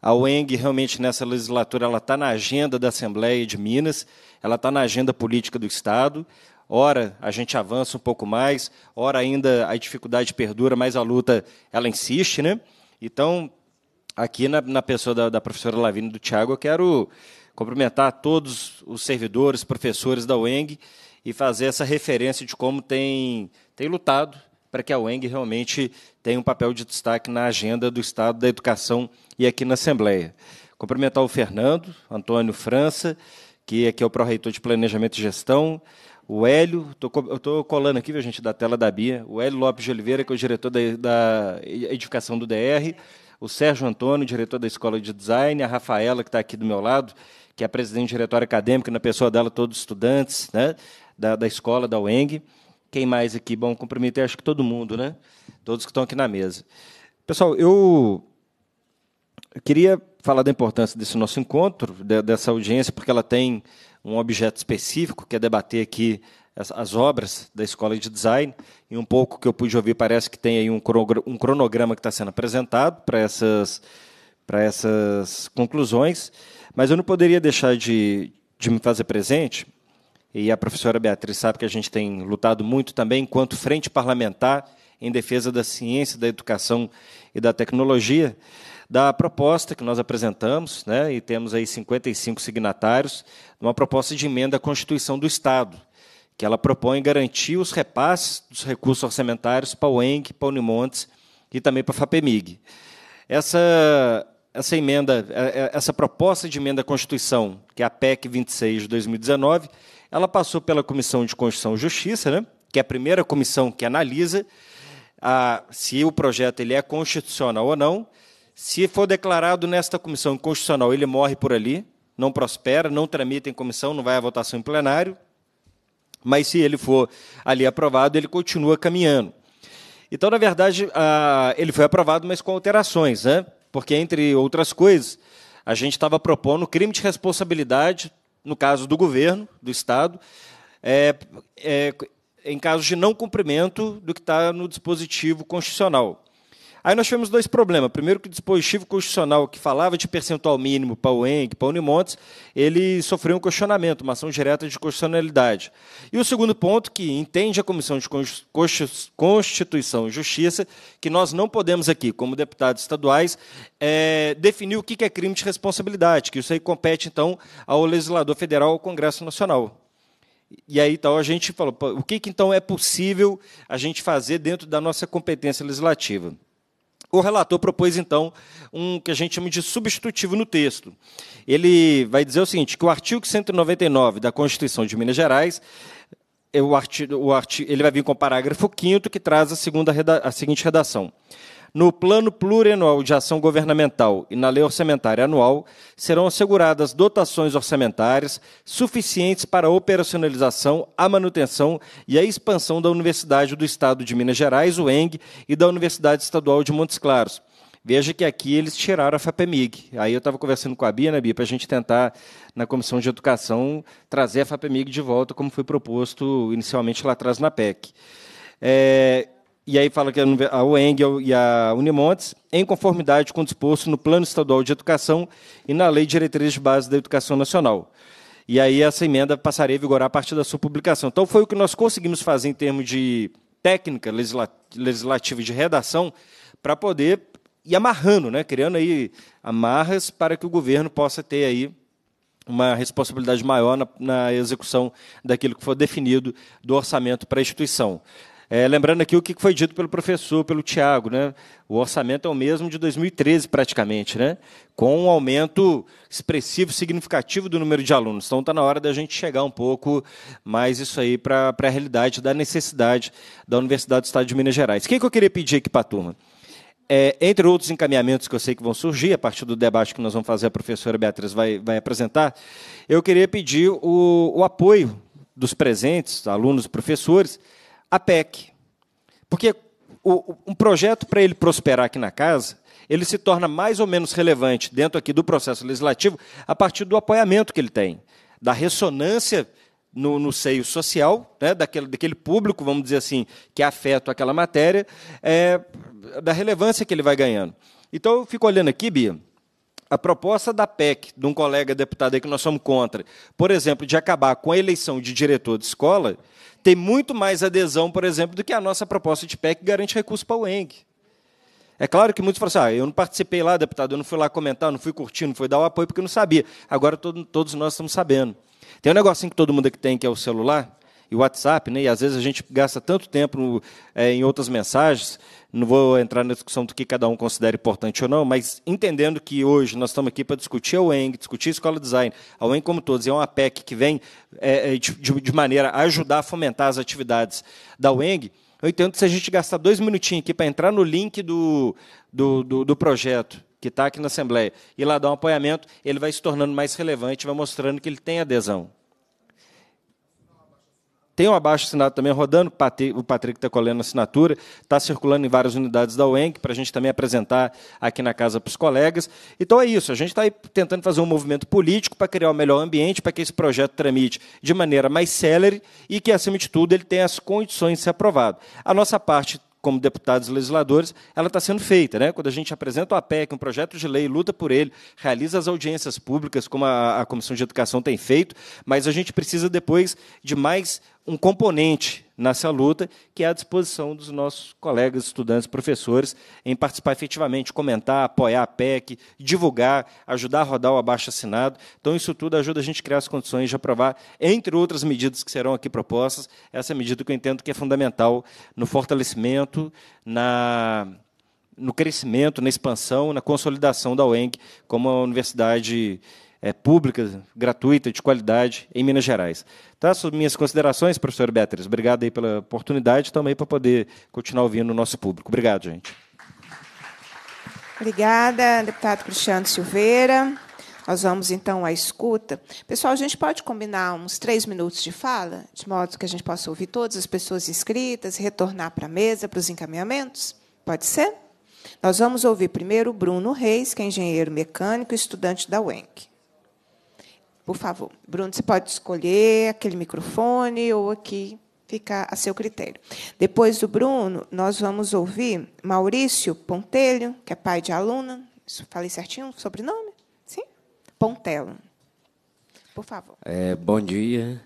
A UENG, realmente, nessa legislatura, ela está na agenda da Assembleia de Minas, ela está na agenda política do Estado. Ora, a gente avança um pouco mais, ora ainda a dificuldade perdura, mas a luta, ela insiste, né? Então, aqui na, na pessoa da, da professora Lavina do Tiago, eu quero cumprimentar todos os servidores, professores da UENG e fazer essa referência de como tem, tem lutado para que a UENG realmente tenha um papel de destaque na agenda do Estado da Educação e aqui na Assembleia. Cumprimentar o Fernando, Antônio França, que aqui é o pró-reitor de Planejamento e Gestão, o Hélio, tô, eu estou colando aqui, viu, gente, da tela da Bia, o Hélio Lopes de Oliveira, que é o diretor da, da edificação do DR, o Sérgio Antônio, diretor da Escola de Design, a Rafaela, que está aqui do meu lado, que é a presidente do diretório acadêmico, na pessoa dela, todos os estudantes né, da, da escola, da UENG. Quem mais aqui? Bom, cumprimentei acho que todo mundo, né? Todos que estão aqui na mesa. Pessoal, eu queria falar da importância desse nosso encontro, de, dessa audiência, porque ela tem um objeto específico, que é debater aqui as obras da escola de design e um pouco que eu pude ouvir parece que tem aí um cronograma que está sendo apresentado para essas para essas conclusões mas eu não poderia deixar de, de me fazer presente e a professora Beatriz sabe que a gente tem lutado muito também enquanto frente parlamentar em defesa da ciência da educação e da tecnologia da proposta que nós apresentamos né e temos aí 55 signatários uma proposta de emenda à Constituição do Estado que ela propõe garantir os repasses dos recursos orçamentários para o ENG, para o Unimontes e também para a FAPEMIG. Essa, essa emenda, é, é, essa proposta de emenda à Constituição, que é a PEC 26 de 2019, ela passou pela Comissão de Constituição e Justiça, né? que é a primeira comissão que analisa a, se o projeto ele é constitucional ou não. Se for declarado nesta comissão constitucional, ele morre por ali, não prospera, não tramita em comissão, não vai à votação em plenário, mas se ele for ali aprovado, ele continua caminhando. Então, na verdade, ele foi aprovado, mas com alterações, né? porque, entre outras coisas, a gente estava propondo crime de responsabilidade, no caso do governo, do Estado, é, é, em caso de não cumprimento do que está no dispositivo constitucional. Aí nós tivemos dois problemas. Primeiro, que o dispositivo constitucional que falava de percentual mínimo para o ENG, para o Unimontes, ele sofreu um questionamento, uma ação direta de constitucionalidade. E o segundo ponto, que entende a Comissão de Constituição e Justiça, que nós não podemos aqui, como deputados estaduais, é, definir o que é crime de responsabilidade, que isso aí compete, então, ao legislador federal, ao Congresso Nacional. E aí então a gente falou, o que então é possível a gente fazer dentro da nossa competência legislativa? O relator propôs, então, um que a gente chama de substitutivo no texto. Ele vai dizer o seguinte: que o artigo 199 da Constituição de Minas Gerais o artigo, o artigo, ele vai vir com o parágrafo 5 que traz a, segunda, a seguinte redação. No plano plurianual de ação governamental e na lei orçamentária anual, serão asseguradas dotações orçamentárias suficientes para a operacionalização, a manutenção e a expansão da Universidade do Estado de Minas Gerais, ENG, e da Universidade Estadual de Montes Claros. Veja que aqui eles tiraram a FAPEMIG. Aí eu estava conversando com a Bia, né, Bia, para a gente tentar, na Comissão de Educação, trazer a FAPEMIG de volta, como foi proposto inicialmente lá atrás na PEC. É, e aí fala que a UENGEL e a Unimontes, em conformidade com o disposto no Plano Estadual de Educação e na Lei de Diretrizes de Base da Educação Nacional. E aí essa emenda passaria a vigorar a partir da sua publicação. Então foi o que nós conseguimos fazer em termos de técnica legislativa e de redação para poder ir amarrando, né, criando aí amarras para que o governo possa ter aí uma responsabilidade maior na, na, execução daquilo que for definido do orçamento para a instituição. É, lembrando aqui o que foi dito pelo professor, pelo Tiago, né? O orçamento é o mesmo de 2013, praticamente, né? Com um aumento expressivo, significativo do número de alunos. Então está na hora da gente chegar um pouco mais isso aí para a realidade da necessidade da Universidade do Estado de Minas Gerais. O que, é que eu queria pedir aqui para a turma? É, entre outros encaminhamentos que eu sei que vão surgir, a partir do debate que nós vamos fazer, a professora Beatriz vai, vai apresentar, eu queria pedir o, o apoio dos presentes, alunos, professores, a PEC. Porque o, um projeto, para ele prosperar aqui na casa, ele se torna mais ou menos relevante dentro aqui do processo legislativo a partir do apoiamento que ele tem, da ressonância no, no seio social, né, daquele, daquele público, vamos dizer assim, que é afeta aquela matéria, é, da relevância que ele vai ganhando. Então, eu fico olhando aqui, Bia, a proposta da PEC, de um colega deputado aí que nós somos contra, por exemplo, de acabar com a eleição de diretor de escola, tem muito mais adesão, por exemplo, do que a nossa proposta de PEC que garante recursos para o ENG. É claro que muitos falam assim, ah, eu não participei lá, deputado, eu não fui lá comentar, não fui curtir, não fui dar o apoio, porque eu não sabia. Agora todo, todos nós estamos sabendo. Tem um negocinho que todo mundo que tem, que é o celular, e WhatsApp, né? E às vezes a gente gasta tanto tempo no, é, em outras mensagens. Não vou entrar na discussão do que cada um considera importante ou não, mas entendendo que hoje nós estamos aqui para discutir a UENG, discutir a escola design. A UENG, como todos, é uma PEC que vem é, é de, de maneira a ajudar a fomentar as atividades da UENG. Eu entendo que se a gente gastar dois minutinhos aqui para entrar no link do, do, do, do projeto que está aqui na Assembleia e lá dar um apoiamento, ele vai se tornando mais relevante, vai mostrando que ele tem adesão. Tem um abaixo assinado também rodando, o Patrick está colhendo a assinatura, está circulando em várias unidades da UENC, para a gente também apresentar aqui na casa para os colegas. Então é isso, a gente está tentando fazer um movimento político para criar o um melhor ambiente, para que esse projeto tramite de maneira mais célere e que, acima de tudo, ele tenha as condições de ser aprovado. A nossa parte como deputados e legisladores, ela está sendo feita. Né? Quando a gente apresenta o APEC, um projeto de lei, luta por ele, realiza as audiências públicas, como a, a Comissão de Educação tem feito, mas a gente precisa depois de mais um componente nessa luta, que é a disposição dos nossos colegas, estudantes, professores, em participar efetivamente, comentar, apoiar a PEC, divulgar, ajudar a rodar o abaixo assinado. Então, isso tudo ajuda a gente a criar as condições de aprovar, entre outras medidas que serão aqui propostas, essa é medida que eu entendo que é fundamental no fortalecimento, na no crescimento, na expansão, na consolidação da UENG como uma universidade é, pública, gratuita, de qualidade em Minas Gerais. Tá? São minhas considerações, professor Beatriz. Obrigado aí pela oportunidade também para poder continuar ouvindo o nosso público. Obrigado, gente. Obrigada, deputado Cristiano Silveira. Nós vamos então à escuta. Pessoal, a gente pode combinar uns três minutos de fala, de modo que a gente possa ouvir todas as pessoas inscritas retornar para a mesa, para os encaminhamentos? Pode ser? Nós vamos ouvir primeiro o Bruno Reis, que é engenheiro mecânico e estudante da UENC por favor. Bruno, você pode escolher aquele microfone ou aqui, fica a seu critério. Depois do Bruno, nós vamos ouvir Maurício Pontelho, que é pai de aluna. Isso, falei certinho o sobrenome? Sim? Pontelho. Por favor. É, bom dia.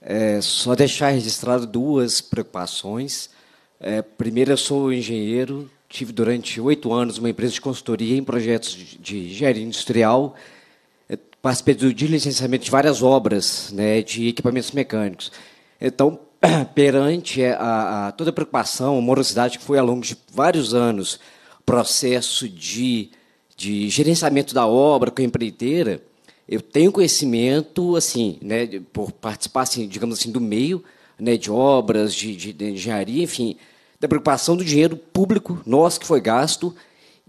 É, só deixar registrado duas preocupações. É, primeiro, eu sou engenheiro, tive durante oito anos uma empresa de consultoria em projetos de, de engenharia industrial participei de licenciamento de várias obras né, de equipamentos mecânicos. Então, perante a, a toda a preocupação, morosidade que foi ao longo de vários anos, processo de, de gerenciamento da obra com a empreiteira, eu tenho conhecimento, assim, né, por participar, assim, digamos assim, do meio, né, de obras, de, de, de engenharia, enfim, da preocupação do dinheiro público nosso que foi gasto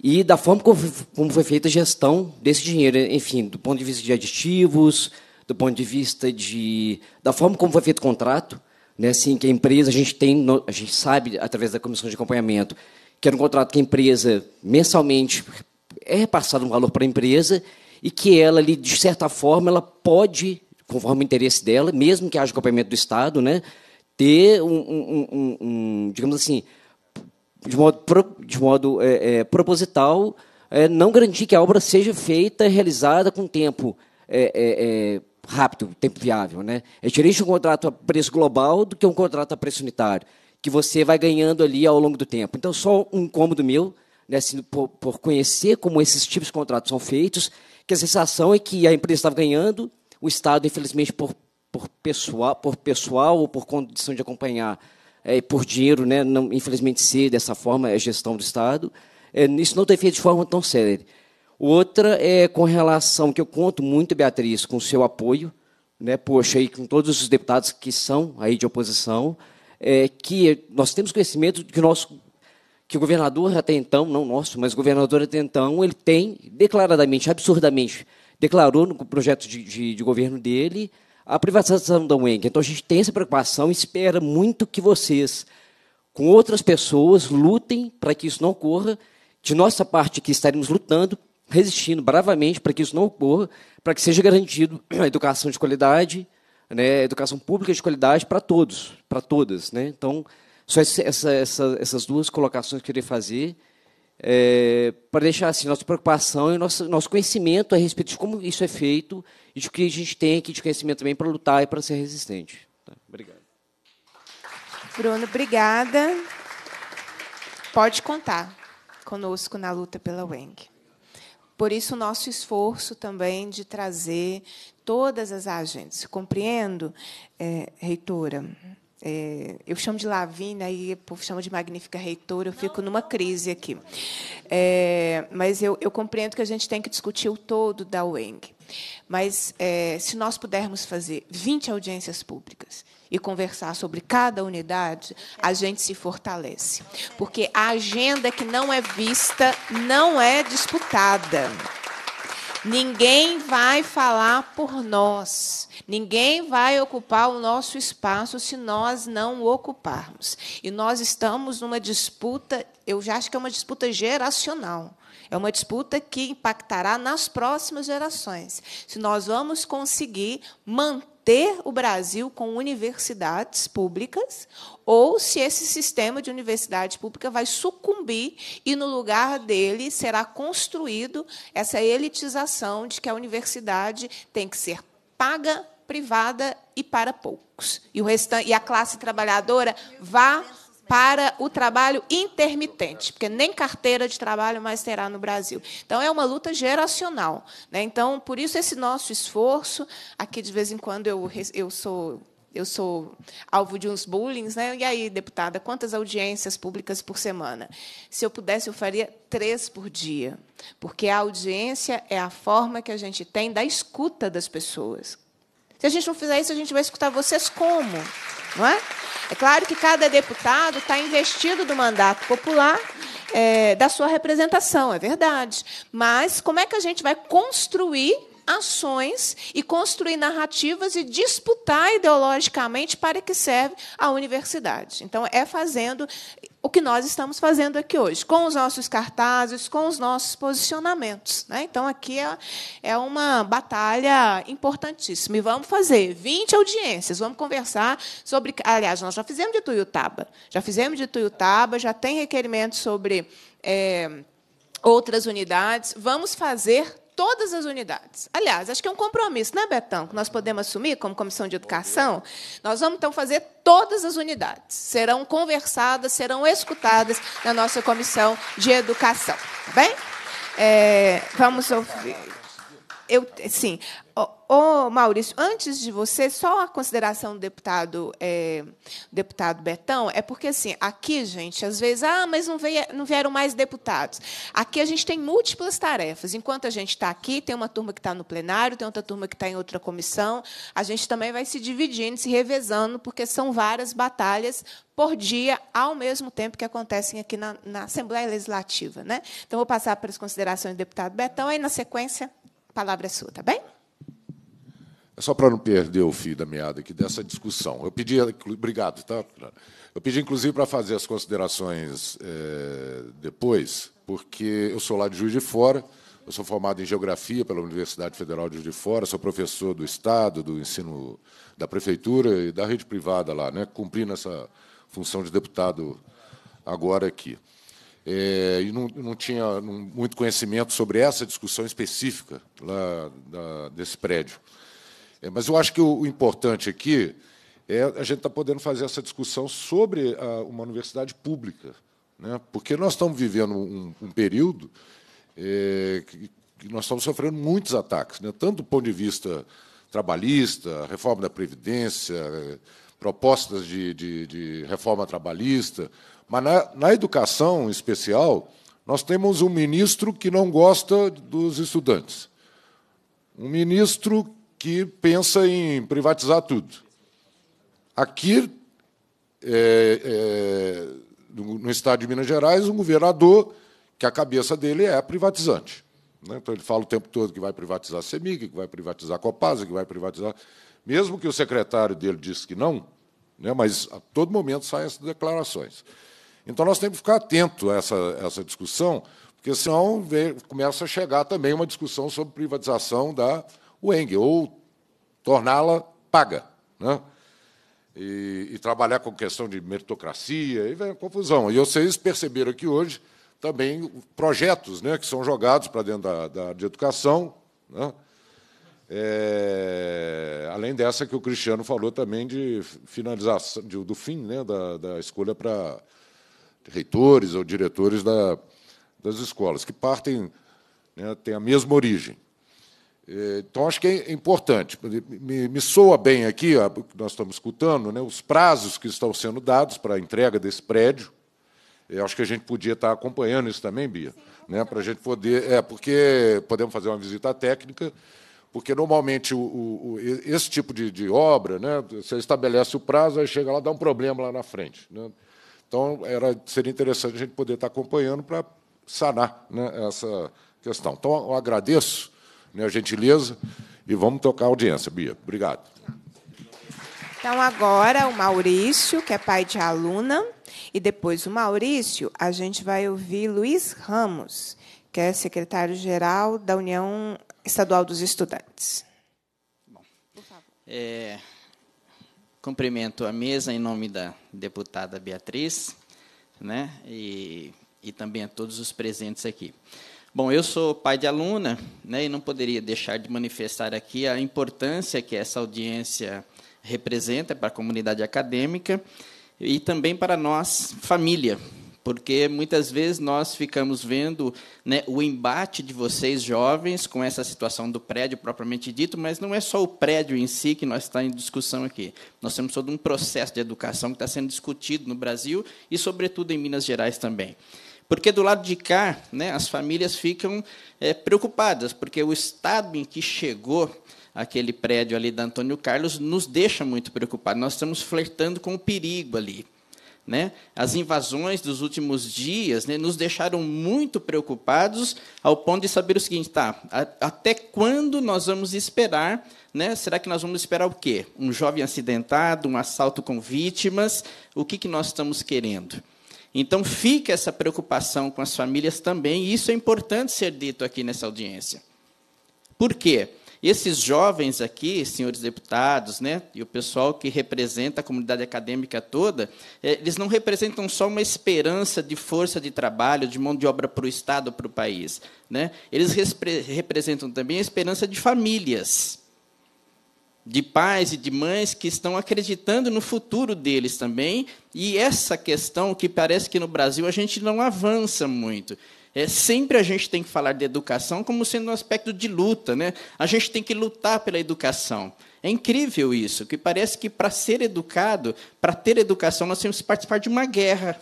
e da forma como foi feita a gestão desse dinheiro, enfim, do ponto de vista de aditivos, do ponto de vista de da forma como foi feito o contrato, né? Assim, que a empresa a gente tem, a gente sabe através da comissão de acompanhamento que era um contrato que a empresa mensalmente é repassado um valor para a empresa e que ela ali de certa forma ela pode, conforme o interesse dela, mesmo que haja acompanhamento do Estado, né? Ter um, um, um, um digamos assim de modo, pro, de modo é, é, proposital, é, não garantir que a obra seja feita, realizada com tempo é, é, é, rápido, tempo viável. Né? É diferente um contrato a preço global do que um contrato a preço unitário, que você vai ganhando ali ao longo do tempo. Então, só um incômodo meu, né, assim, por, por conhecer como esses tipos de contratos são feitos, que a sensação é que a empresa estava ganhando, o Estado, infelizmente, por, por, pessoal, por pessoal ou por condição de acompanhar é, por dinheiro, né, não, infelizmente ser dessa forma é gestão do Estado. É, isso não tem feito de forma tão séria. Outra é com relação que eu conto muito, Beatriz, com o seu apoio, né, poxa, e com todos os deputados que são aí de oposição, é, que nós temos conhecimento de que o nosso que o governador até então, não nosso, mas o governador até então, ele tem declaradamente, absurdamente, declarou no projeto de, de, de governo dele a privatização da UENG. Então, a gente tem essa preocupação e espera muito que vocês, com outras pessoas, lutem para que isso não ocorra. De nossa parte aqui, estaremos lutando, resistindo bravamente para que isso não ocorra, para que seja garantido a educação de qualidade, né, educação pública de qualidade para todos, para todas. Né? Então, só essa, essa, essas duas colocações que eu queria fazer é, para deixar assim, nossa preocupação e nosso, nosso conhecimento a respeito de como isso é feito e de que a gente tem aqui de conhecimento também para lutar e para ser resistente. Tá? Obrigado. Bruno, obrigada. Pode contar conosco na luta pela WENG. Por isso, o nosso esforço também de trazer todas as agentes. Compreendo, é, reitora? É, eu chamo de Lavina e o povo chama de Magnífica Reitora, eu fico numa crise aqui. É, mas eu, eu, compreendo que a gente tem que discutir o todo da UENG. Mas é, se nós pudermos fazer 20 audiências públicas e conversar sobre cada unidade, a gente se fortalece. Porque a agenda que não é vista não é disputada. Ninguém vai falar por nós. Ninguém vai ocupar o nosso espaço se nós não o ocuparmos. E nós estamos numa disputa, eu já acho que é uma disputa geracional. É uma disputa que impactará nas próximas gerações. Se nós vamos conseguir manter o Brasil com universidades públicas ou se esse sistema de universidade pública vai sucumbir e no lugar dele será construído essa elitização de que a universidade tem que ser paga, privada e para poucos. E, o restante, e a classe trabalhadora vá para o trabalho intermitente, porque nem carteira de trabalho mais terá no Brasil. Então, é uma luta geracional. Né? Então, por isso, esse nosso esforço, aqui de vez em quando eu, eu sou eu sou alvo de uns bullying, né? E aí, deputada, quantas audiências públicas por semana? Se eu pudesse, eu faria três por dia, porque a audiência é a forma que a gente tem da escuta das pessoas. Se a gente não fizer isso, a gente vai escutar vocês como? Não é? é claro que cada deputado está investido do mandato popular, é, da sua representação, é verdade. Mas como é que a gente vai construir ações e construir narrativas e disputar ideologicamente para que serve a universidade. Então, é fazendo o que nós estamos fazendo aqui hoje, com os nossos cartazes, com os nossos posicionamentos. Né? Então, aqui é, é uma batalha importantíssima. E vamos fazer 20 audiências, vamos conversar sobre. Aliás, nós já fizemos de Tuiutaba, já fizemos de Tuiutaba, já tem requerimento sobre. É, outras unidades, vamos fazer todas as unidades. Aliás, acho que é um compromisso, né, Betão, que nós podemos assumir como Comissão de Educação. Nós vamos, então, fazer todas as unidades. Serão conversadas, serão escutadas na nossa Comissão de Educação. Tá bem? É, vamos ouvir eu, sim. Ô, Maurício, antes de você, só a consideração do deputado, é, deputado Betão, é porque assim, aqui, gente, às vezes, ah, mas não, veio, não vieram mais deputados. Aqui a gente tem múltiplas tarefas. Enquanto a gente está aqui, tem uma turma que está no plenário, tem outra turma que está em outra comissão. A gente também vai se dividindo, se revezando, porque são várias batalhas por dia, ao mesmo tempo que acontecem aqui na, na Assembleia Legislativa. Né? Então, vou passar para as considerações do deputado Betão, aí, na sequência, palavra é sua, tá bem? É só para não perder o fio da meada aqui dessa discussão. Eu pedi, obrigado, tá? Eu pedi inclusive para fazer as considerações é, depois, porque eu sou lá de Juiz de Fora, eu sou formado em geografia pela Universidade Federal de Juiz de Fora, sou professor do Estado, do ensino da prefeitura e da rede privada lá, né? Cumprindo essa função de deputado agora aqui. É, e não, não tinha muito conhecimento sobre essa discussão específica lá da, desse prédio. É, mas eu acho que o, o, importante aqui é a gente estar tá podendo fazer essa discussão sobre a, uma universidade pública, né? porque nós estamos vivendo um, um período é, que, que, nós estamos sofrendo muitos ataques, né? tanto do ponto de vista trabalhista, reforma da Previdência, propostas de, de, de reforma trabalhista, mas na, na educação em especial, nós temos um ministro que não gosta dos estudantes, um ministro que pensa em privatizar tudo. Aqui, é, é, no estado de Minas Gerais, um governador que a cabeça dele é privatizante. Né? Então, ele fala o tempo todo que vai privatizar a CEMIG, que vai privatizar a Copasa, que vai privatizar. Mesmo que o secretário dele disse que não, né? mas a todo momento saem essas declarações. Então nós temos que ficar atento a essa, essa discussão, porque senão vem, começa a chegar também uma discussão sobre privatização da UENG, ou torná-la paga. Né? E, e, trabalhar com questão de meritocracia, e vem a confusão. E vocês perceberam aqui hoje também projetos né, que são jogados para dentro da, da de educação, né? É, além dessa que o Cristiano falou também de finalização de, do fim né, da, da escolha para reitores ou diretores da, das escolas, que partem, né, têm a mesma origem. É, então, acho que é importante. Me, me soa bem aqui, ó, nós estamos escutando, né, os prazos que estão sendo dados para a entrega desse prédio. Eu é, acho que a gente podia estar acompanhando isso também, Bia, Sim, né, para a gente poder. É, porque podemos fazer uma visita técnica porque normalmente o, o, esse tipo de, de, obra, né, você estabelece o prazo, aí chega lá, dá um problema lá na frente. Né? Então, era, seria interessante a gente poder estar acompanhando para sanar né, essa questão. Então, eu agradeço né, a gentileza e vamos tocar a audiência, Bia. Obrigado. Então, agora o Maurício, que é pai de aluna, e depois o Maurício, a gente vai ouvir Luiz Ramos, que é secretário-geral da União Estadual dos Estudantes. Bom, é, cumprimento a mesa em nome da deputada Beatriz, né, e, e também a todos os presentes aqui. Bom, eu sou pai de aluna, né, e não poderia deixar de manifestar aqui a importância que essa audiência representa para a comunidade acadêmica e também para nós, família, porque muitas vezes nós ficamos vendo né, o embate de vocês jovens com essa situação do prédio propriamente dito, mas não é só o prédio em si que nós está em discussão aqui. Nós temos todo um processo de educação que está sendo discutido no Brasil e, sobretudo, em Minas Gerais também. Porque do lado de cá, né, as famílias ficam é, preocupadas, porque o estado em que chegou aquele prédio ali da Antônio Carlos nos deixa muito preocupados. Nós estamos flertando com o perigo ali. Né? As invasões dos últimos dias né, nos deixaram muito preocupados ao ponto de saber o seguinte: tá, a, até quando nós vamos esperar? Né? Será que nós vamos esperar o quê? Um jovem acidentado, um assalto com vítimas? O que, que nós estamos querendo? Então fica essa preocupação com as famílias também, e isso é importante ser dito aqui nessa audiência. Por quê? Esses jovens aqui, senhores deputados, né, e o pessoal que representa a comunidade acadêmica toda, é, eles não representam só uma esperança de força de trabalho, de mão de obra para o Estado, para o país. Né? Eles representam também a esperança de famílias, de pais e de mães que estão acreditando no futuro deles também. E essa questão que parece que no Brasil a gente não avança muito. É, sempre a gente tem que falar de educação como sendo um aspecto de luta, né? A gente tem que lutar pela educação. É incrível isso, que parece que para ser educado, para ter educação, nós temos que participar de uma guerra.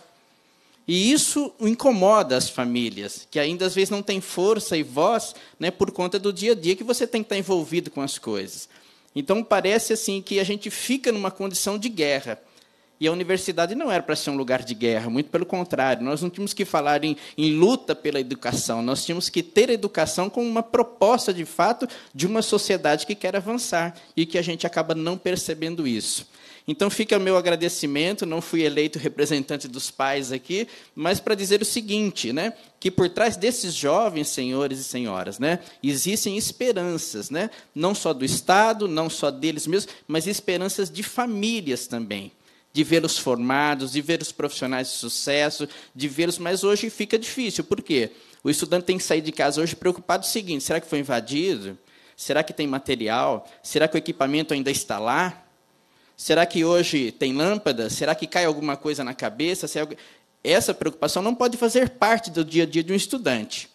E isso incomoda as famílias, que ainda às vezes não têm força e voz, né, por conta do dia a dia que você tem que estar envolvido com as coisas. Então parece assim que a gente fica numa condição de guerra. E a universidade não era para ser um lugar de guerra, muito pelo contrário. Nós não tínhamos que falar em, em luta pela educação, nós tínhamos que ter educação como uma proposta, de fato, de uma sociedade que quer avançar e que a gente acaba não percebendo isso. Então fica o meu agradecimento, não fui eleito representante dos pais aqui, mas para dizer o seguinte, né? Que por trás desses jovens senhores e senhoras, né, existem esperanças, né? Não só do Estado, não só deles mesmos, mas esperanças de famílias também de vê-los formados, de ver os profissionais de sucesso, de vê-los, mas hoje fica difícil. Por quê? O estudante tem que sair de casa hoje preocupado com o seguinte: será que foi invadido? Será que tem material? Será que o equipamento ainda está lá? Será que hoje tem lâmpada? Será que cai alguma coisa na cabeça? Essa preocupação não pode fazer parte do dia a dia de um estudante.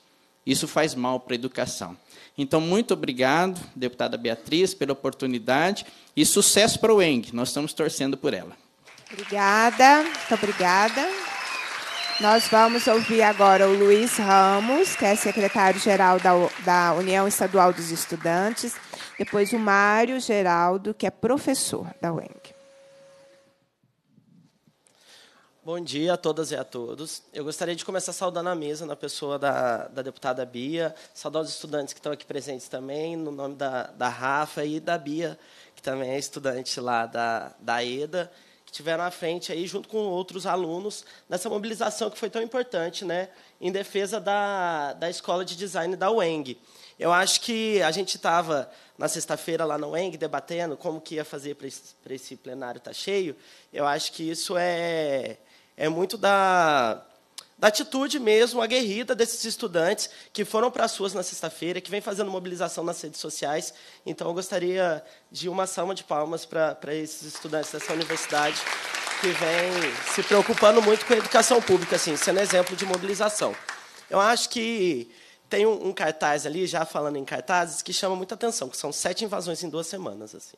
Isso faz mal para a educação. Então, muito obrigado, deputada Beatriz, pela oportunidade e sucesso para o ENG. Nós estamos torcendo por ela. Obrigada, muito obrigada. Nós vamos ouvir agora o Luiz Ramos, que é secretário-geral da, da União Estadual dos Estudantes, depois o Mário Geraldo, que é professor da UENG. Bom dia a todas e a todos. Eu gostaria de começar saudando a mesa na pessoa da, da deputada Bia, saudar os estudantes que estão aqui presentes também, no nome da, da Rafa e da Bia, que também é estudante lá da, da EDA, que tiveram à frente aí junto com outros alunos nessa mobilização que foi tão importante, né, em defesa da, da escola de design da UENG. Eu acho que a gente estava na sexta-feira lá na UENG debatendo como que ia fazer para esse, esse plenário estar tá cheio. Eu acho que isso é é muito da da atitude mesmo aguerrida desses estudantes que foram para as ruas na sexta-feira, que vem fazendo mobilização nas redes sociais. Então, eu gostaria de uma salva de palmas para, para esses estudantes dessa universidade que vem se preocupando muito com a educação pública, assim, sendo exemplo de mobilização. Eu acho que tem um, um cartaz ali, já falando em cartazes, que chama muita atenção, que são sete invasões em duas semanas. assim.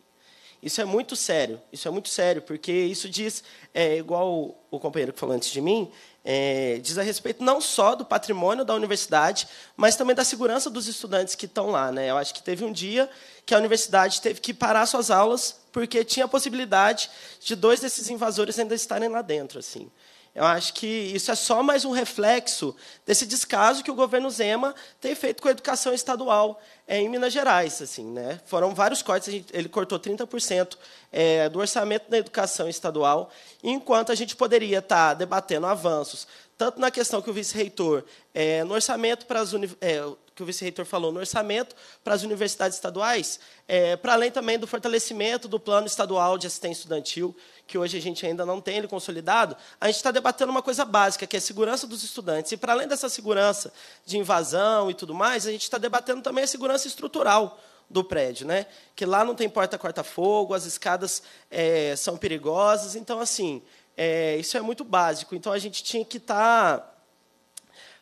Isso é muito sério. Isso é muito sério, porque isso diz, é, igual o companheiro que falou antes de mim, é, diz a respeito não só do patrimônio da universidade, mas também da segurança dos estudantes que estão lá. Né? Eu acho que teve um dia que a universidade teve que parar suas aulas porque tinha a possibilidade de dois desses invasores ainda estarem lá dentro. assim. Eu acho que isso é só mais um reflexo desse descaso que o governo Zema tem feito com a educação estadual é, em Minas Gerais. Assim, né? Foram vários cortes, ele cortou 30% é, do orçamento da educação estadual, enquanto a gente poderia estar tá debatendo avanços, tanto na questão que o vice-reitor, é, no orçamento para as, é, que o vice-reitor falou, no orçamento para as universidades estaduais, é, para além também do fortalecimento do plano estadual de assistência estudantil, que hoje a gente ainda não tem ele consolidado, a gente está debatendo uma coisa básica, que é a segurança dos estudantes. E, para além dessa segurança de invasão e tudo mais, a gente está debatendo também a segurança estrutural do prédio, né? Que lá não tem porta corta-fogo, as escadas é, são perigosas. Então, assim, é, isso é muito básico. Então, a gente tinha que estar... Tá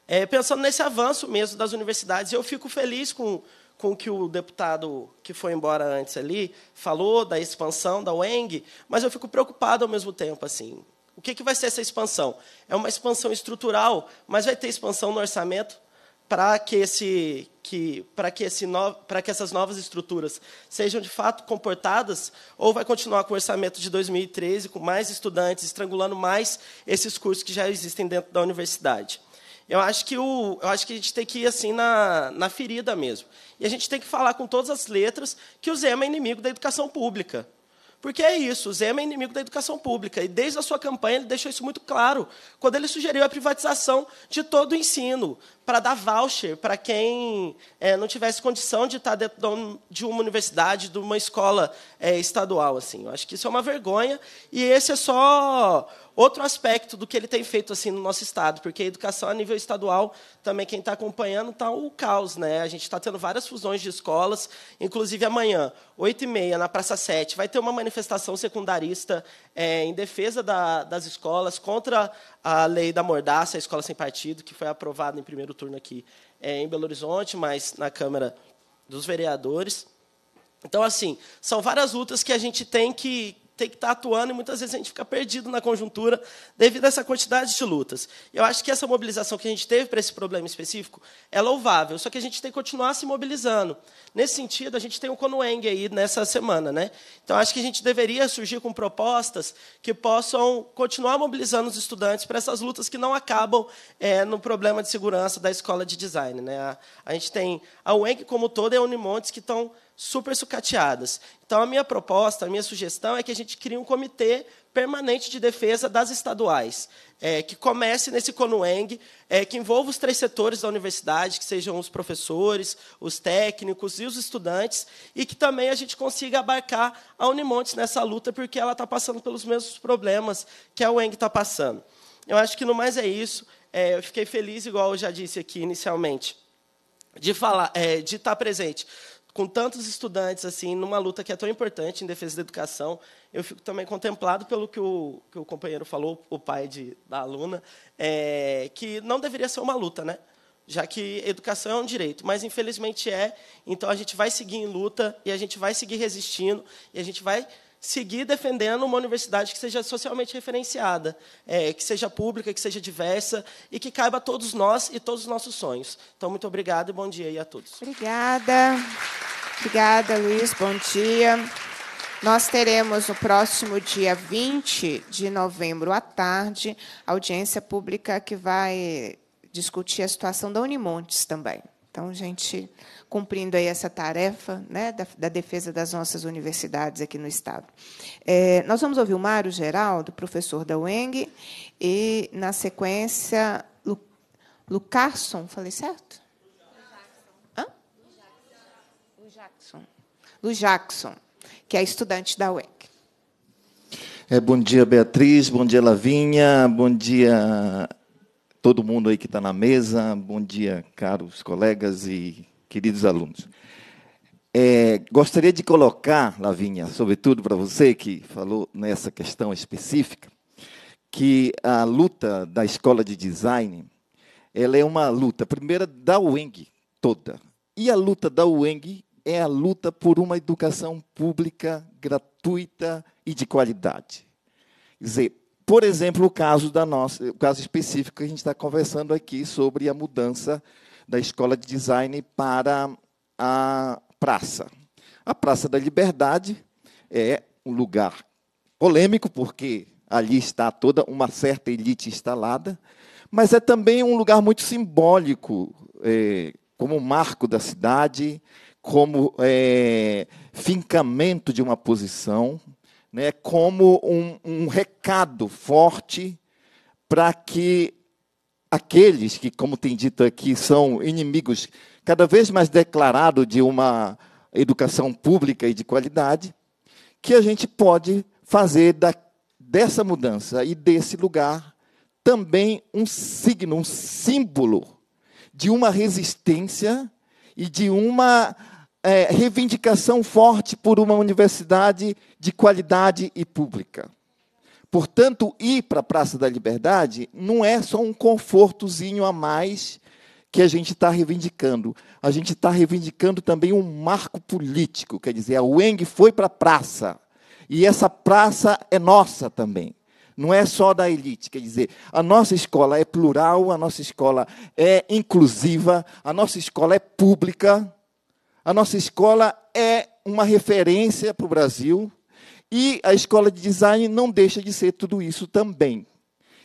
é, pensando nesse avanço mesmo das universidades, eu fico feliz com, com o que o deputado que foi embora antes ali falou da expansão da UENG, mas eu fico preocupado ao mesmo tempo. assim. O que, que vai ser essa expansão? É uma expansão estrutural, mas vai ter expansão no orçamento para que esse que para que esse para que essas novas estruturas sejam de fato comportadas ou vai continuar com o orçamento de 2013 com mais estudantes estrangulando mais esses cursos que já existem dentro da universidade. Eu acho que o, eu acho que a gente tem que ir assim na, na ferida mesmo. E a gente tem que falar com todas as letras que o Zema é inimigo da educação pública. Porque é isso, o Zema é inimigo da educação pública. E desde a sua campanha ele deixou isso muito claro, quando ele sugeriu a privatização de todo o ensino, para dar voucher para quem é, não tivesse condição de estar dentro de uma universidade, de uma escola é, estadual. Assim. Eu acho que isso é uma vergonha. E esse é só Outro aspecto do que ele tem feito assim no nosso estado, porque a educação a nível estadual também quem está acompanhando está o caos, né? A gente está tendo várias fusões de escolas, inclusive amanhã, 8 e meia na Praça 7, vai ter uma manifestação secundarista é, em defesa da, das escolas contra a lei da mordaça, a escola sem partido, que foi aprovada em primeiro turno aqui é, em Belo Horizonte, mas na Câmara dos Vereadores. Então, assim, são várias lutas que a gente tem que, tem que estar tá atuando e muitas vezes a gente fica perdido na conjuntura devido a essa quantidade de lutas. Eu acho que essa mobilização que a gente teve para esse problema específico é louvável, só que a gente tem que continuar se mobilizando. Nesse sentido, a gente tem o Conueng aí nessa semana, né? Então acho que a gente deveria surgir com propostas que possam continuar mobilizando os estudantes para essas lutas que não acabam é, no problema de segurança da escola de design, né? A, a gente tem a UENG como toda e a Unimontes que estão super sucateadas. Então, a minha proposta, a minha sugestão é que a gente crie um comitê permanente de defesa das estaduais, é, que comece nesse Conueng, é, que envolva os três setores da universidade, que sejam os professores, os técnicos e os estudantes, e que também a gente consiga abarcar a Unimontes nessa luta, porque ela está passando pelos mesmos problemas que a UENG está passando. Eu acho que, no mais, é isso. É, eu fiquei feliz, igual eu já disse aqui inicialmente, de falar, é, de estar tá presente com tantos estudantes assim numa luta que é tão importante em defesa da educação, eu fico também contemplado pelo que o, que o companheiro falou, o pai de, da aluna, é, que não deveria ser uma luta, né? já que educação é um direito, mas infelizmente é. Então a gente vai seguir em luta e a gente vai seguir resistindo e a gente vai seguir defendendo uma universidade que seja socialmente referenciada, é, que seja pública, que seja diversa e que caiba a todos nós e todos os nossos sonhos. Então, muito obrigado e bom dia aí a todos. Obrigada. Obrigada, Luiz. Bom dia. Nós teremos no próximo dia 20 de novembro à tarde audiência pública que vai discutir a situação da Unimontes também. Então, a gente cumprindo aí essa tarefa né, da, da defesa das nossas universidades aqui no Estado. É, nós vamos ouvir o Mário Geraldo, professor da UENG, e, na sequência, Lu, Lucarson, falei certo? Hã? Lu Jackson. Lu Jackson, que é estudante da UENG. É, bom dia, Beatriz, bom dia, Lavinha, bom dia, todo mundo aí que está na mesa. Bom dia, caros colegas e queridos alunos. É, gostaria de colocar, Lavinha, sobretudo para você que falou nessa questão específica, que a luta da escola de design ela é uma luta, primeira da UENG toda. E a luta da UENG é a luta por uma educação pública gratuita e de qualidade. Quer dizer, por exemplo, o caso da nossa, o caso específico que a gente está conversando aqui sobre a mudança da escola de design para a praça. A Praça da Liberdade é um lugar polêmico porque ali está toda uma certa elite instalada, mas é também um lugar muito simbólico, é, como marco da cidade, como é, fincamento de uma posição né, como um, um recado forte para que aqueles que, como tem dito aqui, são inimigos cada vez mais declarado de uma educação pública e de qualidade, que a gente pode fazer da, dessa mudança e desse lugar também um signo, um símbolo de uma resistência e de uma é, reivindicação forte por uma universidade de qualidade e pública. Portanto, ir para a Praça da Liberdade não é só um confortozinho a mais que a gente está reivindicando. A gente está reivindicando também um marco político, quer dizer, a UENG foi para a praça. E essa praça é nossa também. Não é só da elite, quer dizer, a nossa escola é plural, a nossa escola é inclusiva, a nossa escola é pública, a nossa escola é uma referência para o Brasil e a escola de design não deixa de ser tudo isso também.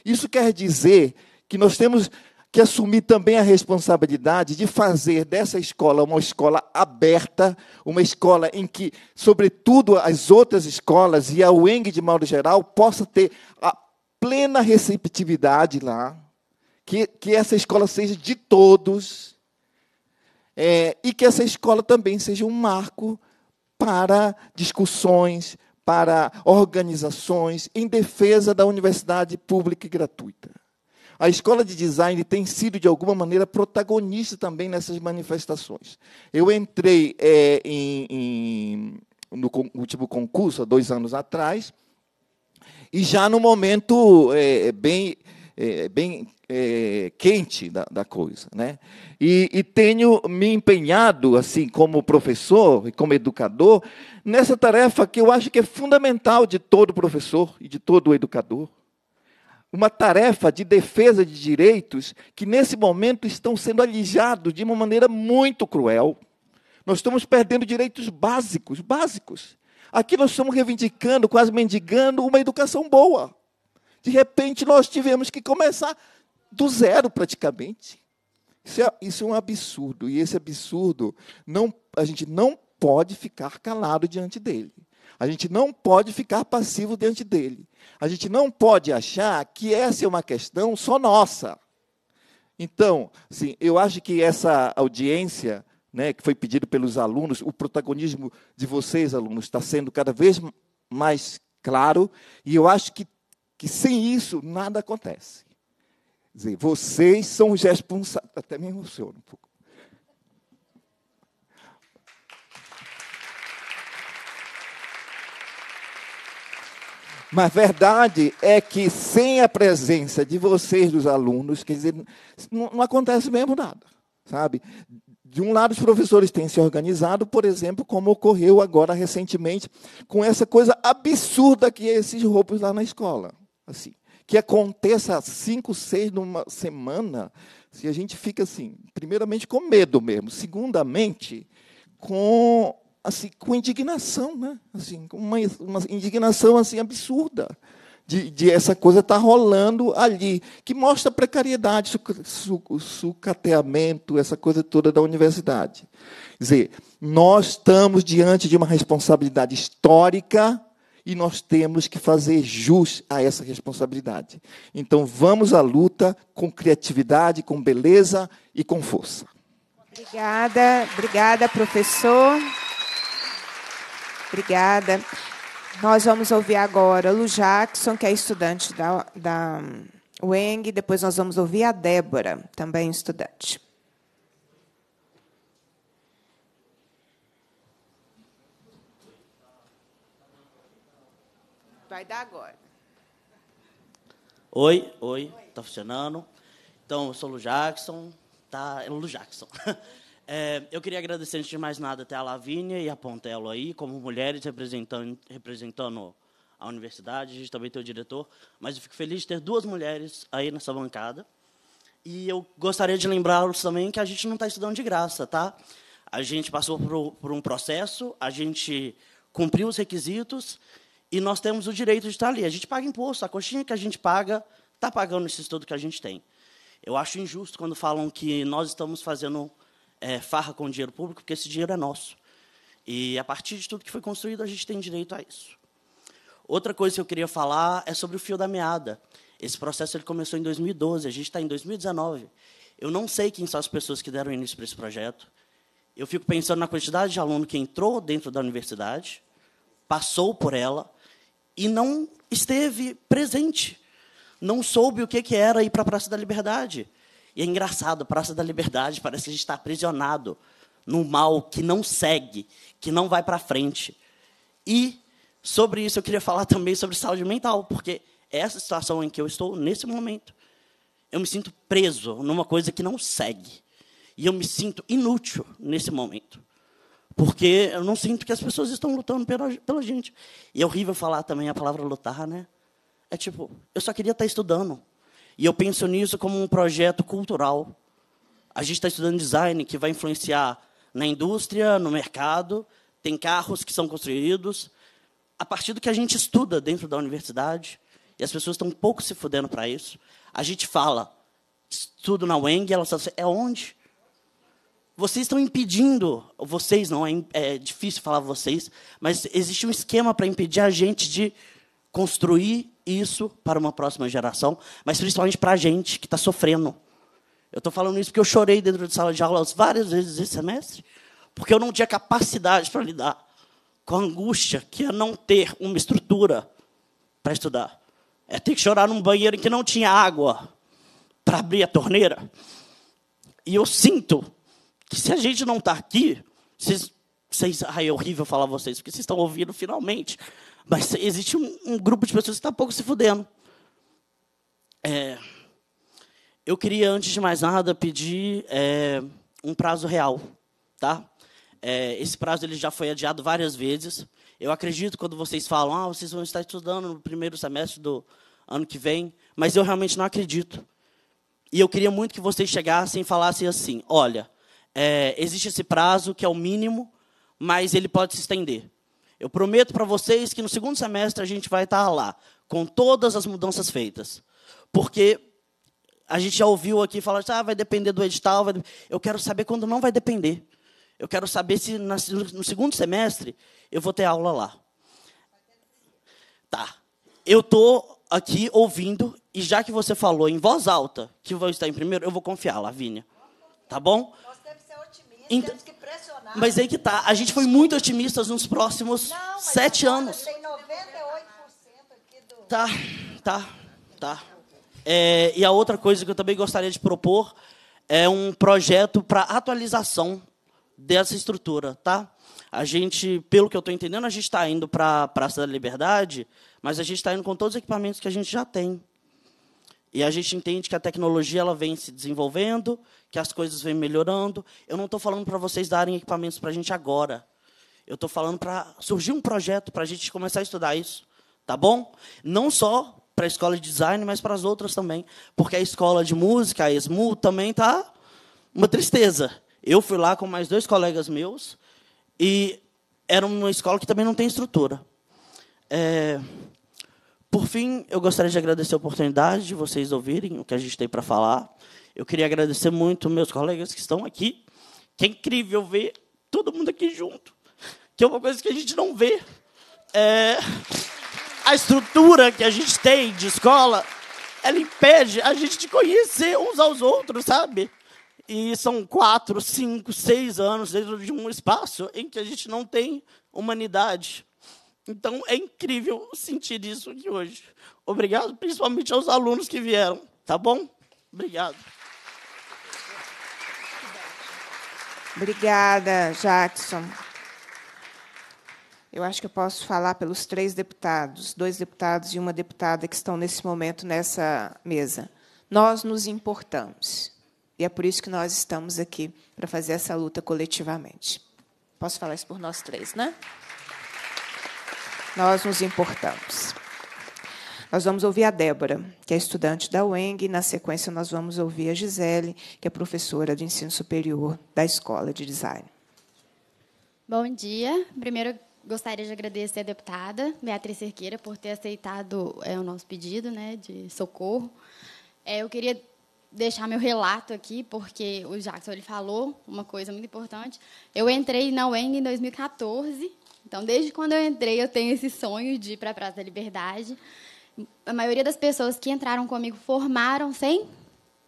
Isso quer dizer que nós temos que assumir também a responsabilidade de fazer dessa escola uma escola aberta, uma escola em que, sobretudo, as outras escolas e a UENG, de modo geral, possa ter a plena receptividade lá, que, que essa escola seja de todos, é, e que essa escola também seja um marco para discussões, para organizações em defesa da universidade pública e gratuita. A escola de design tem sido, de alguma maneira, protagonista também nessas manifestações. Eu entrei é, em, em, no último concurso, há dois anos atrás, e já no momento é, bem é, é, bem é, quente da, da, coisa, né? E, e, tenho me empenhado, assim, como professor e como educador, nessa tarefa que eu acho que é fundamental de todo professor e de todo educador. Uma tarefa de defesa de direitos que, nesse momento, estão sendo alijados de uma maneira muito cruel. Nós estamos perdendo direitos básicos, básicos. Aqui nós estamos reivindicando, quase mendigando, uma educação boa de repente, nós tivemos que começar do zero, praticamente. Isso é, isso é um absurdo. E esse absurdo, não, a gente não pode ficar calado diante dele. A gente não pode ficar passivo diante dele. A gente não pode achar que essa é uma questão só nossa. Então, assim, eu acho que essa audiência, né, que foi pedido pelos alunos, o protagonismo de vocês, alunos, está sendo cada vez mais claro, e eu acho que que sem isso nada acontece. Quer dizer, vocês são os responsáveis. Até me emociono um pouco. Mas a verdade é que sem a presença de vocês, dos alunos, quer dizer, não, não, acontece mesmo nada, sabe? De um lado, os professores têm se organizado, por exemplo, como ocorreu agora recentemente com essa coisa absurda que é esses roubos lá na escola. Assim, que aconteça cinco, seis numa semana, se a gente fica assim, primeiramente com medo mesmo, segundamente com assim com indignação, né? Assim, uma, uma indignação assim absurda de, de essa coisa estar tá rolando ali, que mostra a precariedade, suc, sucateamento, essa coisa toda da universidade. Quer dizer, nós estamos diante de uma responsabilidade histórica e nós temos que fazer jus a essa responsabilidade. Então vamos à luta com criatividade, com beleza e com força. Obrigada, obrigada, professor. Obrigada. Nós vamos ouvir agora Lu Jackson, que é estudante da, da UENG, depois nós vamos ouvir a Débora, também estudante. Vai dar agora. Oi, oi, está funcionando. Então, eu sou o Lu Jackson, tá? É o Lu Jackson. É, eu queria agradecer, antes de mais nada, até a Lavínia e a Pontelo aí, como mulheres representando, representando a universidade, a gente também tem o diretor, mas eu fico feliz de ter duas mulheres aí nessa bancada. E eu gostaria de lembrá-los também que a gente não está estudando de graça, tá? A gente passou por, por um processo, a gente cumpriu os requisitos e nós temos o direito de estar ali. A gente paga imposto, a coxinha que a gente paga está pagando esse estudo que a gente tem. Eu acho injusto quando falam que nós estamos fazendo é, farra com dinheiro público, porque esse dinheiro é nosso. E a partir de tudo que foi construído, a gente tem direito a isso. Outra coisa que eu queria falar é sobre o fio da meada. Esse processo ele começou em 2012, a gente está em 2019. Eu não sei quem são as pessoas que deram início para esse projeto. Eu fico pensando na quantidade de aluno que entrou dentro da universidade, passou por ela, e não esteve presente. Não soube o que, que era ir para a Praça da Liberdade. E é engraçado, a Praça da Liberdade parece que a gente está aprisionado no mal que não segue, que não vai para frente. E sobre isso eu queria falar também sobre saúde mental, porque é essa situação em que eu estou nesse momento, eu me sinto preso numa coisa que não segue. E eu me sinto inútil nesse momento. Porque eu não sinto que as pessoas estão lutando pela, pela gente. E é horrível falar também a palavra lutar, né? É tipo, eu só queria estar estudando. E eu penso nisso como um projeto cultural. A gente está estudando design que vai influenciar na indústria, no mercado, tem carros que são construídos, a partir do que a gente estuda dentro da universidade, e as pessoas estão um pouco se fudendo para isso. A gente fala, estudo na UENG, ela fala, é onde? Vocês estão impedindo, vocês não, é, é difícil falar vocês, mas existe um esquema para impedir a gente de construir isso para uma próxima geração, mas principalmente para a gente que está sofrendo. Eu estou falando isso porque eu chorei dentro de sala de aula várias vezes esse semestre, porque eu não tinha capacidade para lidar com a angústia que é não ter uma estrutura para estudar. É ter que chorar num banheiro em que não tinha água para abrir a torneira. E eu sinto que se a gente não está aqui, vocês, vocês, ai, é horrível falar vocês, porque vocês estão ouvindo finalmente, mas existe um, um grupo de pessoas que está pouco se fudendo. É, eu queria, antes de mais nada, pedir é, um prazo real, tá? É, esse prazo ele já foi adiado várias vezes. Eu acredito quando vocês falam, ah, vocês vão estar estudando no primeiro semestre do ano que vem, mas eu realmente não acredito. E eu queria muito que vocês chegassem e falassem assim: olha, é, existe esse prazo que é o mínimo, mas ele pode se estender. Eu prometo para vocês que no segundo semestre a gente vai estar tá lá, com todas as mudanças feitas. Porque a gente já ouviu aqui falar, ah, vai depender do edital. Vai... Eu quero saber quando não vai depender. Eu quero saber se no segundo semestre eu vou ter aula lá. Tá. Eu estou aqui ouvindo, e já que você falou em voz alta que vou estar em primeiro, eu vou confiar, Lavínia. Tá bom? temos que pressionar. Mas aí que tá. A gente foi muito otimista nos próximos Não, sete anos. Tem 98% aqui do... Tá, tá, tá. É, e a outra coisa que eu também gostaria de propor é um projeto para atualização dessa estrutura, tá? A gente, pelo que eu estou entendendo, a gente está indo para a Praça da Liberdade, mas a gente está indo com todos os equipamentos que a gente já tem. E a gente entende que a tecnologia ela vem se desenvolvendo, que as coisas vêm melhorando. Eu não estou falando para vocês darem equipamentos para a gente agora. Eu estou falando para surgir um projeto para a gente começar a estudar isso, tá bom? Não só para a escola de design, mas para as outras também, porque a escola de música, a ESMU, também tá uma tristeza. Eu fui lá com mais dois colegas meus e era uma escola que também não tem estrutura. É... Por fim, eu gostaria de agradecer a oportunidade de vocês ouvirem o que a gente tem para falar. Eu queria agradecer muito meus colegas que estão aqui. Que é incrível ver todo mundo aqui junto, que é uma coisa que a gente não vê. É... A estrutura que a gente tem de escola, ela impede a gente de conhecer uns aos outros, sabe? E são quatro, cinco, seis anos dentro de um espaço em que a gente não tem humanidade. Então é incrível sentir isso aqui hoje. Obrigado, principalmente aos alunos que vieram, tá bom? Obrigado. Obrigada, Jackson. Eu acho que eu posso falar pelos três deputados, dois deputados e uma deputada que estão nesse momento nessa mesa. Nós nos importamos. E é por isso que nós estamos aqui, para fazer essa luta coletivamente. Posso falar isso por nós três, né? nós nos importamos. Nós vamos ouvir a Débora, que é estudante da UENG, e, na sequência, nós vamos ouvir a Gisele, que é professora de ensino superior da Escola de Design. Bom dia. Primeiro, gostaria de agradecer à deputada Beatriz Cerqueira por ter aceitado é, o nosso pedido né, de socorro. É, eu queria deixar meu relato aqui, porque o Jackson ele falou uma coisa muito importante. Eu entrei na UENG em 2014 então, desde quando eu entrei, eu tenho esse sonho de ir para a Praça da Liberdade. A maioria das pessoas que entraram comigo formaram sem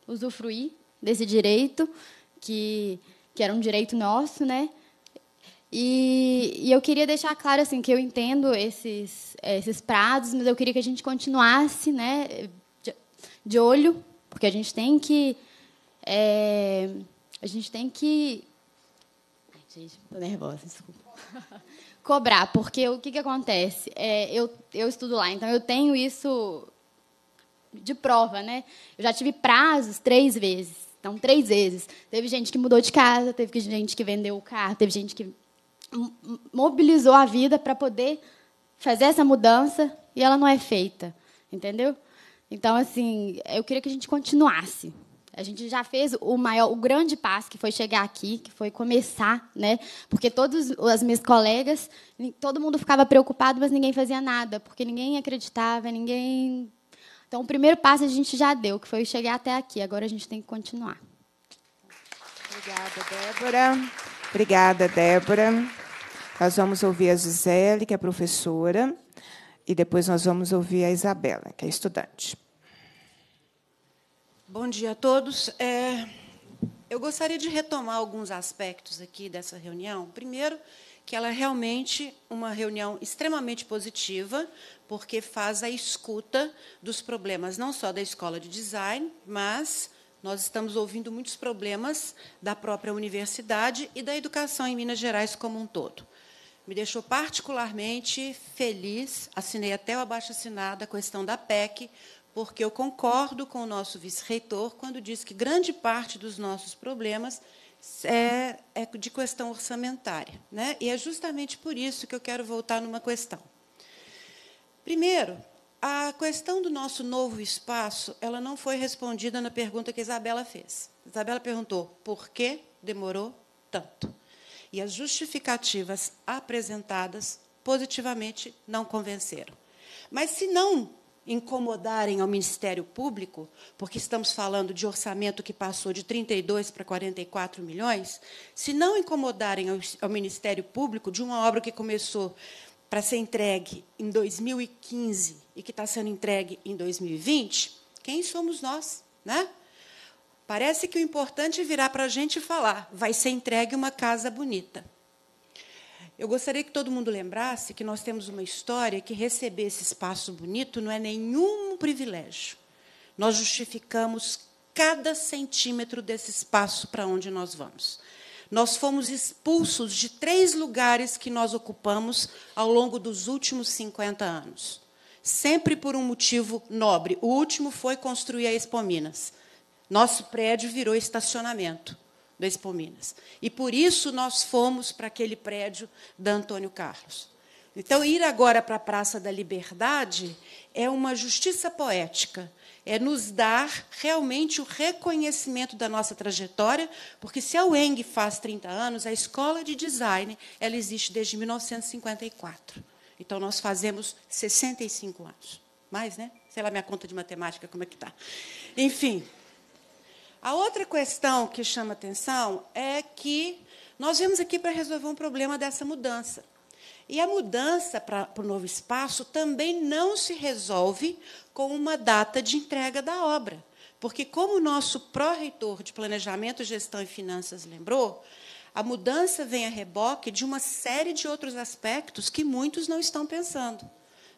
usufruir desse direito, que, que era um direito nosso, né? E, e, eu queria deixar claro assim que eu entendo esses esses prazos, mas eu queria que a gente continuasse, né, de, de olho, porque a gente tem que é, a gente tem que Ai, gente, tô nervosa, desculpa. cobrar, porque o que, que acontece? É, eu, eu estudo lá, então eu tenho isso de prova, né? Eu já tive prazos três vezes, então três vezes. Teve gente que mudou de casa, teve gente que vendeu o carro, teve gente que mobilizou a vida para poder fazer essa mudança e ela não é feita, entendeu? Então, assim, eu queria que a gente continuasse, a gente já fez o maior, o grande passo que foi chegar aqui, que foi começar, né? Porque todas as minhas colegas, todo mundo ficava preocupado, mas ninguém fazia nada, porque ninguém acreditava, ninguém. Então, o primeiro passo a gente já deu, que foi chegar até aqui. Agora a gente tem que continuar. Obrigada, Débora. Obrigada, Débora. Nós vamos ouvir a Gisele, que é professora, e depois nós vamos ouvir a Isabela, que é estudante. Bom dia a todos. É, eu gostaria de retomar alguns aspectos aqui dessa reunião. Primeiro, que ela é realmente uma reunião extremamente positiva, porque faz a escuta dos problemas não só da escola de design, mas nós estamos ouvindo muitos problemas da própria universidade e da educação em Minas Gerais como um todo. Me deixou particularmente feliz, assinei até o abaixo-assinado a questão da PEC, porque eu concordo com o nosso vice-reitor quando diz que grande parte dos nossos problemas é, é de questão orçamentária. Né? E é justamente por isso que eu quero voltar numa questão. Primeiro, a questão do nosso novo espaço ela não foi respondida na pergunta que a Isabela fez. A Isabela perguntou por que demorou tanto. E as justificativas apresentadas positivamente não convenceram. Mas se não incomodarem ao Ministério Público, porque estamos falando de orçamento que passou de 32 para 44 milhões, se não incomodarem ao, Ministério Público de uma obra que começou para ser entregue em 2015 e que está sendo entregue em 2020, quem somos nós, né? Parece que o importante é virar para a gente e falar: vai ser entregue uma casa bonita. Eu gostaria que todo mundo lembrasse que nós temos uma história que receber esse espaço bonito não é nenhum privilégio. Nós justificamos cada centímetro desse espaço para onde nós vamos. Nós fomos expulsos de três lugares que nós ocupamos ao longo dos últimos 50 anos, sempre por um motivo nobre. O último foi construir a Expominas. Nosso prédio virou estacionamento da Expo Minas. E por isso nós fomos para aquele prédio da Antônio Carlos. Então, ir agora para a Praça da Liberdade é uma justiça poética, é nos dar realmente o reconhecimento da nossa trajetória, porque se a UENG faz 30 anos, a escola de design ela existe desde 1954. Então, nós fazemos 65 anos. Mais, né? Sei lá, minha conta de matemática, como é que está. Enfim. A outra questão que chama atenção é que nós viemos aqui para resolver um problema dessa mudança. E a mudança para, para o novo espaço também não se resolve com uma data de entrega da obra. Porque, como o nosso pró-reitor de Planejamento, Gestão e Finanças lembrou, a mudança vem a reboque de uma série de outros aspectos que muitos não estão pensando.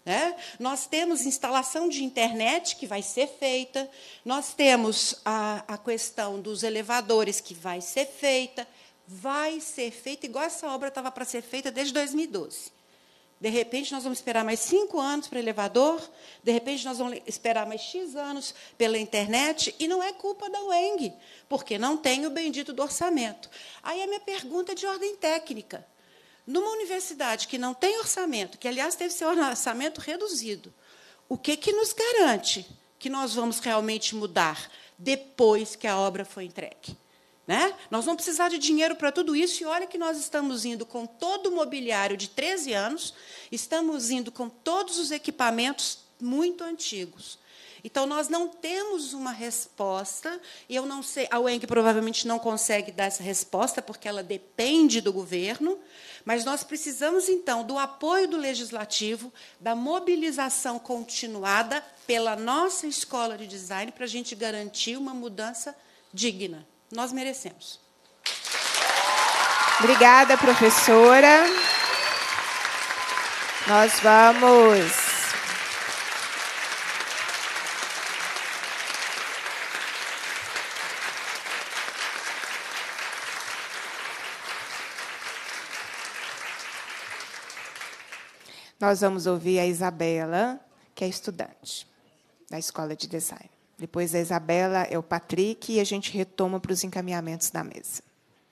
Né? Nós temos instalação de internet que vai ser feita, nós temos a, a questão dos elevadores que vai ser feita, vai ser feita, igual essa obra estava para ser feita desde 2012. De repente, nós vamos esperar mais cinco anos para o elevador, de repente, nós vamos esperar mais X anos pela internet, e não é culpa da UENG, porque não tem o bendito do orçamento. Aí a minha pergunta é de ordem técnica. Numa universidade que não tem orçamento, que, aliás, teve seu orçamento reduzido, o que, que nos garante que nós vamos realmente mudar depois que a obra foi entregue? Né? Nós vamos precisar de dinheiro para tudo isso, e olha que nós estamos indo com todo o mobiliário de 13 anos, estamos indo com todos os equipamentos muito antigos. Então, nós não temos uma resposta, e eu não sei, a UENG provavelmente não consegue dar essa resposta, porque ela depende do governo, mas nós precisamos, então, do apoio do legislativo, da mobilização continuada pela nossa escola de design, para a gente garantir uma mudança digna. Nós merecemos. Obrigada, professora. Nós vamos Nós vamos ouvir a Isabela, que é estudante da Escola de Design. Depois a Isabela é o Patrick e a gente retoma para os encaminhamentos da mesa.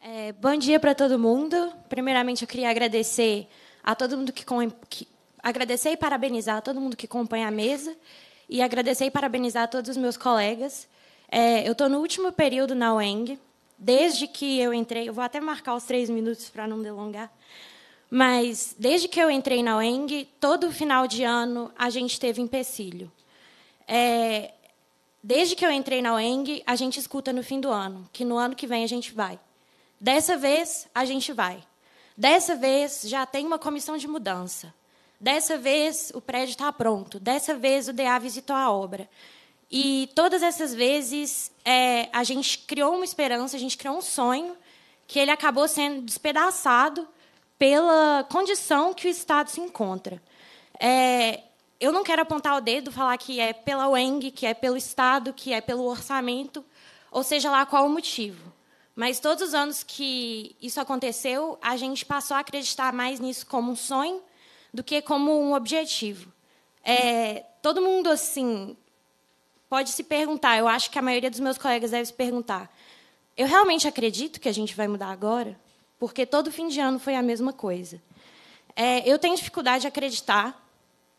É, bom dia para todo mundo. Primeiramente, eu queria agradecer a todo mundo que, que agradecer e parabenizar a todo mundo que acompanha a mesa e agradecer e parabenizar a todos os meus colegas. É, eu estou no último período na UENG. Desde que eu entrei, eu vou até marcar os três minutos para não delongar. Mas desde que eu entrei na UENG, todo final de ano a gente teve empecilho. É, desde que eu entrei na UENG, a gente escuta no fim do ano que no ano que vem a gente vai. Dessa vez a gente vai. Dessa vez já tem uma comissão de mudança. Dessa vez o prédio está pronto. Dessa vez o DA visitou a obra. E todas essas vezes é, a gente criou uma esperança, a gente criou um sonho que ele acabou sendo despedaçado pela condição que o Estado se encontra. É, eu não quero apontar o dedo, falar que é pela UENG, que é pelo Estado, que é pelo orçamento, ou seja lá qual o motivo. Mas todos os anos que isso aconteceu, a gente passou a acreditar mais nisso como um sonho do que como um objetivo. É, todo mundo assim pode se perguntar. Eu acho que a maioria dos meus colegas deve se perguntar: eu realmente acredito que a gente vai mudar agora? porque todo fim de ano foi a mesma coisa. É, eu tenho dificuldade de acreditar,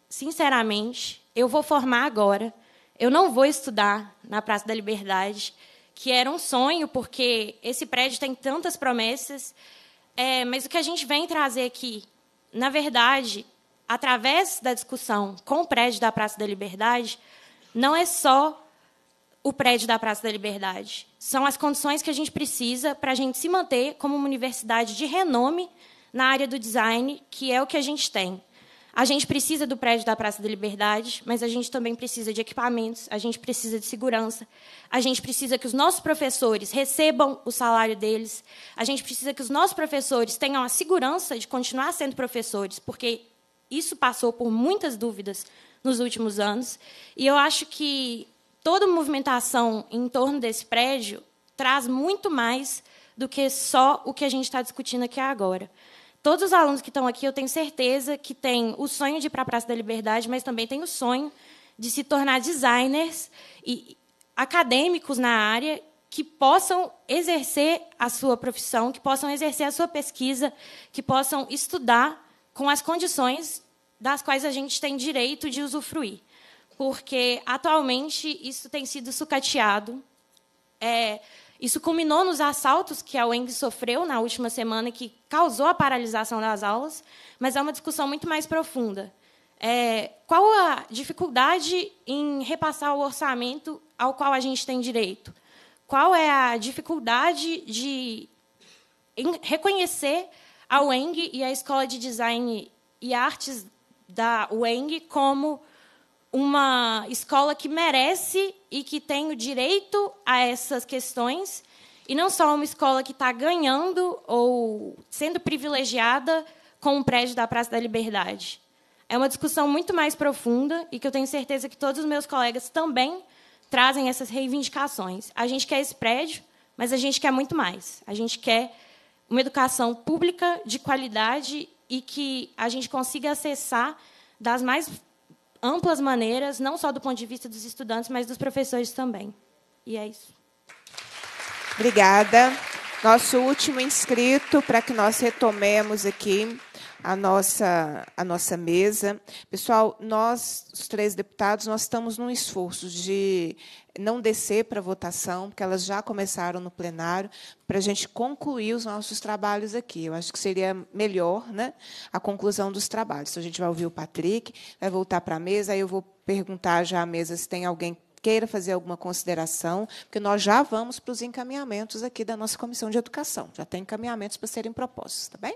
sinceramente. Eu vou formar agora. Eu não vou estudar na Praça da Liberdade, que era um sonho, porque esse prédio tem tantas promessas. É, mas o que a gente vem trazer aqui, na verdade, através da discussão com o prédio da Praça da Liberdade, não é só o prédio da Praça da Liberdade. São as condições que a gente precisa para a gente se manter como uma universidade de renome na área do design, que é o que a gente tem. A gente precisa do prédio da Praça da Liberdade, mas a gente também precisa de equipamentos, a gente precisa de segurança, a gente precisa que os nossos professores recebam o salário deles, a gente precisa que os nossos professores tenham a segurança de continuar sendo professores, porque isso passou por muitas dúvidas nos últimos anos. E eu acho que toda movimentação em torno desse prédio traz muito mais do que só o que a gente está discutindo aqui agora. Todos os alunos que estão aqui, eu tenho certeza que têm o sonho de ir para a Praça da Liberdade, mas também têm o sonho de se tornar designers e acadêmicos na área que possam exercer a sua profissão, que possam exercer a sua pesquisa, que possam estudar com as condições das quais a gente tem direito de usufruir porque atualmente isso tem sido sucateado. É, isso culminou nos assaltos que a UENG sofreu na última semana, que causou a paralisação das aulas, mas é uma discussão muito mais profunda. É, qual a dificuldade em repassar o orçamento ao qual a gente tem direito? Qual é a dificuldade de reconhecer a UENG e a Escola de Design e Artes da UENG como uma escola que merece e que tem o direito a essas questões, e não só uma escola que está ganhando ou sendo privilegiada com o prédio da Praça da Liberdade. É uma discussão muito mais profunda e que eu tenho certeza que todos os meus colegas também trazem essas reivindicações. A gente quer esse prédio, mas a gente quer muito mais. A gente quer uma educação pública de qualidade e que a gente consiga acessar das mais amplas maneiras, não só do ponto de vista dos estudantes, mas dos professores também. E é isso. Obrigada. Nosso último inscrito, para que nós retomemos aqui, a nossa, a nossa mesa. Pessoal, nós, os três deputados, nós estamos num esforço de não descer para a votação, porque elas já começaram no plenário, para a gente concluir os nossos trabalhos aqui. Eu acho que seria melhor né, a conclusão dos trabalhos. Então, a gente vai ouvir o Patrick, vai voltar para a mesa, aí eu vou perguntar já à mesa se tem alguém queira fazer alguma consideração, porque nós já vamos para os encaminhamentos aqui da nossa Comissão de Educação. Já tem encaminhamentos para serem propostos, tá bem?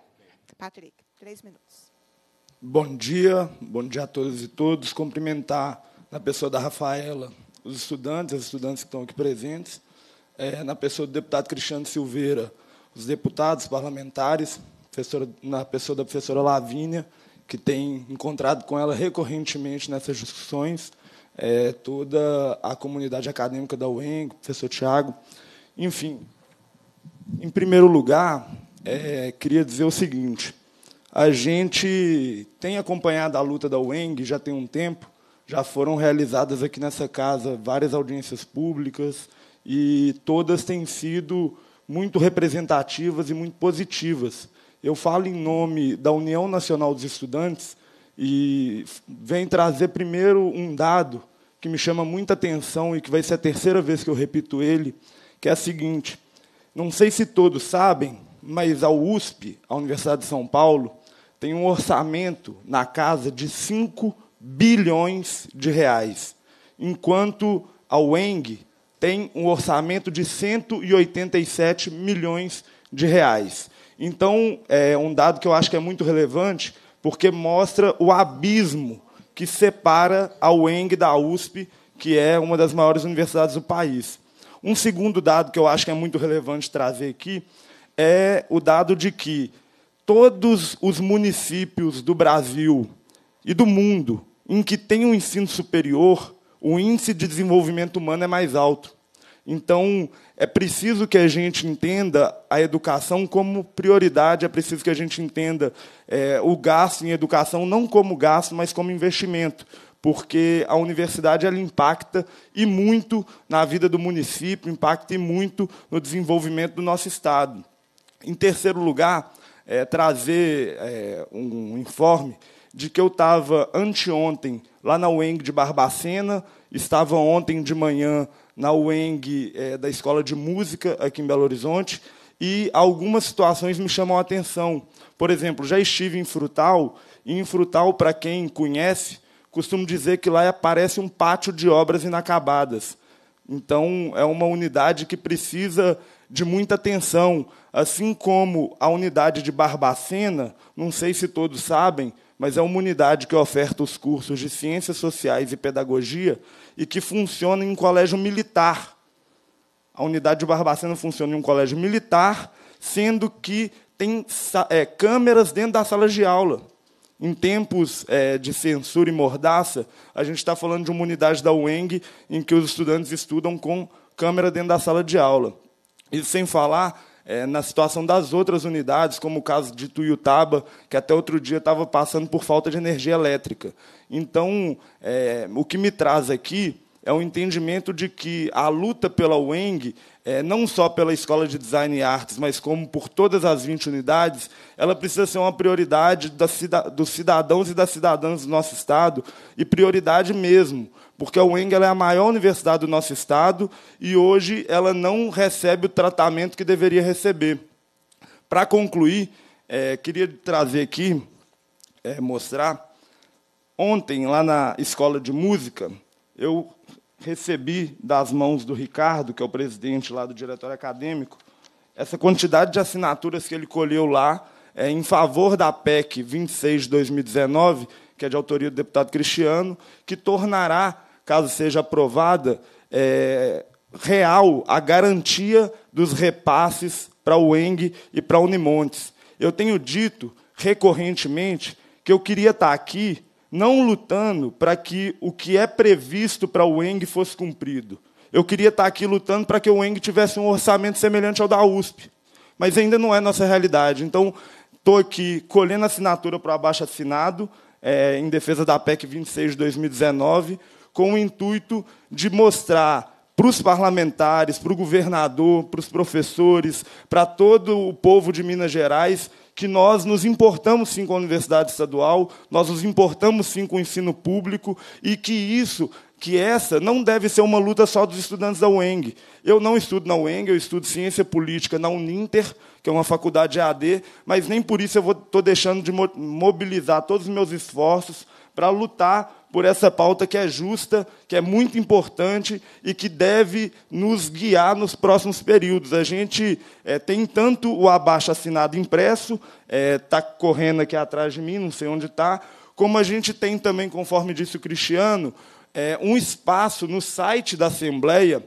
Patrick. Três minutos. Bom dia, bom dia a todos e todos. Cumprimentar na pessoa da Rafaela os estudantes, os estudantes que estão aqui presentes, é, na pessoa do deputado Cristiano Silveira, os deputados parlamentares, professora, na pessoa da professora Lavínia, que tem encontrado com ela recorrentemente nessas discussões, é, toda a comunidade acadêmica da UENG, professor Tiago. Enfim, em primeiro lugar, é, queria dizer o seguinte: a gente tem acompanhado a luta da UENG já tem um tempo. Já foram realizadas aqui nessa casa várias audiências públicas e todas têm sido muito representativas e muito positivas. Eu falo em nome da União Nacional dos Estudantes e venho trazer primeiro um dado que me chama muita atenção e que vai ser a terceira vez que eu repito ele, que é a seguinte: não sei se todos sabem, mas a USP, a Universidade de São Paulo, tem um orçamento na casa de 5 bilhões de reais, enquanto a Weng tem um orçamento de 187 milhões de reais. Então, é um dado que eu acho que é muito relevante, porque mostra o abismo que separa a UENG da USP, que é uma das maiores universidades do país. Um segundo dado que eu acho que é muito relevante trazer aqui é o dado de que todos os municípios do Brasil e do mundo em que tem um ensino superior, o índice de desenvolvimento humano é mais alto. Então, é preciso que a gente entenda a educação como prioridade, é preciso que a gente entenda é, o gasto em educação não como gasto, mas como investimento, porque a universidade ela impacta e muito na vida do município, impacta e muito no desenvolvimento do nosso Estado. Em terceiro lugar, é, trazer é, um informe de que eu estava anteontem lá na UENG de Barbacena, estava ontem de manhã na UENG é, da Escola de Música aqui em Belo Horizonte, e algumas situações me chamam a atenção. Por exemplo, já estive em Frutal, e em Frutal, para quem conhece, costumo dizer que lá aparece um pátio de obras inacabadas. Então, é uma unidade que precisa de muita tensão, assim como a unidade de Barbacena, não sei se todos sabem, mas é uma unidade que oferta os cursos de Ciências Sociais e Pedagogia e que funciona em um colégio militar. A unidade de Barbacena funciona em um colégio militar, sendo que tem é, câmeras dentro das salas de aula. Em tempos é, de censura e mordaça, a gente está falando de uma unidade da UENG em que os estudantes estudam com câmera dentro da sala de aula. E sem falar é, na situação das outras unidades, como o caso de Tuiutaba, que até outro dia estava passando por falta de energia elétrica. Então, é, o que me traz aqui é o entendimento de que a luta pela UENG, é, não só pela Escola de Design e Artes, mas como por todas as 20 unidades, ela precisa ser uma prioridade da, dos cidadãos e das cidadãs do nosso Estado, e prioridade mesmo porque a UENG é a maior universidade do nosso estado e hoje ela não recebe o tratamento que deveria receber. Para concluir, é, queria trazer aqui, é, mostrar, ontem, lá na escola de música, eu recebi das mãos do Ricardo, que é o presidente lá do diretório acadêmico, essa quantidade de assinaturas que ele colheu lá é, em favor da PEC 26 de 2019, que é de autoria do deputado Cristiano, que tornará caso seja aprovada, é, real a garantia dos repasses para o ENG e para a Unimontes. Eu tenho dito recorrentemente que eu queria estar aqui não lutando para que o que é previsto para o ENG fosse cumprido. Eu queria estar aqui lutando para que o ENG tivesse um orçamento semelhante ao da USP. Mas ainda não é nossa realidade. Então, estou aqui colhendo assinatura para o abaixo assinado, é, em defesa da PEC 26 de 2019, com o intuito de mostrar para os parlamentares, para o governador, para os professores, para todo o povo de Minas Gerais, que nós nos importamos sim com a universidade estadual, nós nos importamos sim com o ensino público e que isso que essa não deve ser uma luta só dos estudantes da UENG. Eu não estudo na UENG, eu estudo ciência política na Uninter, que é uma faculdade AD, mas nem por isso eu estou deixando de mobilizar todos os meus esforços para lutar por essa pauta que é justa, que é muito importante e que deve nos guiar nos próximos períodos. A gente é, tem tanto o abaixo assinado impresso, está eh, é, correndo aqui atrás de mim, não sei onde está, como a gente tem também, conforme disse o Cristiano, é, um espaço no site da Assembleia,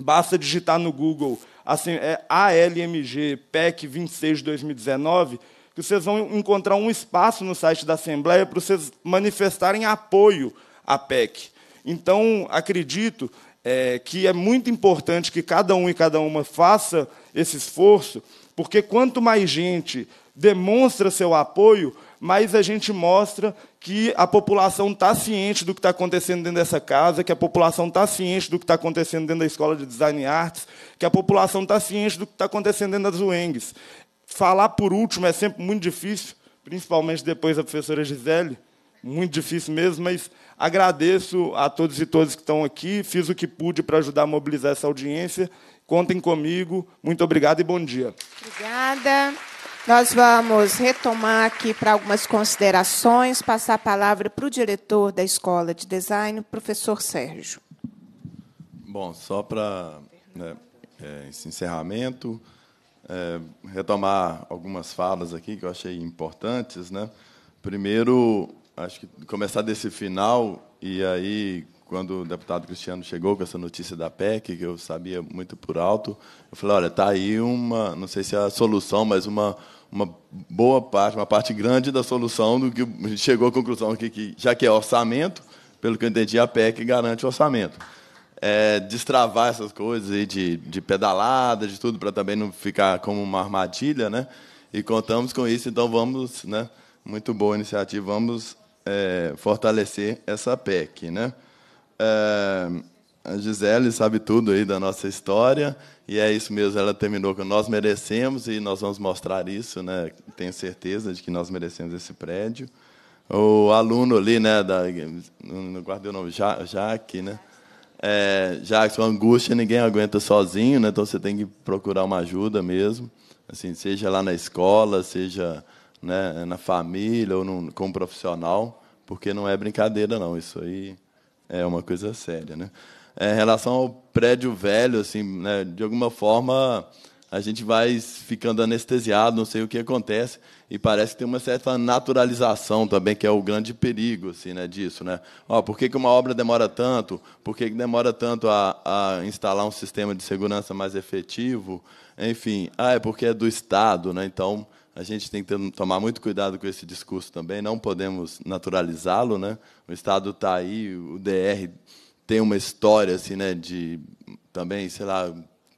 basta digitar no Google assim, é, ALMG PEC 26 de 2019, que vocês vão encontrar um espaço no site da Assembleia para vocês manifestarem apoio à PEC. Então, acredito é, que é muito importante que cada um e cada uma faça esse esforço, porque quanto mais gente demonstra seu apoio, mais a gente mostra que a população está ciente do que está acontecendo dentro dessa casa, que a população está ciente do que está acontecendo dentro da escola de design e artes, que a população está ciente do que está acontecendo dentro das UENGs. Falar por último é sempre muito difícil, principalmente depois da professora Gisele, muito difícil mesmo, mas agradeço a todos e todas que estão aqui, fiz o que pude para ajudar a mobilizar essa audiência. Contem comigo, muito obrigado e bom dia. Obrigada. Nós vamos retomar aqui para algumas considerações, passar a palavra para o diretor da Escola de Design, o professor Sérgio. Bom, só para né, é, esse encerramento, é, retomar algumas falas aqui que eu achei importantes. Né? Primeiro, acho que começar desse final, e aí, quando o deputado Cristiano chegou com essa notícia da PEC, que eu sabia muito por alto, eu falei: olha, está aí uma, não sei se é a solução, mas uma, uma boa parte, uma parte grande da solução do que a gente chegou à conclusão aqui, que já que é orçamento, pelo que eu entendi, a PEC garante orçamento é, destravar essas coisas aí de, de pedalada, de tudo, para também não ficar como uma armadilha, né? E contamos com isso, então vamos, né? Muito boa iniciativa, vamos é, fortalecer essa PEC, né? É, a Gisele sabe tudo aí da nossa história, e é isso mesmo, ela terminou que nós merecemos e nós vamos mostrar isso, né? Tenho certeza de que nós merecemos esse prédio. O aluno ali, né, da, não guardei o nome, Jaque, né? É, já com angústia ninguém aguenta sozinho, né? então você tem que procurar uma ajuda mesmo, assim, seja lá na escola, seja né, na família ou com um profissional, porque não é brincadeira não, isso aí é uma coisa séria, né? É, em relação ao prédio velho, assim, né, de alguma forma a gente vai ficando anestesiado, não sei o que acontece, e parece que tem uma certa naturalização também, que é o grande perigo assim, né, disso. Né? ó por que, que uma obra demora tanto? Por que, que demora tanto a, a instalar um sistema de segurança mais efetivo? Enfim, ah, é porque é do Estado, né? então a gente tem que ter, tomar muito cuidado com esse discurso também, não podemos naturalizá-lo. Né? O Estado está aí, o DR tem uma história assim, né, de também, sei lá,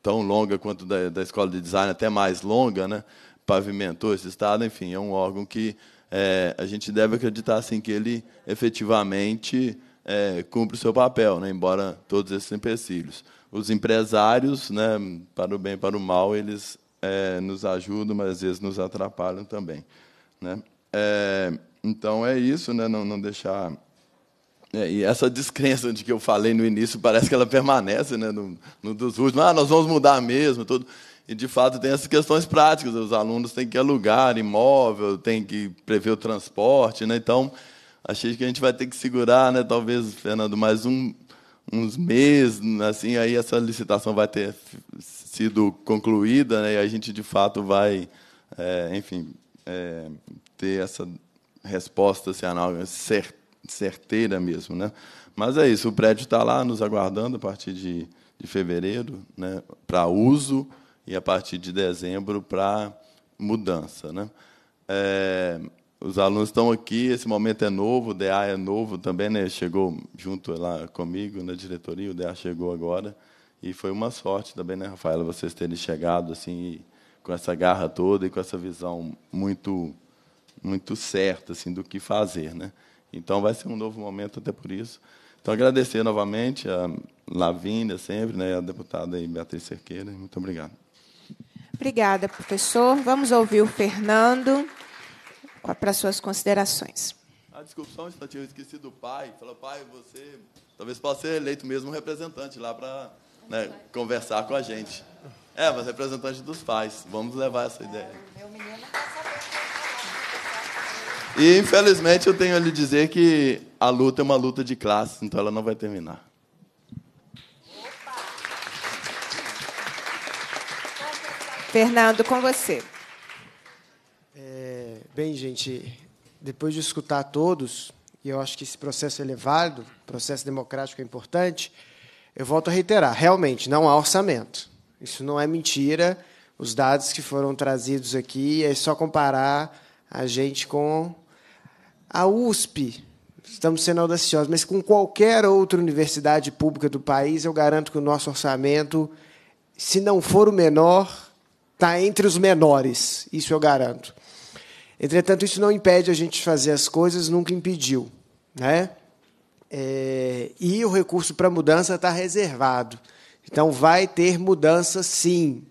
tão longa quanto da, da escola de design, até mais longa, né? pavimentou esse estado. Enfim, é um órgão que é, a gente deve acreditar assim, que ele efetivamente é, cumpre o seu papel, né? embora todos esses empecilhos. Os empresários, né, para o bem e para o mal, eles é, nos ajudam, mas às vezes nos atrapalham também. Né? É, então é isso, né? não, não deixar é, e essa descrença de que eu falei no início parece que ela permanece né, no, no dos últimos. Ah, nós vamos mudar mesmo, tudo. E de fato tem essas questões práticas. Os alunos têm que alugar imóvel, têm que prever o transporte, né? Então achei que a gente vai ter que segurar, né? Talvez Fernando mais um, uns meses, assim, aí essa licitação vai ter sido concluída, né? E a gente de fato vai, é, enfim, é, ter essa resposta, assim, certa certeira mesmo. Né? Mas é isso, o prédio está lá nos aguardando a partir de, de fevereiro né, para uso e a partir de dezembro para mudança. Né? É, os alunos estão aqui, esse momento é novo, o DA é novo também, né? chegou junto lá comigo na diretoria, o DA chegou agora. E foi uma sorte também, né, Rafaela, vocês terem chegado assim com essa garra toda e com essa visão muito muito certa assim do que fazer, né? Então, vai ser um novo momento até por isso. Então, agradecer novamente a Lavínia, sempre, né, a deputada Beatriz Cerqueira. Muito obrigado. Obrigada, professor. Vamos ouvir o Fernando para suas considerações. A ah, desculpa, está um esquecido eu do pai. Falou, pai, você talvez possa ser eleito mesmo um representante lá para né, conversar com a gente. É, mas representante dos pais. Vamos levar essa ideia. É, meu é menino... E infelizmente eu tenho a lhe dizer que a luta é uma luta de classes, então ela não vai terminar. Fernando, com você. É, bem, gente, depois de escutar todos, e eu acho que esse processo elevado, é processo democrático é importante, eu volto a reiterar: realmente não há orçamento. Isso não é mentira. Os dados que foram trazidos aqui é só comparar a gente com a USP, estamos sendo audaciosos, mas com qualquer outra universidade pública do país, eu garanto que o nosso orçamento, se não for o menor, está entre os menores, isso eu garanto. Entretanto, isso não impede a gente de fazer as coisas, nunca impediu. Né? É, e o recurso para mudança está reservado. Então, vai ter mudança sim.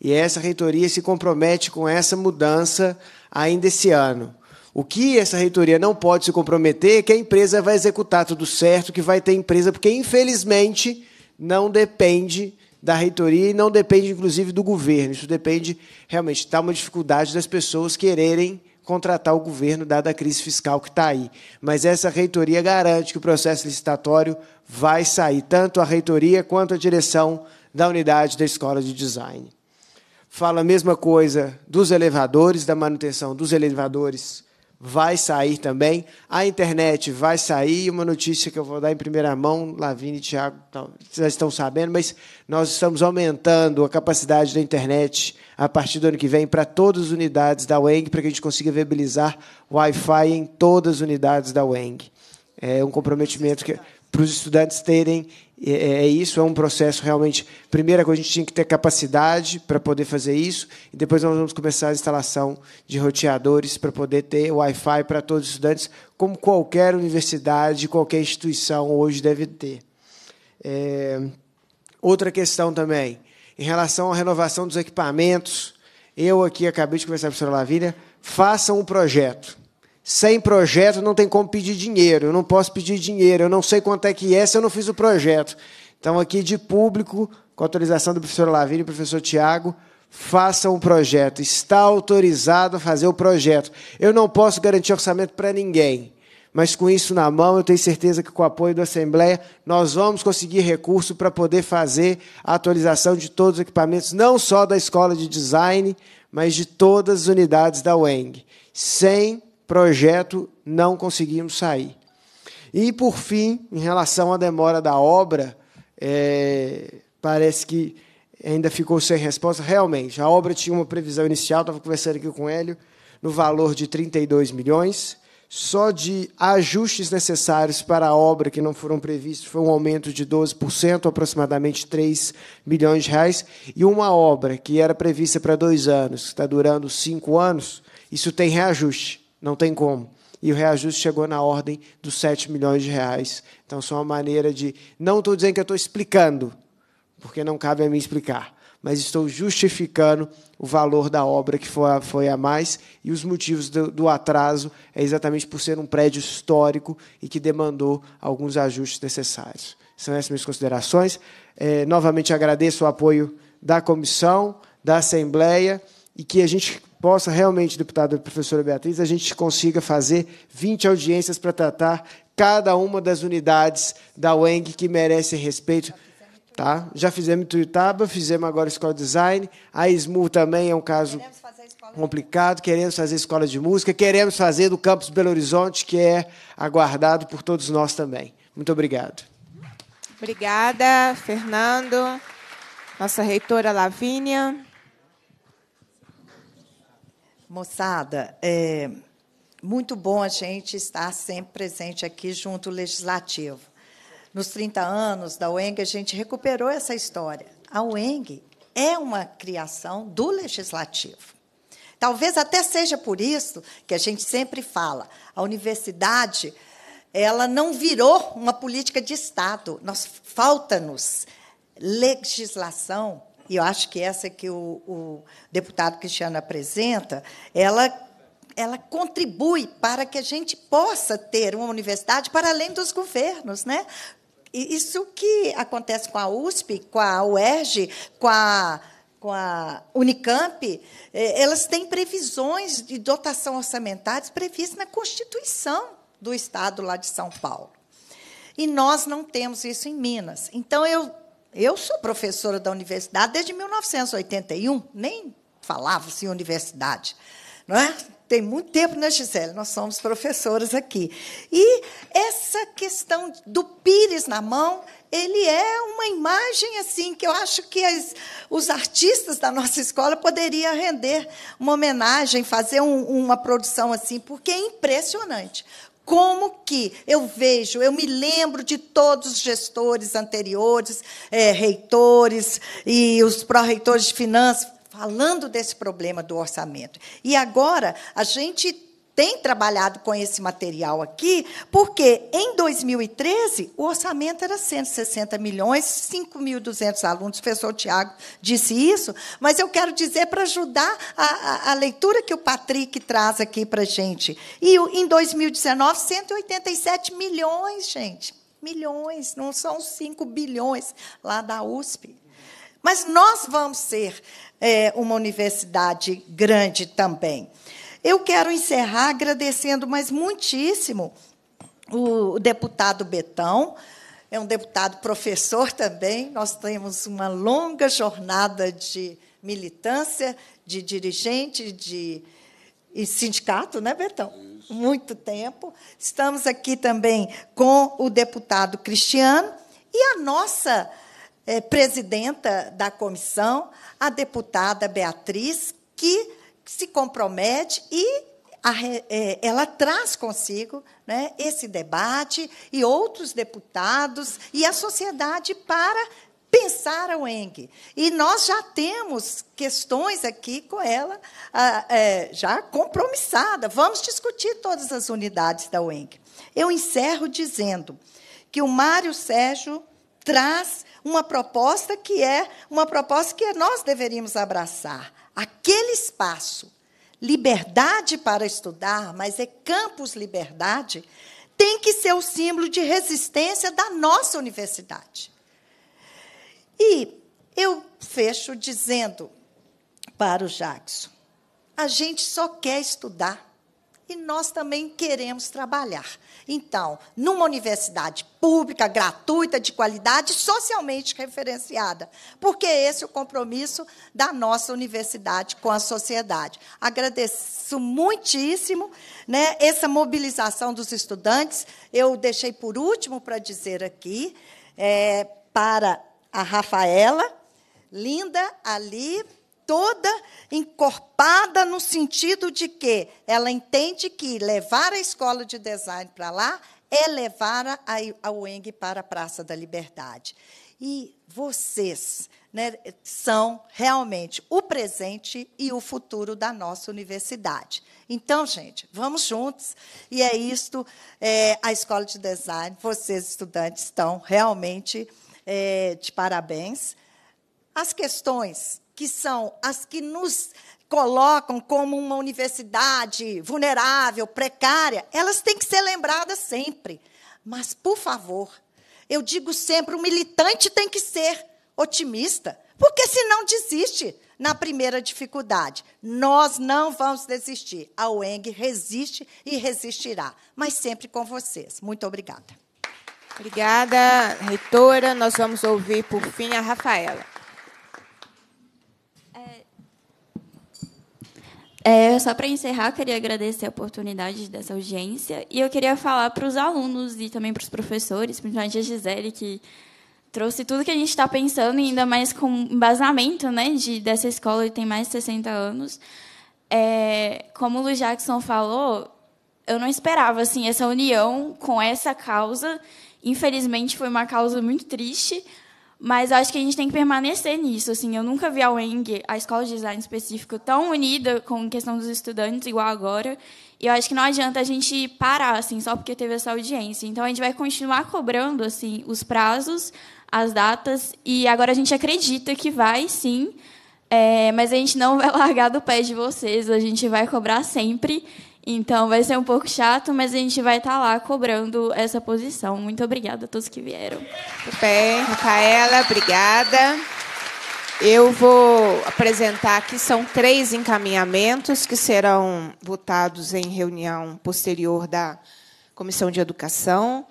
E essa reitoria se compromete com essa mudança ainda esse ano. O que essa reitoria não pode se comprometer é que a empresa vai executar tudo certo, que vai ter empresa, porque infelizmente não depende da reitoria e não depende, inclusive, do governo. Isso depende realmente, está uma dificuldade das pessoas quererem contratar o governo, dada a crise fiscal que está aí. Mas essa reitoria garante que o processo licitatório vai sair, tanto a reitoria quanto a direção da unidade da escola de design. Fala a mesma coisa dos elevadores, da manutenção dos elevadores vai sair também. A internet vai sair, uma notícia que eu vou dar em primeira mão, Lavini e Tiago já estão sabendo, mas nós estamos aumentando a capacidade da internet a partir do ano que vem para todas as unidades da WENG, para que a gente consiga viabilizar Wi-Fi em todas as unidades da WENG. É um comprometimento que para os estudantes terem é, é, é, isso, é um processo realmente. Primeira coisa, a gente tinha que ter capacidade para poder fazer isso, e depois nós vamos começar a instalação de roteadores para poder ter Wi-Fi para todos os estudantes, como qualquer universidade, qualquer instituição hoje deve ter. É... Outra questão também, em relação à renovação dos equipamentos, eu aqui acabei de conversar com a professora Lavínia, façam um projeto sem projeto não tem como pedir dinheiro, eu não posso pedir dinheiro, eu não sei quanto é que é se eu não fiz o projeto. Então, aqui de público, com autorização do professor Lavini e professor Tiago, faça um projeto. Está autorizado a fazer o projeto. Eu não posso garantir orçamento para ninguém, mas com isso na mão, eu tenho certeza que com o apoio da Assembleia, nós vamos conseguir recurso para poder fazer a atualização de todos os equipamentos, não só da escola de design, mas de todas as unidades da UENG. Sem projeto não conseguimos sair. E, por fim, em relação à demora da obra, é, parece que ainda ficou sem resposta. Realmente, a obra tinha uma previsão inicial, estava conversando aqui com o Hélio, no valor de 32 milhões. Só de ajustes necessários para a obra que não foram previstos foi um aumento de 12%, aproximadamente 3 milhões de reais. E uma obra que era prevista para dois anos, que está durando cinco anos, isso tem reajuste. Não tem como. E o reajuste chegou na ordem dos 7 milhões de reais. Então, só uma maneira de. Não estou dizendo que eu estou explicando, porque não cabe a mim explicar, mas estou justificando o valor da obra que foi a, foi a mais e os motivos do, do atraso é exatamente por ser um prédio histórico e que demandou alguns ajustes necessários. São essas minhas considerações. É, novamente agradeço o apoio da comissão, da Assembleia e que a gente possa realmente, deputada professora Beatriz, a gente consiga fazer 20 audiências para tratar cada uma das unidades da UENG que merece respeito. Tá? Já fizemos Tuiutaba, fizemos agora Escola de Design, a Esmu também é um caso queremos complicado, queremos fazer Escola de Música, queremos fazer do Campus Belo Horizonte, que é aguardado por todos nós também. Muito obrigado. Obrigada, Fernando. Nossa reitora Lavínia. Moçada, é muito bom a gente estar sempre presente aqui junto ao Legislativo. Nos 30 anos da UENG, a gente recuperou essa história. A UENG é uma criação do Legislativo. Talvez até seja por isso que a gente sempre fala, a universidade ela não virou uma política de Estado. Nós falta-nos legislação e eu acho que essa que o, o deputado Cristiano apresenta, ela ela contribui para que a gente possa ter uma universidade para além dos governos, né? Isso que acontece com a USP, com a UERJ, com a, com a Unicamp, é, elas têm previsões de dotação orçamentária previstas na Constituição do Estado lá de São Paulo. E nós não temos isso em Minas. Então, eu eu sou professora da universidade desde 1981, nem falava-se assim, universidade. Não é? Tem muito tempo, né, Gisele? Nós somos professoras aqui. E essa questão do pires na mão, ele é uma imagem assim que eu acho que as, os artistas da nossa escola poderiam render uma homenagem, fazer um, uma produção assim, porque é impressionante como que eu vejo, eu me lembro de todos os gestores anteriores, é, reitores e os pró-reitores de finanças, falando desse problema do orçamento. E agora a gente tem trabalhado com esse material aqui, porque em 2013 o orçamento era 160 milhões, 5.200 alunos, o professor Tiago disse isso, mas eu quero dizer para ajudar a, a, a, leitura que o Patrick traz aqui para a gente. E em 2019, 187 milhões, gente. Milhões, não são 5 bilhões lá da USP. Mas nós vamos ser é, uma universidade grande também. Eu quero encerrar agradecendo, mas muitíssimo, o deputado Betão, é um deputado professor também. Nós temos uma longa jornada de militância, de dirigente, de e sindicato, né, Betão? Isso. Muito tempo. Estamos aqui também com o deputado Cristiano e a nossa é, presidenta da comissão, a deputada Beatriz, que se compromete e a, é, ela traz consigo né, esse debate e outros deputados e a sociedade para pensar a UENG. E nós já temos questões aqui com ela ah, é, já compromissada. Vamos discutir todas as unidades da UENG. Eu encerro dizendo que o Mário Sérgio traz uma proposta que é uma proposta que nós deveríamos abraçar aquele espaço, liberdade para estudar, mas é campus liberdade, tem que ser o símbolo de resistência da nossa universidade. E eu fecho dizendo para o Jackson: a gente só quer estudar nós também queremos trabalhar. Então, numa universidade pública, gratuita, de qualidade, socialmente referenciada, porque esse é o compromisso da nossa universidade com a sociedade. Agradeço muitíssimo né, essa mobilização dos estudantes. Eu deixei por último para dizer aqui, é, para a Rafaela, linda ali toda encorpada no sentido de que ela entende que levar a escola de design para lá é levar a, a UENG para a Praça da Liberdade. E vocês né, são realmente o presente e o futuro da nossa universidade. Então, gente, vamos juntos. E é isto, é, a Escola de Design, vocês, estudantes, estão realmente é, de parabéns. As questões que são as que nos colocam como uma universidade vulnerável, precária, elas têm que ser lembradas sempre. Mas, por favor, eu digo sempre: o militante tem que ser otimista, porque senão desiste na primeira dificuldade. Nós não vamos desistir. A UENG resiste e resistirá, mas sempre com vocês. Muito obrigada. Obrigada, reitora. Nós vamos ouvir, por fim, a Rafaela. É, só para encerrar, queria agradecer a oportunidade dessa audiência e eu queria falar para os alunos e também para os professores, principalmente a Gisele, que trouxe tudo que a gente está pensando, ainda mais com embasamento né, de, dessa escola que tem mais de 60 anos. É, como o Lu Jackson falou, eu não esperava assim essa união com essa causa. Infelizmente, foi uma causa muito triste, mas acho que a gente tem que permanecer nisso. Assim, eu nunca vi a UENG, a escola de design específica, tão unida com a questão dos estudantes igual agora. E eu acho que não adianta a gente parar assim só porque teve essa audiência. Então a gente vai continuar cobrando assim os prazos, as datas e agora a gente acredita que vai sim. É, mas a gente não vai largar do pé de vocês, a gente vai cobrar sempre. Então vai ser um pouco chato, mas a gente vai estar tá lá cobrando essa posição. Muito obrigada a todos que vieram. bem, Rafaela, obrigada. Eu vou apresentar aqui, são três encaminhamentos que serão votados em reunião posterior da Comissão de Educação.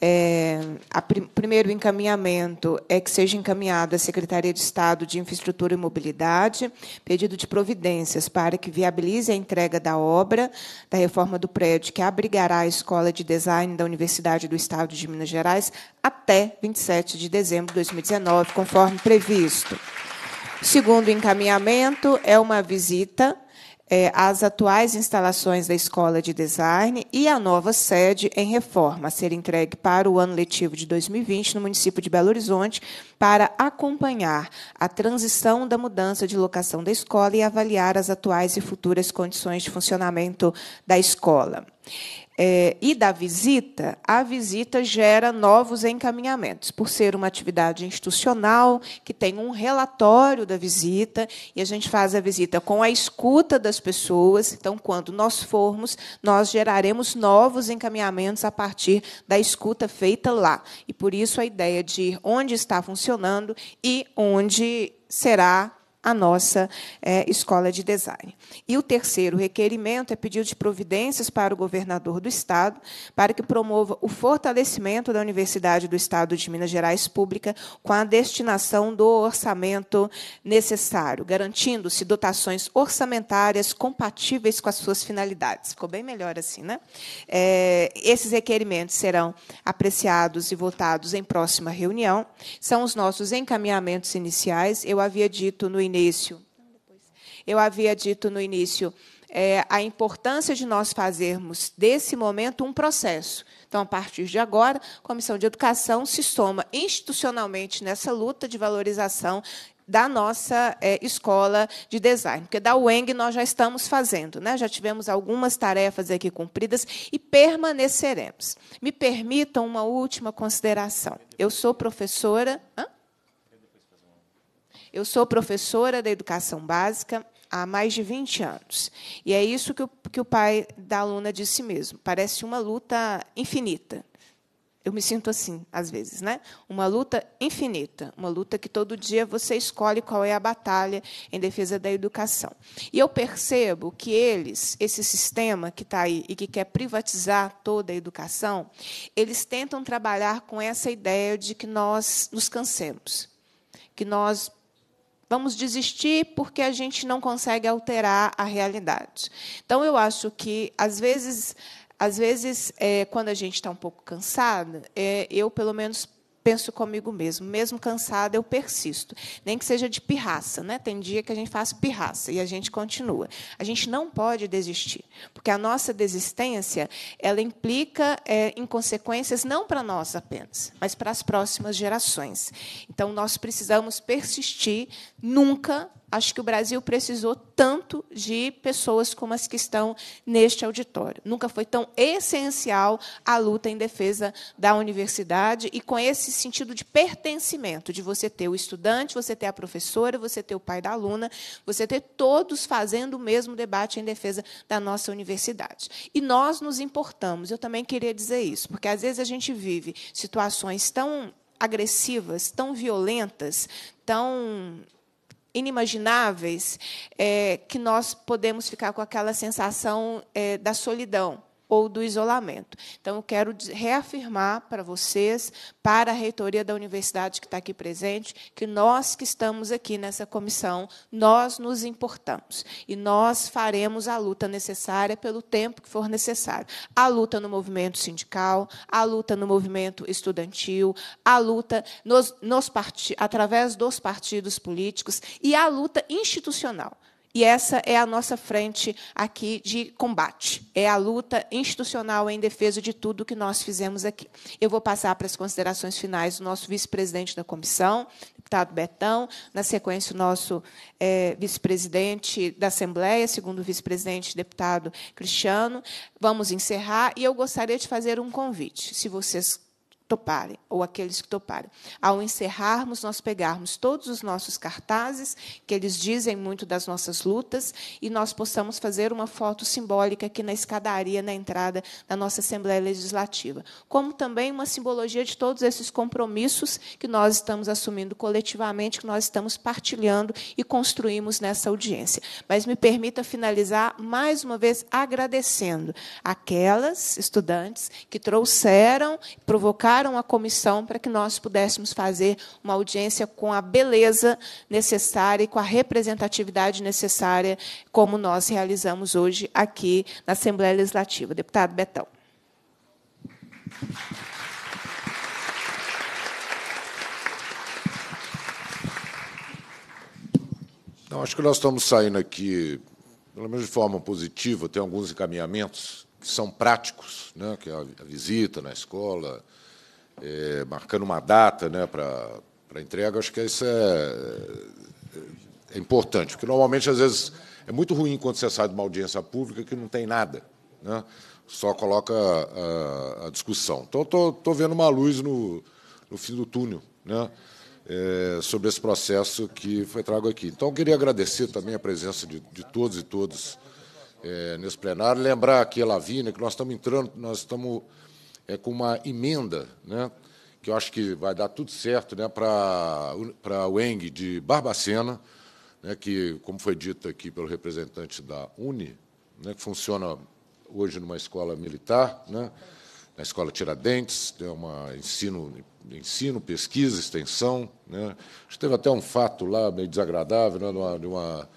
É, prim primeiro encaminhamento é que seja encaminhado à Secretaria de Estado de Infraestrutura e Mobilidade pedido de providências para que viabilize a entrega da obra da reforma do prédio que abrigará a Escola de Design da Universidade do Estado de Minas Gerais até 27 de dezembro de 2019, conforme previsto. Segundo encaminhamento é uma visita é, as atuais instalações da Escola de Design e a nova sede em reforma, a ser entregue para o ano letivo de 2020 no município de Belo Horizonte, para acompanhar a transição da mudança de locação da escola e avaliar as atuais e futuras condições de funcionamento da escola é, e da visita, a visita gera novos encaminhamentos, por ser uma atividade institucional que tem um relatório da visita e a gente faz a visita com a escuta das pessoas. Então, quando nós formos, nós geraremos novos encaminhamentos a partir da escuta feita lá. E por isso a ideia de ir onde está funcionando e onde será a nossa é, escola de design. E o terceiro requerimento é pedido de providências para o governador do Estado para que promova o fortalecimento da Universidade do Estado de Minas Gerais Pública com a destinação do orçamento necessário, garantindo-se dotações orçamentárias compatíveis com as suas finalidades. Ficou bem melhor assim, né? É, esses requerimentos serão apreciados e votados em próxima reunião. São os nossos encaminhamentos iniciais. Eu havia dito no início início. Eu havia dito no início é, a importância de nós fazermos desse momento um processo. Então, a partir de agora, a Comissão de Educação se soma institucionalmente nessa luta de valorização da nossa é, escola de design, porque da UENG nós já estamos fazendo, né? já tivemos algumas tarefas aqui cumpridas e permaneceremos. Me permitam uma última consideração. Eu sou professora. Hã? Eu sou professora da educação básica há mais de 20 anos. E é isso que o, que o pai da aluna disse mesmo. Parece uma luta infinita. Eu me sinto assim, às vezes, né? Uma luta infinita, uma luta que todo dia você escolhe qual é a batalha em defesa da educação. E eu percebo que eles, esse sistema que está aí e que quer privatizar toda a educação, eles tentam trabalhar com essa ideia de que nós nos cansemos, que nós Vamos desistir porque a gente não consegue alterar a realidade. Então, eu acho que, às vezes, às vezes é, quando a gente está um pouco cansada, é, eu, pelo menos, penso comigo mesmo, mesmo cansada, eu persisto. Nem que seja de pirraça, né? Tem dia que a gente faz pirraça e a gente continua. A gente não pode desistir, porque a nossa desistência ela implica é, em consequências não para nós apenas, mas para as próximas gerações. Então nós precisamos persistir, nunca Acho que o Brasil precisou tanto de pessoas como as que estão neste auditório. Nunca foi tão essencial a luta em defesa da universidade e com esse sentido de pertencimento, de você ter o estudante, você ter a professora, você ter o pai da aluna, você ter todos fazendo o mesmo debate em defesa da nossa universidade. E nós nos importamos, eu também queria dizer isso, porque às vezes a gente vive situações tão agressivas, tão violentas, tão inimagináveis é, que nós podemos ficar com aquela sensação é, da solidão ou do isolamento. Então, eu quero reafirmar para vocês, para a reitoria da universidade que está aqui presente, que nós que estamos aqui nessa comissão, nós nos importamos e nós faremos a luta necessária pelo tempo que for necessário. A luta no movimento sindical, a luta no movimento estudantil, a luta nos, nos através dos partidos políticos e a luta institucional. E essa é a nossa frente aqui de combate. É a luta institucional em defesa de tudo que nós fizemos aqui. Eu vou passar para as considerações finais do nosso vice-presidente da comissão, deputado Betão, na sequência, o nosso é, vice-presidente da Assembleia, segundo vice-presidente, deputado Cristiano. Vamos encerrar e eu gostaria de fazer um convite. Se vocês toparem, ou aqueles que toparem. Ao encerrarmos, nós pegarmos todos os nossos cartazes, que eles dizem muito das nossas lutas, e nós possamos fazer uma foto simbólica aqui na escadaria, na entrada da nossa Assembleia Legislativa. Como também uma simbologia de todos esses compromissos que nós estamos assumindo coletivamente, que nós estamos partilhando e construímos nessa audiência. Mas me permita finalizar mais uma vez agradecendo aquelas estudantes que trouxeram, provocaram convidaram a comissão para que nós pudéssemos fazer uma audiência com a beleza necessária e com a representatividade necessária, como nós realizamos hoje aqui na Assembleia Legislativa. Deputado Betão. Então acho que nós estamos saindo aqui, pelo menos de forma positiva, tem alguns encaminhamentos que são práticos, né, que é a visita na escola, é, marcando uma data né, para a entrega, acho que isso é, é, é, importante, porque normalmente, às vezes, é muito ruim quando você sai de uma audiência pública que não tem nada, né? só coloca a, a discussão. Então, estou tô, tô vendo uma luz no, no fim do túnel. Né? É, sobre esse processo que foi trago aqui. Então, queria agradecer também a presença de, de todos e todas é, nesse plenário. Lembrar aqui a Lavínia que nós estamos entrando, nós estamos é, com uma emenda, né, que eu acho que vai dar tudo certo né, para o Eng de Barbacena, né, que, como foi dito aqui pelo representante da Uni, né, que funciona hoje numa escola militar, né, na escola Tiradentes, tem uma ensino, ensino, pesquisa, extensão. Né. Acho que teve até um fato lá meio desagradável, né, de uma, de uma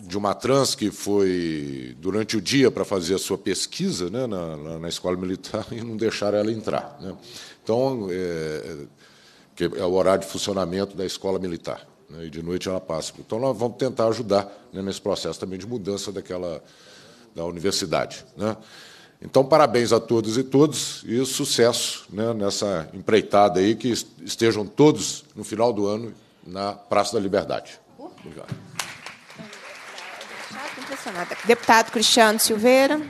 de uma trans que foi durante o dia para fazer a sua pesquisa né, na, na, escola militar e não deixaram ela entrar. Né? Então, é, é o horário de funcionamento da escola militar. Né, e de noite ela passa. Então, nós vamos tentar ajudar né, nesse processo também de mudança daquela, da universidade. Né? Então, parabéns a todos e todos e sucesso né, nessa empreitada aí, que estejam todos no final do ano na Praça da Liberdade. Obrigado. Impressionada. Deputado Cristiano Silveira.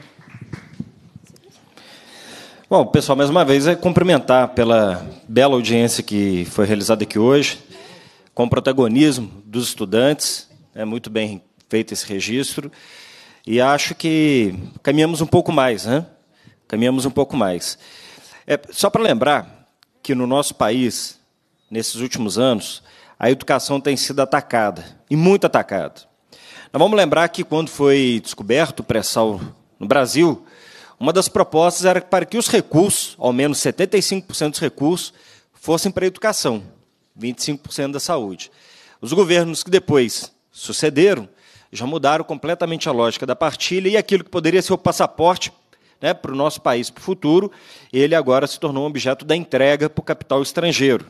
Bom, pessoal, mais uma vez, é cumprimentar pela bela audiência que foi realizada aqui hoje, com o protagonismo dos estudantes. É muito bem feito esse registro. E acho que caminhamos um pouco mais, né? Caminhamos um pouco mais. É, só para lembrar que no nosso país, nesses últimos anos, a educação tem sido atacada, e muito atacada. Nós vamos lembrar que quando foi descoberto o pré-sal no Brasil, uma das propostas era para que os recursos, ao menos 75% dos recursos, fossem para a educação, 25% da saúde. Os governos que depois sucederam já mudaram completamente a lógica da partilha e aquilo que poderia ser o passaporte né, para o nosso país para o futuro, ele agora se tornou um objeto da entrega para o capital estrangeiro.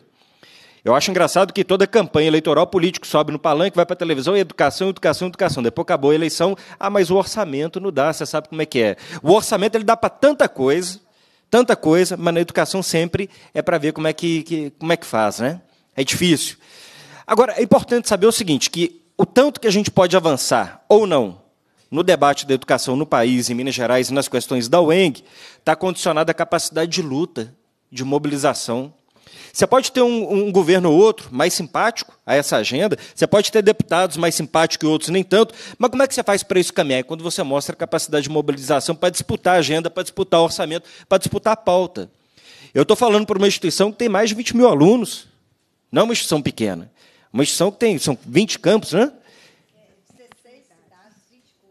Eu acho engraçado que toda campanha eleitoral, político sobe no palanque, vai para a televisão, educação, educação, educação. Depois acabou a eleição, ah, mas o orçamento não dá, você sabe como é que é. O orçamento ele dá para tanta coisa, tanta coisa, mas na educação sempre é para ver como é que, que, como é que faz, né? É difícil. Agora, é importante saber o seguinte, que o tanto que a gente pode avançar ou não no debate da educação no país, em Minas Gerais e nas questões da UENG, está condicionado à capacidade de luta, de mobilização você pode ter um, um governo ou outro mais simpático a essa agenda, você pode ter deputados mais simpáticos e outros nem tanto, mas como é que você faz para isso caminhar? É quando você mostra a capacidade de mobilização para disputar a agenda, para disputar o orçamento, para disputar a pauta. Eu estou falando para uma instituição que tem mais de 20 mil alunos, não é uma instituição pequena. Uma instituição que tem, são 20 campos, né?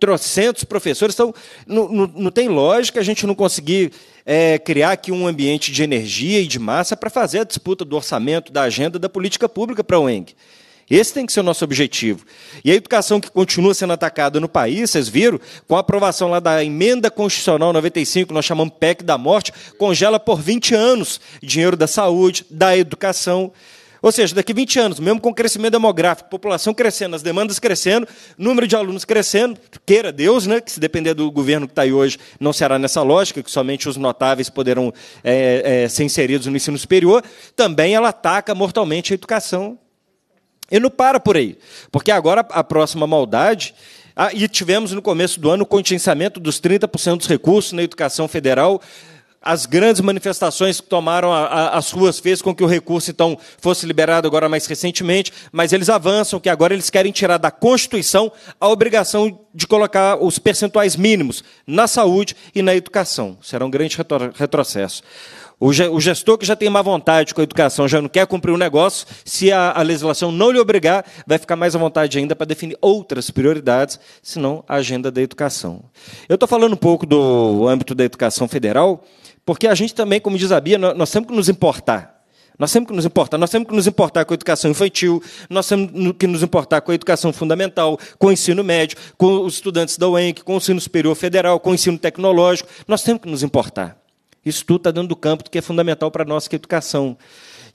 trocentos professores. Então, não, não, não tem lógica a gente não conseguir é, criar aqui um ambiente de energia e de massa para fazer a disputa do orçamento, da agenda, da política pública para a UENG. Esse tem que ser o nosso objetivo. E a educação que continua sendo atacada no país, vocês viram, com a aprovação lá da emenda constitucional 95, nós chamamos PEC da morte, congela por 20 anos dinheiro da saúde, da educação. Ou seja, daqui 20 anos, mesmo com o crescimento demográfico, população crescendo, as demandas crescendo, número de alunos crescendo, queira Deus, né, que se depender do governo que está aí hoje, não será nessa lógica, que somente os notáveis poderão é, é, ser inseridos no ensino superior, também ela ataca mortalmente a educação. E não para por aí, porque agora a próxima maldade ah, e tivemos no começo do ano o contingenciamento dos 30% dos recursos na educação federal as grandes manifestações que tomaram a, a, as ruas fez com que o recurso então fosse liberado agora mais recentemente, mas eles avançam que agora eles querem tirar da Constituição a obrigação de colocar os percentuais mínimos na saúde e na educação. Será um grande retro retrocesso. O gestor que já tem má vontade com a educação, já não quer cumprir o um negócio, se a, legislação não lhe obrigar, vai ficar mais à vontade ainda para definir outras prioridades, senão a agenda da educação. Eu estou falando um pouco do âmbito da educação federal, porque a gente também, como diz a Bia, nós, temos que nos importar. Nós temos que nos importar. Nós temos que nos importar com a educação infantil, nós temos que nos importar com a educação fundamental, com o ensino médio, com os estudantes da UENC, com o ensino superior federal, com o ensino tecnológico. Nós temos que nos importar. Isso tudo está dentro do campo que é fundamental para nós, que é a educação.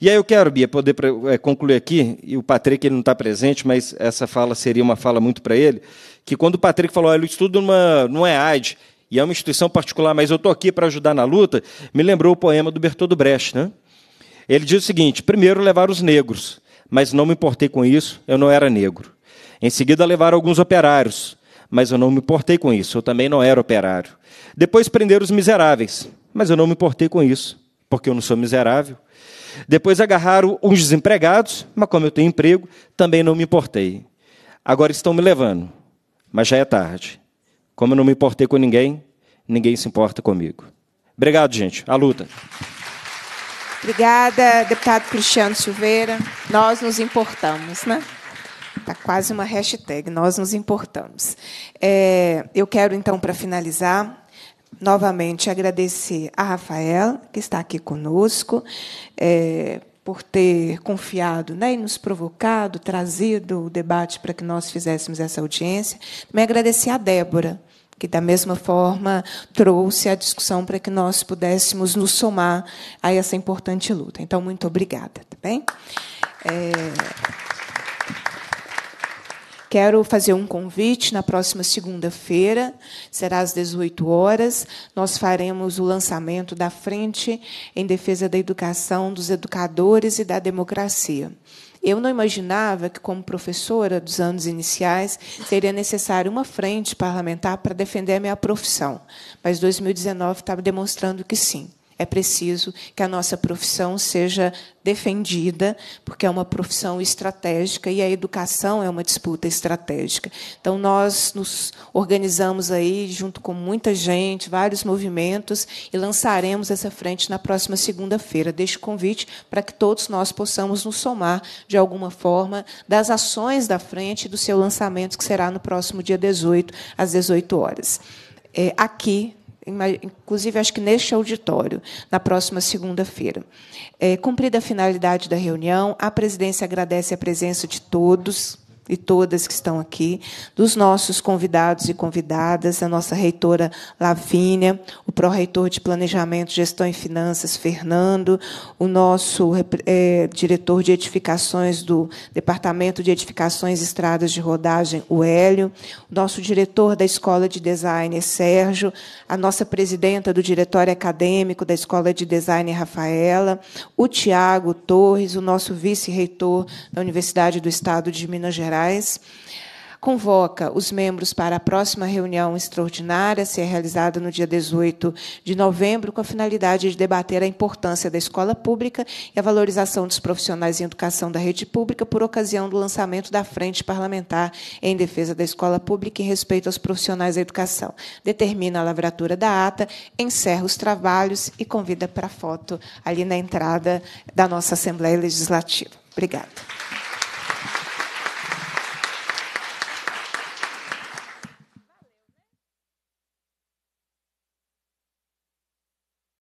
E aí eu quero, Bia, poder é, concluir aqui, e o Patrick ele não está presente, mas essa fala seria uma fala muito para ele, que quando o Patrick falou, olha, eu estudo não é EAD, e é uma instituição particular, mas eu estou aqui para ajudar na luta, me lembrou o poema do Bertoldo Brecht. Né? Ele diz o seguinte: primeiro levar os negros, mas não me importei com isso, eu não era negro. Em seguida, levar alguns operários, mas eu não me importei com isso, eu também não era operário. Depois, prender os miseráveis, mas eu não me importei com isso, porque eu não sou miserável. Depois, agarrar os desempregados, mas como eu tenho emprego, também não me importei. Agora estão me levando, mas já é tarde. Como eu não me importei com ninguém, ninguém se importa comigo. Obrigado, gente. A luta. Obrigada, deputado Cristiano Silveira. Nós nos importamos, né? Está quase uma hashtag, nós nos importamos. É, eu quero, então, para finalizar, novamente agradecer a Rafael, que está aqui conosco, é, por ter confiado né, e nos provocado, trazido o debate para que nós fizéssemos essa audiência. Também agradecer a Débora, que da mesma forma trouxe a discussão para que nós pudéssemos nos somar a essa importante luta. Então, muito obrigada, tá bem? É... Quero fazer um convite na próxima segunda-feira, será às 18 horas. Nós faremos o lançamento da Frente em Defesa da Educação dos Educadores e da Democracia. Eu não imaginava que, como professora dos anos iniciais, seria necessário uma frente parlamentar para defender a minha profissão, mas 2019 estava demonstrando que sim é preciso que a nossa profissão seja defendida, porque é uma profissão estratégica e a educação é uma disputa estratégica. Então, nós nos organizamos aí, junto com muita gente, vários movimentos, e lançaremos essa frente na próxima segunda-feira. Deixo convite para que todos nós possamos nos somar, de alguma forma, das ações da frente e do seu lançamento, que será no próximo dia 18, às 18 horas. É, aqui inclusive acho que neste auditório, na próxima segunda-feira. É, cumprida a finalidade da reunião, a presidência agradece a presença de todos e todas que estão aqui, dos nossos convidados e convidadas, a nossa reitora Lavínia, o pró-reitor de Planejamento, Gestão e Finanças, Fernando, o nosso é, diretor de edificações do Departamento de Edificações e Estradas de Rodagem, o Hélio, o nosso diretor da Escola de Design, Sérgio, a nossa presidenta do Diretório Acadêmico da Escola de Design, Rafaela, o Tiago Torres, o nosso vice-reitor da Universidade do Estado de Minas Gerais, convoca os membros para a próxima reunião extraordinária, a ser realizada no dia 18 de novembro, com a finalidade de debater a importância da escola pública e a valorização dos profissionais em educação da rede pública por ocasião do lançamento da Frente Parlamentar em Defesa da Escola Pública e Respeito aos Profissionais da Educação. Determina a lavratura da ata, encerra os trabalhos e convida para foto ali na entrada da nossa Assembleia Legislativa. Obrigada.